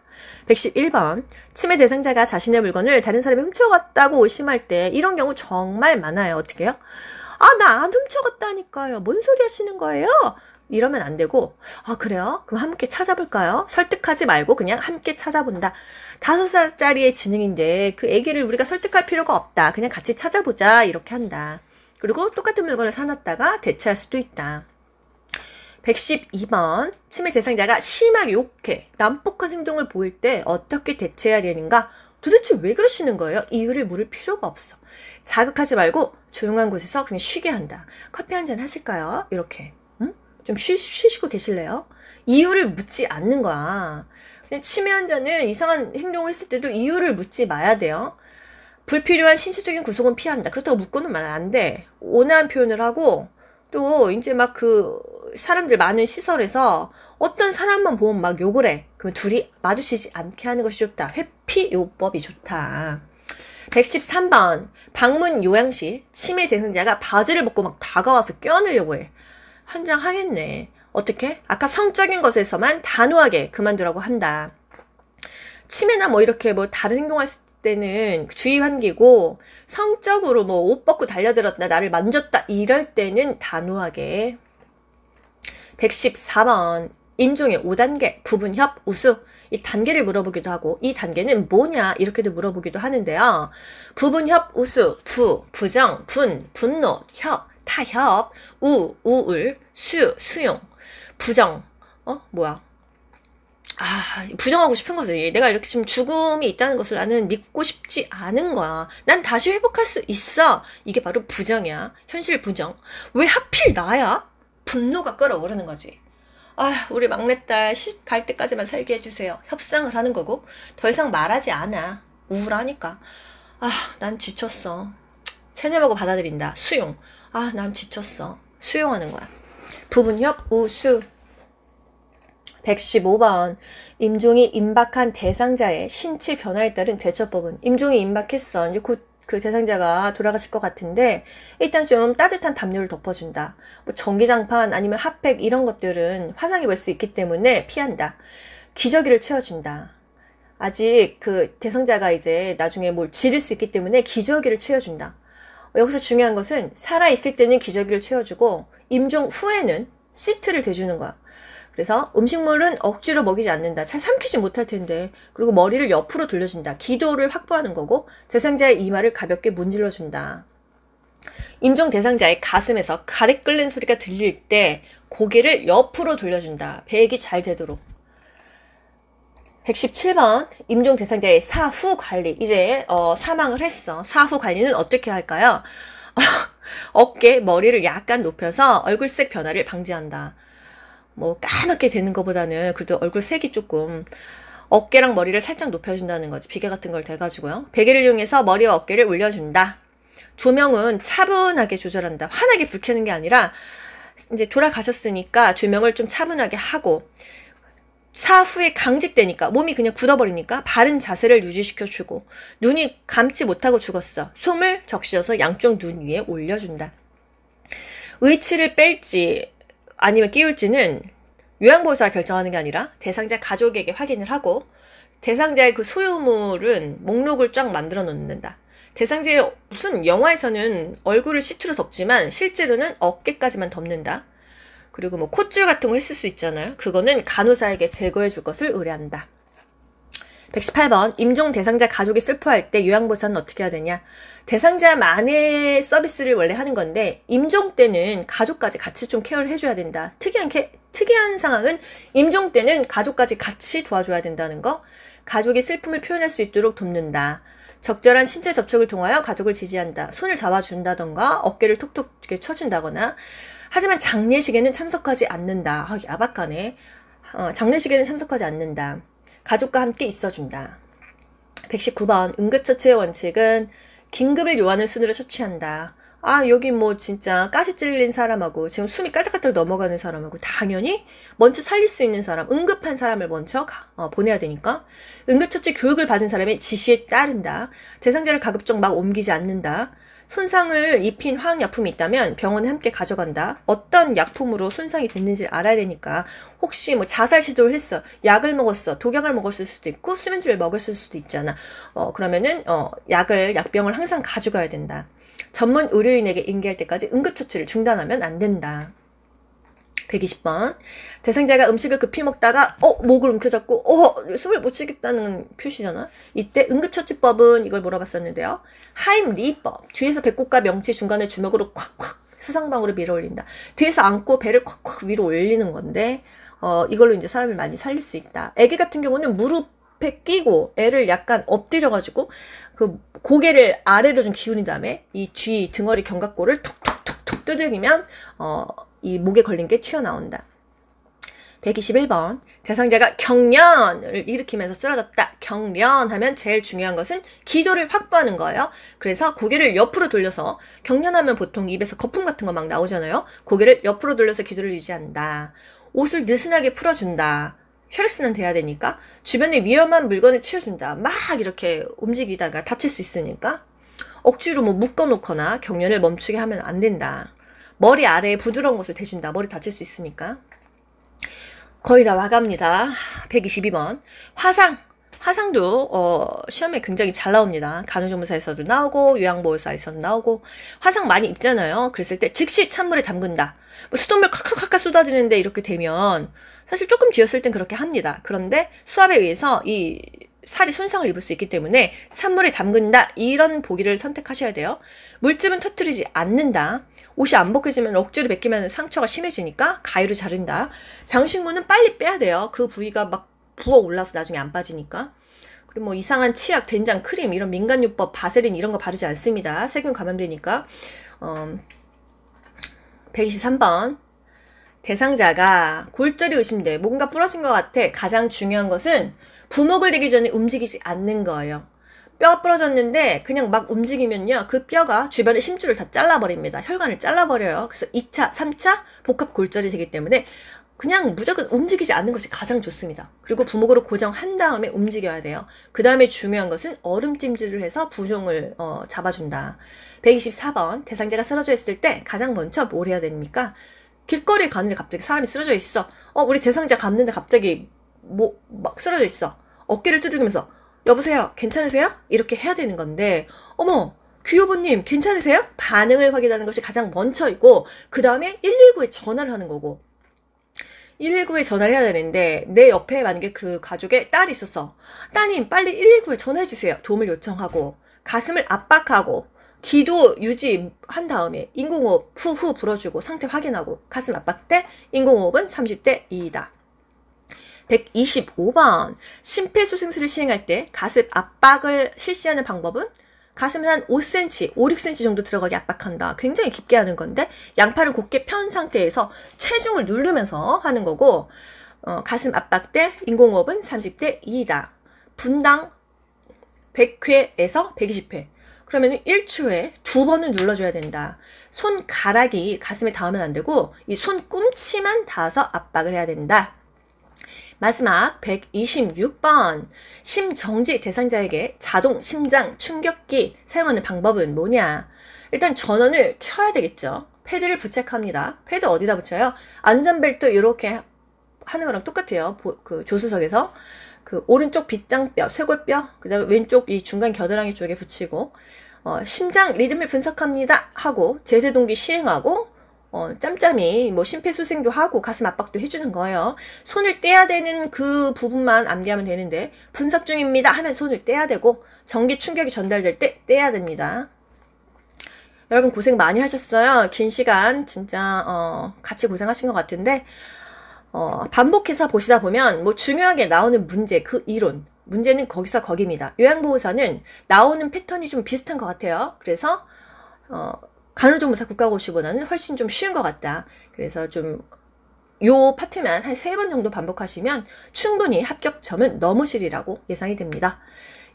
111번 치매 대상자가 자신의 물건을 다른 사람이 훔쳐갔다고 의심할 때 이런 경우 정말 많아요. 어떻게 해요? 아, 나 안 훔쳐갔다니까요. 뭔 소리 하시는 거예요? 이러면 안 되고, 아, 그래요? 그럼 함께 찾아볼까요? 설득하지 말고 그냥 함께 찾아본다. 다섯 살짜리의 지능인데 그 아기를 우리가 설득할 필요가 없다. 그냥 같이 찾아보자. 이렇게 한다. 그리고 똑같은 물건을 사놨다가 대체할 수도 있다. 112번 치매 대상자가 심하게 욕해 난폭한 행동을 보일 때 어떻게 대처해야 되는가 도대체 왜 그러시는 거예요? 이유를 물을 필요가 없어 자극하지 말고 조용한 곳에서 그냥 쉬게 한다. 커피 한잔 하실까요? 이렇게. 응? 좀 쉬, 쉬시고 계실래요? 이유를 묻지 않는 거야. 근데 치매 환자는 이상한 행동을 했을 때도 이유를 묻지 마야 돼요. 불필요한 신체적인 구속은 피한다. 그렇다고 묻고는 안 돼. 온화한 표현을 하고 또 이제 막 그 사람들 많은 시설에서 어떤 사람만 보면 막 욕을 해. 그러 둘이 마주치지 않게 하는 것이 좋다. 회피 요법이 좋다. 113번. 방문 요양 시 치매 대상자가 바지를 벗고 막 다가와서 껴안으려고 해. 환장 하겠네. 어떻게? 아까 성적인 것에서만 단호하게 그만두라고 한다. 치매나 뭐 이렇게 뭐 다른 행동할 때는 주의 환기고 성적으로 뭐 옷 벗고 달려들었다 나를 만졌다 이럴 때는 단호하게 114번 임종의 5단계 부분협 우수 이 단계를 물어보기도 하고 이 단계는 뭐냐 이렇게도 물어보기도 하는데요. 부분협, 우수, 부, 부정, 분, 분노, 협, 타협, 우, 우울, 수, 수용, 부정, 어 뭐야 아, 부정하고 싶은 거지. 내가 이렇게 지금 죽음이 있다는 것을 나는 믿고 싶지 않은 거야. 난 다시 회복할 수 있어. 이게 바로 부정이야. 현실 부정. 왜 하필 나야? 분노가 끌어오르는 거지. 아, 우리 막내딸 시갈 때까지만 살게 해주세요. 협상을 하는 거고 더 이상 말하지 않아. 우울하니까. 아, 난 지쳤어. 체념하고 받아들인다. 수용. 아, 난 지쳤어. 수용하는 거야. 부분협 우수. 115번 임종이 임박한 대상자의 신체 변화에 따른 대처법은 임종이 임박했어. 이제 곧그 대상자가 돌아가실 것 같은데 일단 좀 따뜻한 담요를 덮어준다. 뭐 전기장판 아니면 핫팩 이런 것들은 화상이 올수 있기 때문에 피한다. 기저귀를 채워준다. 아직 그 대상자가 이제 나중에 뭘 지를 수 있기 때문에 기저귀를 채워준다. 여기서 중요한 것은 살아있을 때는 기저귀를 채워주고 임종 후에는 시트를 대주는 거야. 그래서 음식물은 억지로 먹이지 않는다. 잘 삼키지 못할 텐데. 그리고 머리를 옆으로 돌려준다. 기도를 확보하는 거고 대상자의 이마를 가볍게 문질러 준다. 임종 대상자의 가슴에서 가래 끓는 소리가 들릴 때 고개를 옆으로 돌려준다. 배액이 잘 되도록. 117번 임종 대상자의 사후 관리. 이제 어, 사망을 했어. 사후 관리는 어떻게 할까요? [LAUGHS] 어깨, 머리를 약간 높여서 얼굴색 변화를 방지한다. 뭐 까맣게 되는 것보다는 그래도 얼굴 색이 조금 어깨랑 머리를 살짝 높여준다는 거지. 비계 같은 걸 대가지고요. 베개를 이용해서 머리와 어깨를 올려준다. 조명은 차분하게 조절한다. 환하게 불 켜는 게 아니라 이제 돌아가셨으니까 조명을 좀 차분하게 하고 사후에 강직되니까 몸이 그냥 굳어버리니까 바른 자세를 유지시켜주고 눈이 감지 못하고 죽었어. 숨을 적셔서 양쪽 눈 위에 올려준다. 의치를 뺄지 아니면 끼울지는 요양보호사가 결정하는 게 아니라 대상자 가족에게 확인을 하고 대상자의 그 소유물은 목록을 쫙 만들어 놓는다. 대상자의 무슨 영화에서는 얼굴을 시트로 덮지만 실제로는 어깨까지만 덮는다. 그리고 뭐 콧줄 같은 거 했을 수 있잖아요. 그거는 간호사에게 제거해 줄 것을 의뢰한다. 118번 임종 대상자 가족이 슬퍼할 때 요양보상은 어떻게 해야 되냐 대상자만의 서비스를 원래 하는 건데 임종 때는 가족까지 같이 좀 케어를 해줘야 된다 특이한, 케, 특이한 상황은 임종 때는 가족까지 같이 도와줘야 된다는 거 가족이 슬픔을 표현할 수 있도록 돕는다 적절한 신체 접촉을 통하여 가족을 지지한다 손을 잡아준다던가 어깨를 톡톡 쳐준다거나 하지만 장례식에는 참석하지 않는다 아, 야박하네 어, 장례식에는 참석하지 않는다 가족과 함께 있어준다. 119번 응급처치의 원칙은 긴급을 요하는 순으로 처치한다. 아 여기 뭐 진짜 가시 찔린 사람하고 지금 숨이 까짝까짝 넘어가는 사람하고 당연히 먼저 살릴 수 있는 사람 응급한 사람을 먼저 가, 어, 보내야 되니까 응급처치 교육을 받은 사람의 지시에 따른다 대상자를 가급적 막 옮기지 않는다 손상을 입힌 화학약품이 있다면 병원에 함께 가져간다. 어떤 약품으로 손상이 됐는지를 알아야 되니까 혹시 뭐 자살 시도를 했어. 약을 먹었어. 독약을 먹었을 수도 있고 수면제를 먹었을 수도 있잖아. 어, 그러면은 어, 약을 약병을 항상 가져가야 된다. 전문 의료인에게 인계할 때까지 응급처치를 중단하면 안 된다. 120번. 대상자가 음식을 급히 먹다가 어 목을 움켜잡고 어 숨을 못 쉬겠다는 표시잖아. 이때 응급처치법은 이걸 물어봤었는데요. 하임리법. 뒤에서 배꼽과 명치 중간에 주먹으로 콱콱 수상방으로 밀어 올린다. 뒤에서 안고 배를 콱콱 위로 올리는 건데 어 이걸로 이제 사람을 많이 살릴 수 있다. 애기 같은 경우는 무릎 앞에 끼고 애를 약간 엎드려가지고 그 고개를 아래로 좀기운인 다음에 이쥐 등어리 견갑골을 톡톡톡톡 두드리면어 이 목에 걸린 게 튀어나온다. 121번 대상자가 경련을 일으키면서 쓰러졌다. 경련하면 제일 중요한 것은 기도를 확보하는 거예요. 그래서 고개를 옆으로 돌려서 경련하면 보통 입에서 거품 같은 거 막 나오잖아요. 고개를 옆으로 돌려서 기도를 유지한다. 옷을 느슨하게 풀어준다. 혈스는 돼야 되니까 주변에 위험한 물건을 치워준다. 막 이렇게 움직이다가 다칠 수 있으니까 억지로 뭐 묶어놓거나 경련을 멈추게 하면 안 된다. 머리 아래에 부드러운 것을 대준다. 머리 다칠 수 있으니까. 거의 다 와갑니다. 122번. 화상. 화상도 어, 시험에 굉장히 잘 나옵니다. 간호조무사에서도 나오고 요양보호사에서도 나오고 화상 많이 입잖아요. 그랬을 때 즉시 찬물에 담근다. 뭐 수돗물 칵칵칵 쏟아지는데 이렇게 되면 사실 조금 뒤었을 땐 그렇게 합니다. 그런데 수압에 의해서 이 살이 손상을 입을 수 있기 때문에 찬물에 담근다 이런 보기를 선택하셔야 돼요. 물집은 터뜨리지 않는다. 옷이 안 벗겨지면 억지로 벗기면 상처가 심해지니까 가위로 자른다. 장신구는 빨리 빼야 돼요. 그 부위가 막 부어 올라서 나중에 안 빠지니까. 그리고 뭐 이상한 치약, 된장, 크림 이런 민간요법, 바세린 이런 거 바르지 않습니다. 세균 감염되니까. 어, 음, 123번. 대상자가 골절이 의심돼. 뭔가 부러진 것 같아. 가장 중요한 것은 부목을 되기 전에 움직이지 않는 거예요. 뼈가 부러졌는데 그냥 막 움직이면요. 그 뼈가 주변의 심줄을 다 잘라버립니다. 혈관을 잘라버려요. 그래서 2차, 3차 복합 골절이 되기 때문에 그냥 무조건 움직이지 않는 것이 가장 좋습니다. 그리고 부목으로 고정한 다음에 움직여야 돼요. 그 다음에 중요한 것은 얼음찜질을 해서 부종을 어, 잡아준다. 124번 대상자가 쓰러져 있을 때 가장 먼저 뭘 해야 됩니까? 길거리에 가는데 갑자기 사람이 쓰러져 있어. 어 우리 대상자 갔는데 갑자기 뭐 막 쓰러져 있어. 어깨를 두들기면서 여보세요, 괜찮으세요? 이렇게 해야 되는 건데, 어머, 귀여보님 괜찮으세요? 반응을 확인하는 것이 가장 먼저이고, 그 다음에 119에 전화를 하는 거고, 119에 전화를 해야 되는데 내 옆에 만약에 그 가족의 딸이 있었어. 따님 빨리 119에 전화해 주세요. 도움을 요청하고 가슴을 압박하고 기도 유지한 다음에 인공호흡 후후 불어주고 상태 확인하고 가슴 압박 때 인공호흡은 30대 2이다. 125번 심폐소생술을 시행할 때가슴 압박을 실시하는 방법은 가슴에 한 5cm, 5, 6cm 정도 들어가게 압박한다. 굉장히 깊게 하는 건데 양팔을 곧게 편 상태에서 체중을 누르면서 하는 거고 어, 가슴 압박 때 인공호흡은 30대 2다. 분당 100회에서 120회. 그러면 1초에 두 번은 눌러줘야 된다. 손가락이 가슴에 닿으면 안 되고 이 손꿈치만 닿아서 압박을 해야 된다. 마지막 126번. 심정지 대상자에게 자동 심장 충격기 사용하는 방법은 뭐냐? 일단 전원을 켜야 되겠죠. 패드를 부착합니다. 패드 어디다 붙여요? 안전벨트 이렇게 하는 거랑 똑같아요. 그 조수석에서. 그 오른쪽 빗장뼈, 쇄골뼈, 그 다음에 왼쪽 이 중간 겨드랑이 쪽에 붙이고, 어, 심장 리듬을 분석합니다. 하고, 제세동기 시행하고, 어, 짬짬이 뭐 심폐소생도 하고 가슴 압박도 해주는 거예요. 손을 떼야 되는 그 부분만 암기하면 되는데 분석 중입니다 하면 손을 떼야 되고 전기 충격이 전달될 때 떼야 됩니다. 여러분 고생 많이 하셨어요. 긴 시간 진짜 어, 같이 고생하신 것 같은데 어, 반복해서 보시다 보면 뭐 중요하게 나오는 문제 그 이론 문제는 거기서 거기입니다. 요양보호사는 나오는 패턴이 좀 비슷한 것 같아요. 그래서 어, 간호조무사 국가고시보다는 훨씬 좀 쉬운 것 같다. 그래서 좀 요 파트만 한 세 번 정도 반복하시면 충분히 합격점은 넘으시리라고 예상이 됩니다.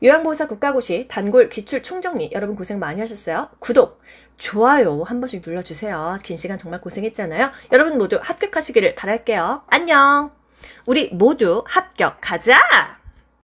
요양보호사 국가고시 단골 기출 총정리 여러분 고생 많이 하셨어요. 구독, 좋아요 한 번씩 눌러주세요. 긴 시간 정말 고생했잖아요. 여러분 모두 합격하시기를 바랄게요. 안녕! 우리 모두 합격 가자!